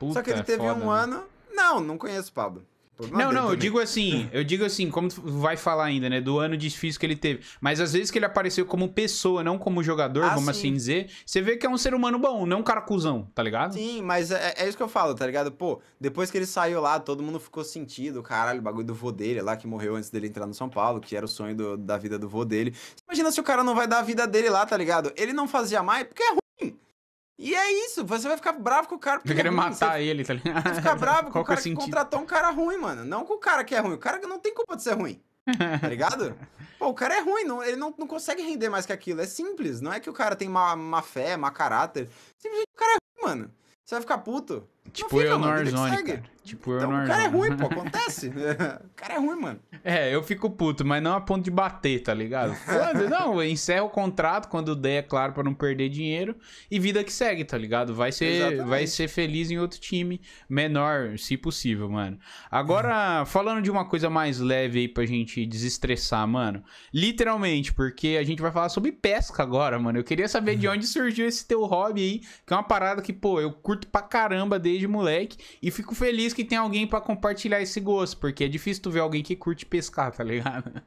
Puta, Só que ele teve é foda, um né? ano. Não, não conheço o Pablo. Não, não, eu digo assim, eu digo assim, como tu vai falar ainda, né? Do ano difícil que ele teve. Mas às vezes que ele apareceu como pessoa, não como jogador, ah, vamos sim. assim dizer, você vê que é um ser humano bom, não um cara cuzão, tá ligado? Sim, mas é, é, isso que eu falo, tá ligado? Pô, depois que ele saiu lá, todo mundo ficou sentido, caralho, o bagulho do vô dele lá, que morreu antes dele entrar no São Paulo, que era o sonho do, da vida do vô dele. Imagina se o cara não vai dar a vida dele lá, tá ligado? Ele não fazia mais porque é e é isso, você vai ficar bravo com o cara. Porque querer é matar você... ele, tá ligado? Vai ficar bravo com o cara é o que contratou um cara ruim, mano. Não com o cara que é ruim. O cara que não tem culpa de ser ruim. Tá ligado? Pô, o cara é ruim, não, ele não, não consegue render mais que aquilo. É simples. Não é que o cara tem má, má fé, má caráter. Simplesmente o cara é ruim, mano. Você vai ficar puto. Tipo fica, eu no Warzone, cara. Tipo então, eu no O cara é ruim, pô, acontece. o cara é ruim, mano. É, eu fico puto, mas não a ponto de bater, tá ligado? não, encerra o contrato quando der, é claro, pra não perder dinheiro. E vida que segue, tá ligado? Vai ser, vai ser feliz em outro time menor, se possível, mano. Agora, falando de uma coisa mais leve aí pra gente desestressar, mano. Literalmente, porque a gente vai falar sobre pesca agora, mano. Eu queria saber de onde surgiu esse teu hobby aí, que é uma parada que, pô, eu curto pra caramba desde desde moleque. E fico feliz que tem alguém para compartilhar esse gosto, porque é difícil tu ver alguém que curte pescar, tá ligado?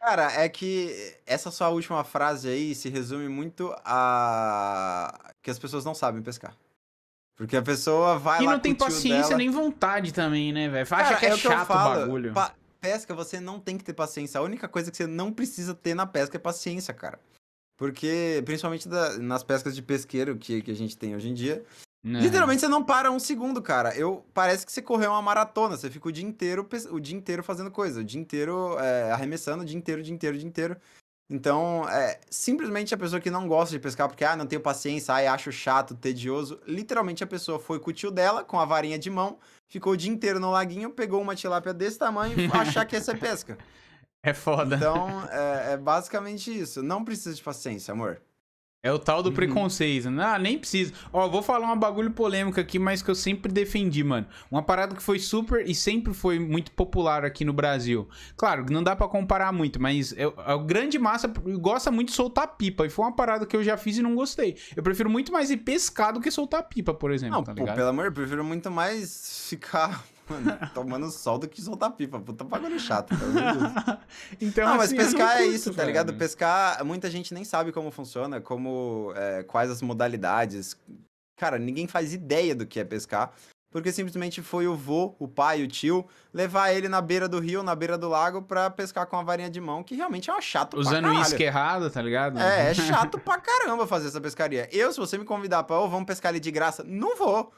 Cara, é que essa sua última frase aí se resume muito a que as pessoas não sabem pescar. Porque a pessoa vai e lá. E não tem paciência dela... nem vontade também, né, velho? Acha que é, é chato que o bagulho. Pa pesca, você não tem que ter paciência. A única coisa que você não precisa ter na pesca é paciência, cara. Porque, principalmente da, nas pescas de pesqueiro que, que a gente tem hoje em dia, não. Né. Literalmente você não para um segundo, cara. Eu parece que você correu uma maratona. Você fica o dia inteiro, o dia inteiro fazendo coisa, o dia inteiro é, arremessando, o dia inteiro, o dia inteiro, o dia inteiro. Então, é, simplesmente a pessoa que não gosta de pescar porque ah, não tenho paciência, ah, acho chato, tedioso. Literalmente a pessoa foi com o tio dela com a varinha de mão, ficou o dia inteiro no laguinho, pegou uma tilápia desse tamanho, achar que essa é pesca. É foda. Então, é, é basicamente isso. Não precisa de paciência, amor. É o tal do uhum. preconceito. Né? Ah, nem precisa. Ó, vou falar um bagulho polêmico aqui, mas que eu sempre defendi, mano. Uma parada que foi super e sempre foi muito popular aqui no Brasil. Claro, não dá para comparar muito, mas é, a grande massa gosta muito de soltar pipa. E foi uma parada que eu já fiz e não gostei. Eu prefiro muito mais ir pescar do que soltar pipa, por exemplo, não, tá pô, pelo amor, eu prefiro muito mais ficar Mano, tomando sol do que soltar pipa. Puta bagulho chato, pelo Então, não, assim, mas pescar é curto, isso, tá ligado? Pescar, muita gente nem sabe como funciona, como é, quais as modalidades. Cara, ninguém faz ideia do que é pescar. Porque simplesmente foi o vô, o pai, o tio, levar ele na beira do rio, na beira do lago, pra pescar com a varinha de mão, que realmente é uma chato Usando pra isca errado, tá ligado? É, é chato pra caramba fazer essa pescaria. Eu, se você me convidar pra, ô, oh, vamos pescar ali de graça, não vou.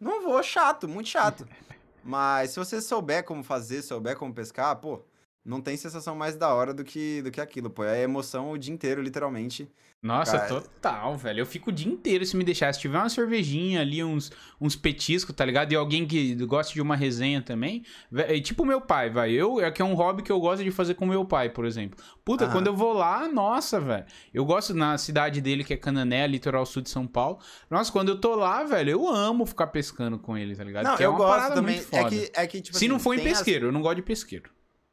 Não vou, chato, muito chato. Mas se você souber como fazer, souber como pescar, pô, não tem sensação mais da hora do que, do que aquilo, pô. É emoção o dia inteiro, literalmente. Nossa, cara. total, velho. Eu fico o dia inteiro se me deixar. Se tiver uma cervejinha ali, uns, uns petiscos, tá ligado? E alguém que gosta de uma resenha também. É tipo meu pai, vai. Eu, é que é um hobby que eu gosto de fazer com meu pai, por exemplo. Puta, quando eu vou lá, nossa, velho. Eu gosto na cidade dele, que é Canané, litoral sul de São Paulo. Nossa, quando eu tô lá, velho, eu amo ficar pescando com ele, tá ligado? Não, é eu é gosto também. É que, é que, tipo, se assim, não for em pesqueiro, as... eu não gosto de pesqueiro.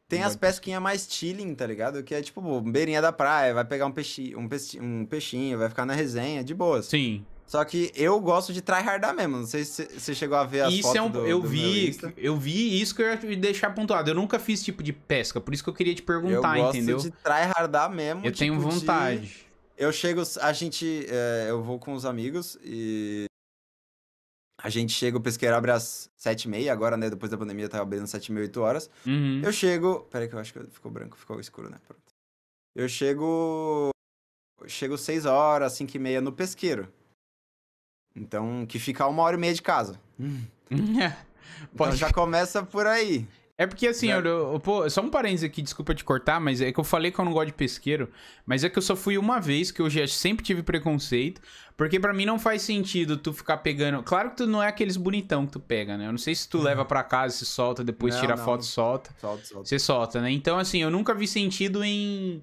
Tem as pesquinhas mais chilling, tá ligado? Que é tipo, beirinha da praia, vai pegar um, peixinho, um, um peixinho, vai ficar na resenha, de boas. Sim. Só que eu gosto de tryhardar mesmo. Não sei se você chegou a ver as isso é fotos é um, do, eu do vi, Eu vi isso que eu ia deixar pontuado. Eu nunca fiz tipo de pesca, por isso que eu queria te perguntar, eu gosto de tryhardar mesmo. Eu tipo tenho vontade. De... Eu chego, a gente, é, eu vou com os amigos e a gente chega, o pesqueiro abre às sete e meia, agora, né? Depois da pandemia, tava abrindo às sete e meia, oito horas. Uhum. Eu chego... Peraí que eu acho que ficou branco, ficou escuro, né? Pronto. Eu chego... chego seis horas, cinco e meia no pesqueiro. Então, que fica uma hora e meia de casa. Pode... Então já começa por aí. É porque assim, eu, né? eu, pô, só um parênteses aqui, desculpa te cortar, mas é que eu falei que eu não gosto de pesqueiro, mas é que eu só fui uma vez, que eu já sempre tive preconceito, porque para mim não faz sentido tu ficar pegando. Claro que tu não é aqueles bonitão que tu pega, né? Eu não sei se tu uhum. leva para casa, se solta, depois não, tira não. foto, solta. Solta, solta. Você solta, né? Então, assim, eu nunca vi sentido em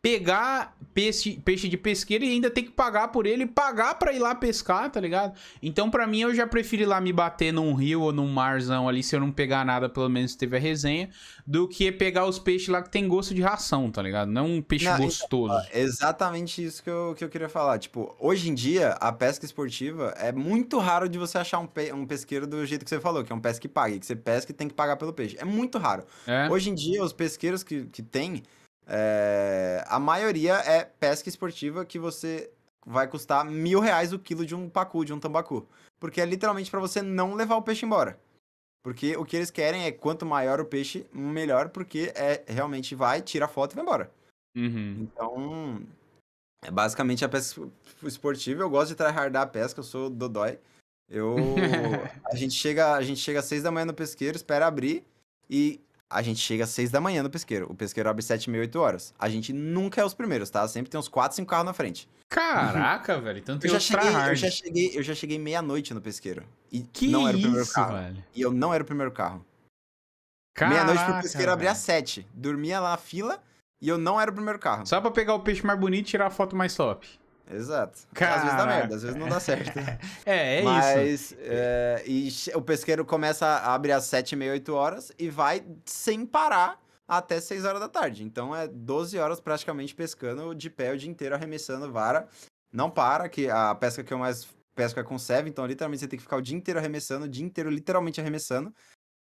pegar peixe, peixe de pesqueiro e ainda tem que pagar por ele, pagar para ir lá pescar, tá ligado? Então, para mim, eu já prefiro ir lá me bater num rio ou num marzão ali, se eu não pegar nada, pelo menos teve a resenha, do que pegar os peixes lá que tem gosto de ração, tá ligado? Não um peixe não, então, gostoso. Então, exatamente isso que eu, que eu queria falar. Tipo, hoje em dia, a pesca esportiva é muito raro de você achar um, pe um pesqueiro do jeito que você falou, que é um pesca que paga, que você pesca e tem que pagar pelo peixe. É muito raro. É? Hoje em dia, os pesqueiros que, que tem é, a maioria é pesca esportiva que você vai custar mil reais o quilo de um pacu, de um tambacu. Porque é literalmente para você não levar o peixe embora. Porque o que eles querem é quanto maior o peixe, melhor, porque é realmente vai, tira a foto e vai embora. Uhum. Então, é basicamente a pesca esportiva. Eu gosto de tryhardar a pesca, eu sou dodói. Eu, a, gente chega, a gente chega às seis da manhã no pesqueiro, espera abrir, e a gente chega às 6 da manhã no pesqueiro. O pesqueiro abre 7 mil, 8 horas. A, gente nunca é os primeiros, tá? Sempre tem uns 4, 5 carros na frente. Caraca, uhum. velho. Então tem eu já cheguei, hard. Eu já cheguei, eu já cheguei meia-noite no pesqueiro. E que não era o primeiro isso, carro. Velho? E eu não era o primeiro carro. Meia-noite pro pesqueiro abrir às 7. Dormia lá na fila e eu não era o primeiro carro. Só pra pegar o peixe mais bonito e tirar a foto mais top. Exato. Às vezes dá merda, às vezes não dá certo. é, é Mas, isso. Eh, é, e o pesqueiro começa, a abre às 7, meia, 8 horas e vai sem parar até 6 horas da tarde. Então é 12 horas praticamente pescando de pé o dia inteiro, arremessando vara. Não para, que a pesca que eu mais pesco é com serve, então literalmente você tem que ficar o dia inteiro arremessando, o dia inteiro literalmente arremessando.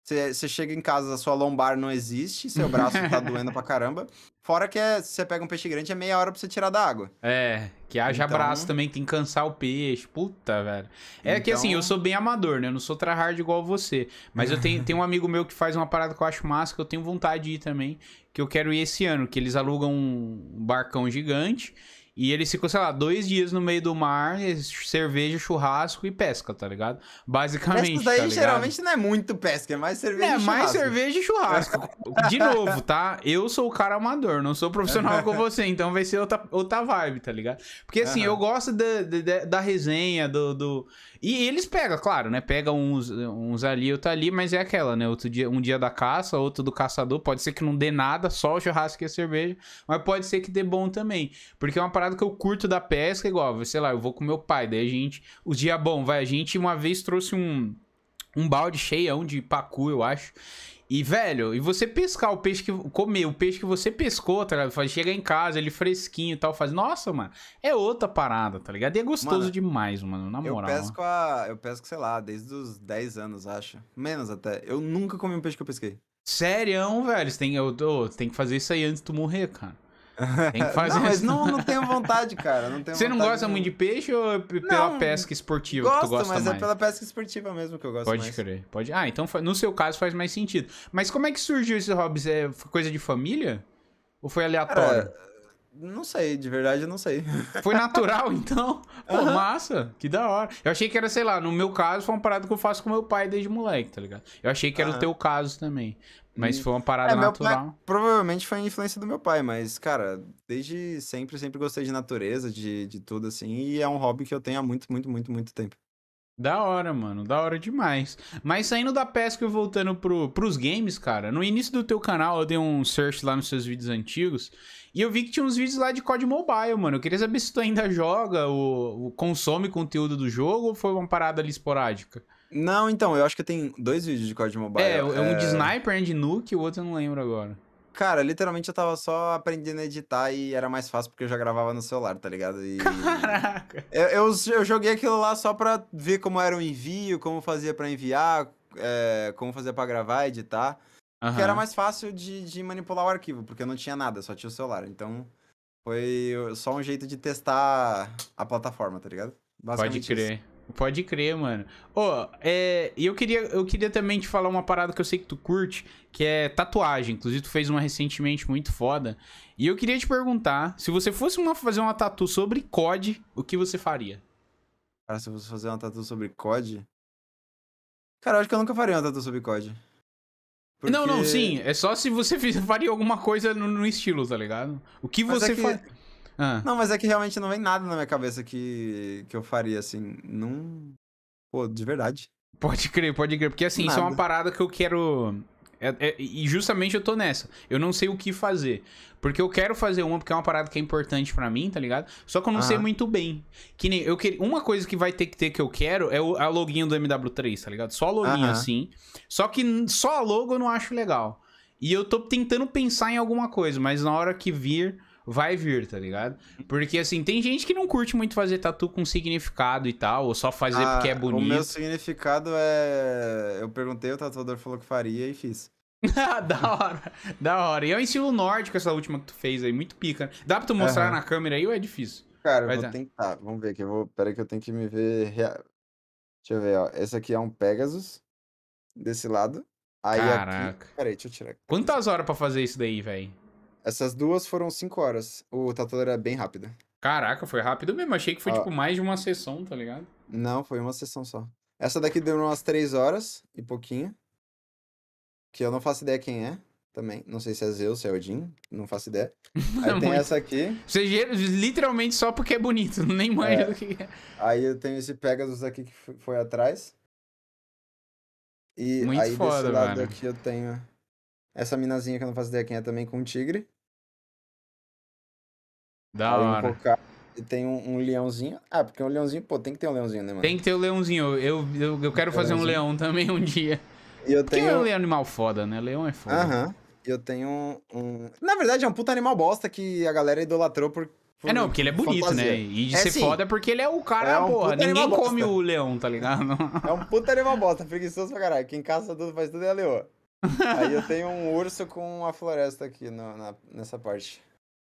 Você chega em casa, a sua lombar não existe, seu braço tá doendo pra caramba. Fora que é, você pega um peixe grande, é meia hora pra você tirar da água. É, que haja então... braço também, tem que cansar o peixe. Puta, velho. É então... que assim, eu então sou bem amador, né? Eu não sou tryhard igual você. Mas eu tenho, tenho um amigo meu que faz uma parada que eu acho massa, que eu tenho vontade de ir também. Que eu quero ir esse ano, que eles alugam um barcão gigante. E ele ficou, sei lá, dois dias no meio do mar, cerveja, churrasco e pesca, tá ligado? Basicamente. Isso daí tá geralmente não é muito pesca, é mais cerveja é, e churrasco. É, mais cerveja e churrasco. De novo, tá? Eu sou o cara amador, não sou profissional com você, então vai ser outra, outra vibe, tá ligado? Porque assim, uhum. eu gosto da, da resenha, do, do. E eles pegam, claro, né? Pega uns, uns ali, outro ali, mas é aquela, né? Outro dia, um dia da caça, outro do caçador. Pode ser que não dê nada, só o churrasco e a cerveja, mas pode ser que dê bom também. Porque é uma parada que eu curto da pesca, igual, sei lá, eu vou com meu pai, daí a gente. Os dias bom, vai, a gente uma vez trouxe um um balde cheião de pacu, eu acho. E, velho, e você pescar o peixe que. comer o peixe que você pescou, tá ligado? Chega em casa, ele fresquinho e tal, faz. Nossa, mano, é outra parada, tá ligado? E é gostoso mano, demais, mano, na moral. Eu pesco a. Eu pesco, sei lá, desde os 10 anos, acho. Menos até. Eu nunca comi um peixe que eu pesquei. Sério, velho? Você tem, eu, eu, tem que fazer isso aí antes de tu morrer, cara. Tem que fazer não, mas não, não tenho vontade, cara. Não tenho Você não gosta muito de peixe ou é pela não, pesca esportiva gosto, que tu gosta mas é mais? é pela pesca esportiva mesmo que eu gosto pode mais. Pode crer, pode. Ah, então no seu caso faz mais sentido. Mas como é que surgiu esse hobby? É coisa de família? Ou foi aleatório? Cara, não sei, de verdade eu não sei. Foi natural, então? Pô, uhum. massa, que da hora. Eu achei que era, sei lá, no meu caso foi uma parada que eu faço com meu pai desde moleque, tá ligado? Eu achei que era uhum. o ah. teu caso também. Mas foi uma parada é, natural. Pai, provavelmente foi a influência do meu pai, mas, cara, desde sempre, sempre gostei de natureza, de, de tudo assim, e é um hobby que eu tenho há muito, muito, muito, muito tempo. Da hora, mano, da hora demais. Mas saindo da pesca e voltando pro, pros games, cara, no início do teu canal eu dei um search lá nos seus vídeos antigos e eu vi que tinha uns vídeos lá de COD Mobile, mano. Eu queria saber se tu ainda joga ou, ou consome conteúdo do jogo ou foi uma parada ali esporádica? Não, então, eu acho que tem dois vídeos de COD Mobile. É, é um é... de Sniper, um de Nuke, o outro eu não lembro agora. Cara, literalmente eu tava só aprendendo a editar e era mais fácil porque eu já gravava no celular, tá ligado? E... Caraca! Eu, eu, eu, joguei aquilo lá só pra ver como era o envio, como fazia para enviar, é, como fazia para gravar, editar. Uhum. Que era mais fácil de, de manipular o arquivo, porque eu não tinha nada, só tinha o celular. Então foi só um jeito de testar a plataforma, tá ligado? Pode crer. Isso. Pode crer, mano. Ô, oh, é, eu, queria, eu queria também te falar uma parada que eu sei que tu curte, que é tatuagem. Inclusive, tu fez uma recentemente muito foda. E eu queria te perguntar, se você fosse uma, fazer uma tatu sobre COD, o que você faria? Cara, se eu fosse fazer uma tatu sobre COD... Cara, eu acho que eu nunca faria uma tatu sobre COD. Porque... Não, não, sim. É só se você faria alguma coisa no, no estilo, tá ligado? O que Mas é você é que... faria... Ah. Não, mas é que realmente não vem nada na minha cabeça que, que eu faria, assim. Não. Pô, de verdade. Pode crer, pode crer. Porque assim, nada. isso é uma parada que eu quero. É, é, e justamente eu tô nessa. Eu não sei o que fazer. Porque eu quero fazer uma, porque é uma parada que é importante para mim, tá ligado? Só que eu não ah. sei muito bem. Que nem. Eu que... Uma coisa que vai ter que ter que eu quero é o, a login do MW3, tá ligado? Só a login, ah. assim. Só que só a logo eu não acho legal. E eu tô tentando pensar em alguma coisa, mas na hora que vir vai vir, tá ligado? Uhum. Porque assim, tem gente que não curte muito fazer tatu com significado e tal, ou só fazer ah, porque é bonito. Ah, o meu significado é. Eu perguntei, o tatuador falou que faria e fiz. da hora, da hora. E é um estilo nórdico essa última que tu fez aí, muito pica. Né? Dá pra tu mostrar uhum. na câmera aí ou é difícil? Cara, Vai eu vou dar. É. tentar. Vamos ver aqui. Eu vou... Pera que eu tenho que me ver. Deixa eu ver, ó. Esse aqui é um Pegasus. Desse lado. Aí Caraca. Aqui... Peraí, deixa eu tirar. Quantas horas pra fazer isso daí, velho? Essas duas foram cinco horas. O Tatuador era bem rápido. Caraca, foi rápido mesmo. Achei que foi, ah. tipo, mais de uma sessão, tá ligado? Não, foi uma sessão só. Essa daqui demorou umas três horas e pouquinho. Que eu não faço ideia quem é também. Não sei se é Zeus, se é Odin, não faço ideia. Aí tenho tem essa aqui. Você literalmente só porque é bonito, nem manja é. do que é. Aí eu tenho esse Pegasus aqui que foi atrás. E muito aí foda, desse lado mano. aqui eu tenho essa minazinha que eu não faço ideia quem é também com um tigre. Da Aí hora. Invocar, tem um, um, leãozinho. Ah, porque um leãozinho, pô, tem que ter um leãozinho, né, mano? Tem que ter um leãozinho. Eu, eu, eu quero fazer leãozinho. um leão também um dia. E eu tenho... Porque é um animal foda, né? Leão é foda. Aham. Uh Eu tenho um, Na verdade, é um puta animal bosta que a galera idolatrou por. por é não, porque ele é bonito, né? fantasia. né? E de é, ser sim. foda é porque ele é o cara, é um porra. Ninguém come bosta. o leão, tá ligado? É um puta animal bosta, preguiçoso pra caralho. Quem caça tudo, faz tudo é a leoa. Aí eu tenho um urso com a floresta aqui no, na, nessa parte.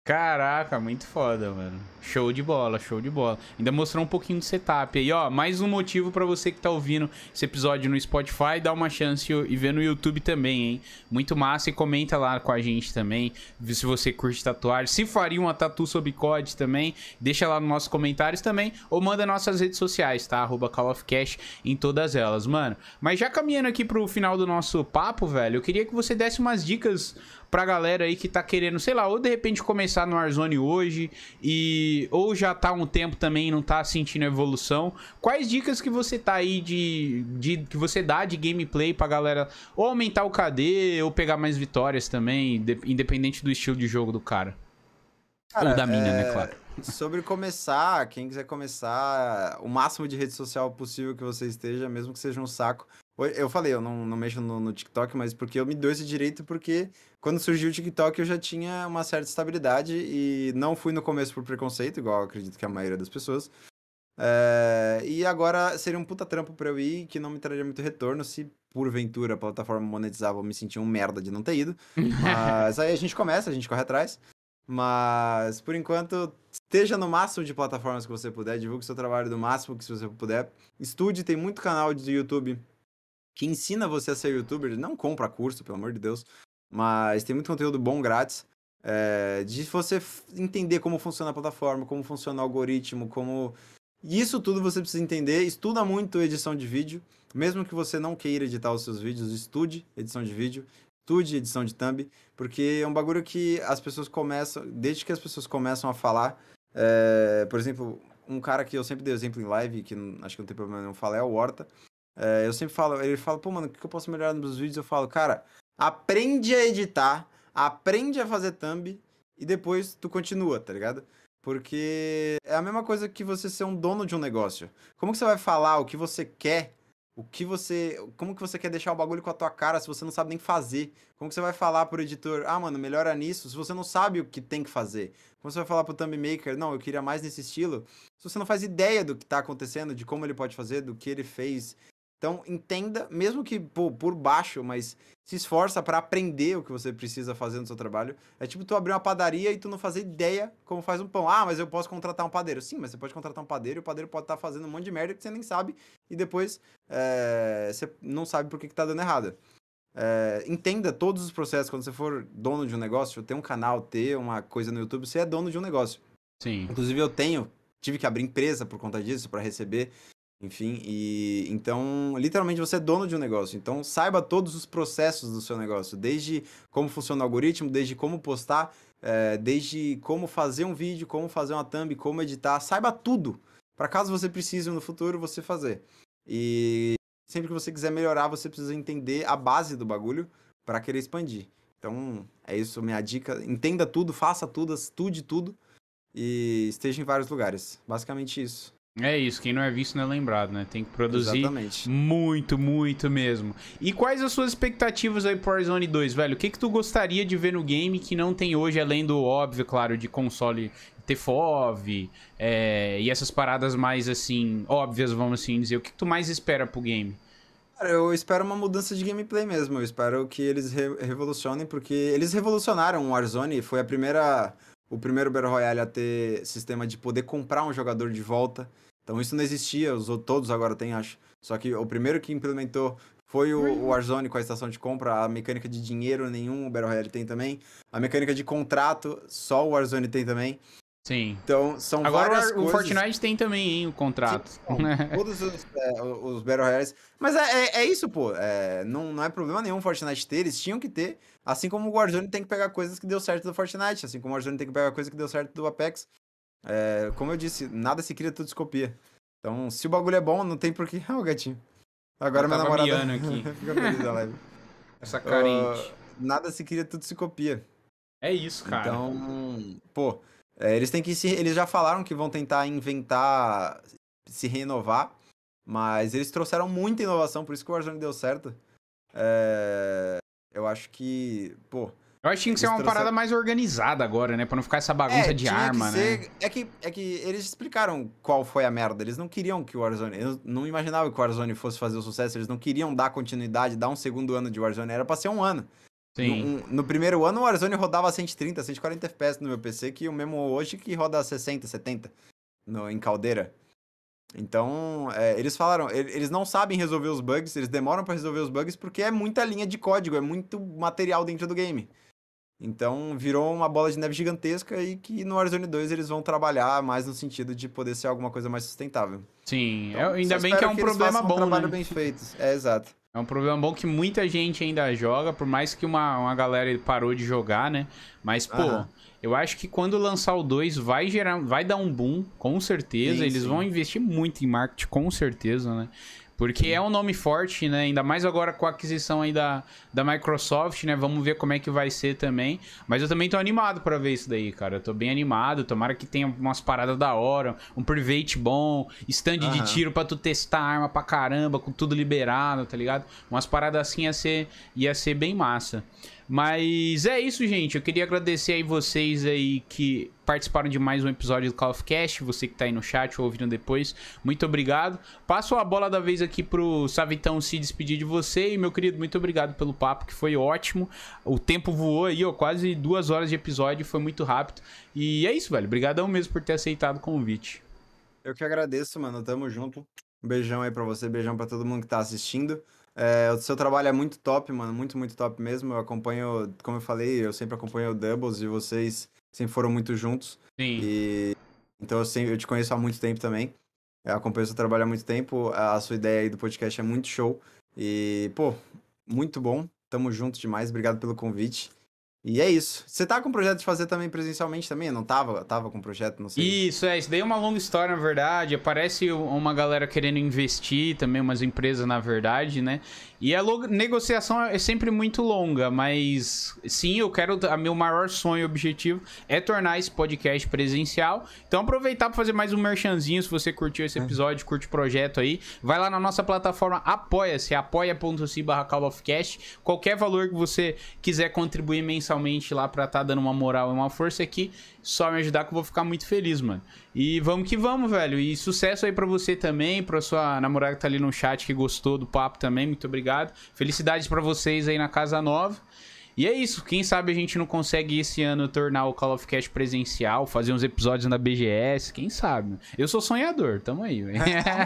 Caraca, muito foda, mano. Show de bola, show de bola. Ainda mostrou um pouquinho de setup aí, ó. Mais um motivo para você que tá ouvindo esse episódio no Spotify, dá uma chance e vê no YouTube também, hein? Muito massa e comenta lá com a gente também, se você curte tatuagem, se faria uma tatu sob Code também, deixa lá nos nossos comentários também, ou manda nossas redes sociais, tá? Arroba Call of Cash em todas elas, mano. Mas já caminhando aqui pro final do nosso papo, velho, eu queria que você desse umas dicas pra galera aí que tá querendo, sei lá, ou de repente começar no Warzone hoje e ou já tá um tempo também e não tá sentindo evolução. Quais dicas que você tá aí de, de que você dá de gameplay pra galera ou aumentar o KD ou pegar mais vitórias também, de, independente do estilo de jogo do cara? cara ou da mina, né, é, claro. Sobre começar, quem quiser começar, o máximo de rede social possível que você esteja, mesmo que seja um saco, eu falei, eu não, não mexo no, no, TikTok, mas porque eu me dou esse direito, porque quando surgiu o TikTok eu já tinha uma certa estabilidade e não fui no começo por preconceito, igual acredito que a maioria das pessoas. É... e agora seria um puta trampo pra eu ir que não me traria muito retorno se porventura a plataforma monetizava eu me sentia um merda de não ter ido. Mas aí a gente começa, a gente corre atrás. Mas por enquanto, esteja no máximo de plataformas que você puder, divulgue seu trabalho do máximo que você puder. Estude, tem muito canal do YouTube que ensina você a ser youtuber. Não compra curso, pelo amor de Deus. Mas tem muito conteúdo bom grátis. É, de você entender como funciona a plataforma, como funciona o algoritmo, como. Isso tudo você precisa entender. Estuda muito edição de vídeo. Mesmo que você não queira editar os seus vídeos, estude edição de vídeo, estude edição de thumb, porque é um bagulho que as pessoas começam, desde que as pessoas começam a falar. É, por exemplo, um cara que eu sempre dei exemplo em live, que acho que não tem problema nenhum falar, é o Horta. É, eu sempre falo, ele fala, pô, mano, o que eu posso melhorar nos meus vídeos? Eu falo, cara, aprende a editar, aprende a fazer thumb e depois tu continua, tá ligado? Porque é a mesma coisa que você ser um dono de um negócio. Como que você vai falar o que você quer? O que você. Como que você quer deixar o bagulho com a tua cara se você não sabe nem fazer? Como que você vai falar pro editor, ah, mano, melhora nisso, se você não sabe o que tem que fazer? Como você vai falar pro thumb maker, não, eu queria mais nesse estilo? Se você não faz ideia do que tá acontecendo, de como ele pode fazer, do que ele fez, então, entenda, mesmo que pô, por baixo, mas se esforça para aprender o que você precisa fazer no seu trabalho. É tipo tu abrir uma padaria e tu não fazer ideia como faz um pão. Ah, mas eu posso contratar um padeiro. Sim, mas você pode contratar um padeiro e o padeiro pode estar tá fazendo um monte de merda que você nem sabe e depois é, você não sabe por que, está dando errado. É, entenda todos os processos. Quando você for dono de um negócio, ter um canal, ter uma coisa no YouTube, você é dono de um negócio. Sim. Inclusive, eu tenho, tive que abrir empresa por conta disso para receber enfim, e então, literalmente você é dono de um negócio. Então, saiba todos os processos do seu negócio, desde como funciona o algoritmo, desde como postar, é, desde como fazer um vídeo, como fazer uma thumb, como editar, saiba tudo. Para caso você precise no futuro você fazer. E sempre que você quiser melhorar, você precisa entender a base do bagulho para querer expandir. Então, é isso minha dica. Entenda tudo, faça tudo, estude tudo e esteja em vários lugares. Basicamente isso. É isso, quem não é visto não é lembrado, né? Tem que produzir Exatamente. muito, muito mesmo. E quais as suas expectativas aí pro Warzone 2, velho? O que que tu gostaria de ver no game que não tem hoje, além do óbvio, claro, de console TFOV é, e essas paradas mais, assim, óbvias, vamos assim dizer. O que, que tu mais espera pro game? Cara, eu espero uma mudança de gameplay mesmo. Eu espero que eles re revolucionem, porque eles revolucionaram o Warzone. Foi a primeira o primeiro Battle Royale a ter sistema de poder comprar um jogador de volta. Então isso não existia, os todos agora têm, acho. Só que o primeiro que implementou foi o, o Warzone com a estação de compra, a mecânica de dinheiro nenhum, o Battle Royale tem também. A mecânica de contrato, só o Warzone tem também. Sim. Então, são Agora várias o coisas... Fortnite tem também, hein, o contrato. Sim, então, todos os, é, os Battle Royales. Mas é, é, é isso, pô. É, não, não é problema nenhum o Fortnite ter, eles tinham que ter. Assim como o Warzone tem que pegar coisas que deu certo do Fortnite, assim como o Warzone tem que pegar coisas que deu certo do Apex. É, como eu disse, nada se cria, tudo se copia. Então, se o bagulho é bom, não tem porquê. Ah, o gatinho. Agora minha namorada. aqui. Fica feliz da live. Essa carente. Uh, nada se cria, tudo se copia. É isso, cara. Então, pô, é, eles têm que se. Eles já falaram que vão tentar inventar, se renovar. Mas eles trouxeram muita inovação, por isso que o Warzone deu certo. É, eu acho que, pô, eu acho que tinha que ser uma parada mais organizada agora, né? Pra não ficar essa é, bagunça é, de arma, né? ser... né? É que, é que eles explicaram qual foi a merda. Eles não queriam que o Warzone. Eu não imaginava que o Warzone fosse fazer o sucesso. Eles não queriam dar continuidade, dar um segundo ano de Warzone. Era pra ser um ano. Sim. No, no primeiro ano, o Warzone rodava 130, 140 FPS no meu PC, que o mesmo hoje que roda 60, 70 no, em caldeira. Então, é, eles falaram, eles não sabem resolver os bugs, eles demoram para resolver os bugs porque é muita linha de código, é muito material dentro do game. Então virou uma bola de neve gigantesca e que no Warzone 2 eles vão trabalhar mais no sentido de poder ser alguma coisa mais sustentável. Sim, então, é, ainda bem que é um que problema bom. Um né? trabalho né? bem feito. É exato. É um problema bom que muita gente ainda joga, por mais que uma, uma galera parou de jogar, né? Mas, pô, eu acho que quando lançar o 2 vai gerar, vai dar um boom, com certeza. Sim, Eles sim. vão investir muito em marketing, com certeza, né? Porque é um nome forte, né? Ainda mais agora com a aquisição aí da, da Microsoft, né? Vamos ver como é que vai ser também. Mas eu também tô animado para ver isso daí, cara. Eu tô bem animado. Tomara que tenha umas paradas da hora, um private bom, stand uhum. de tiro para tu testar arma pra caramba, com tudo liberado, tá ligado? Umas paradas assim ia ser, ia ser bem massa. Mas é isso, gente. Eu queria agradecer aí vocês aí que participaram de mais um episódio do Call of Cast. Você que tá aí no chat ou ouvindo depois, muito obrigado. Passo a bola da vez aqui pro Savitão se despedir de você. E, meu querido, muito obrigado pelo papo, que foi ótimo. O tempo voou aí, ó, quase duas horas de episódio, foi muito rápido. E é isso, velho. Obrigadão mesmo por ter aceitado o convite. Eu que agradeço, mano. Tamo junto. Um beijão aí pra você, beijão pra todo mundo que tá assistindo. É, o seu trabalho é muito top, mano, muito, muito top mesmo. Eu acompanho, como eu falei, eu sempre acompanho o Doubles e vocês sempre foram muito juntos. Sim. E, então eu, sempre, eu te conheço há muito tempo também. Eu acompanho o seu trabalho há muito tempo. A sua ideia aí do podcast é muito show. E, pô, muito bom. Tamo junto demais. Obrigado pelo convite. E é isso. Você tá com projeto de fazer também presencialmente também? Eu não tava, tava com projeto, não sei. Isso, é, isso daí é uma longa história, na verdade. Parece uma galera querendo investir também, umas empresas, na verdade, né? E a negociação é sempre muito longa, mas sim, eu quero. A meu maior sonho e objetivo é tornar esse podcast presencial. Então, aproveitar para fazer mais um merchanzinho. Se você curtiu esse é. episódio, curte o projeto aí, vai lá na nossa plataforma Apoia-se, apoia.se barra Qualquer valor que você quiser contribuir mensalmente lá para estar tá dando uma moral e uma força aqui só me ajudar que eu vou ficar muito feliz, mano. E vamos que vamos, velho. E sucesso aí para você também, pra sua namorada que tá ali no chat que gostou do papo também, muito obrigado. Felicidades para vocês aí na casa nova. E é isso, quem sabe a gente não consegue esse ano tornar o Call of Cast presencial, fazer uns episódios na BGS, quem sabe? Eu sou sonhador, tamo aí.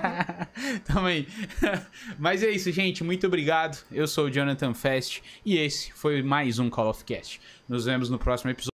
tamo aí. Mas é isso, gente, muito obrigado. Eu sou o Jonathan Fest e esse foi mais um Call of Cast. Nos vemos no próximo episódio.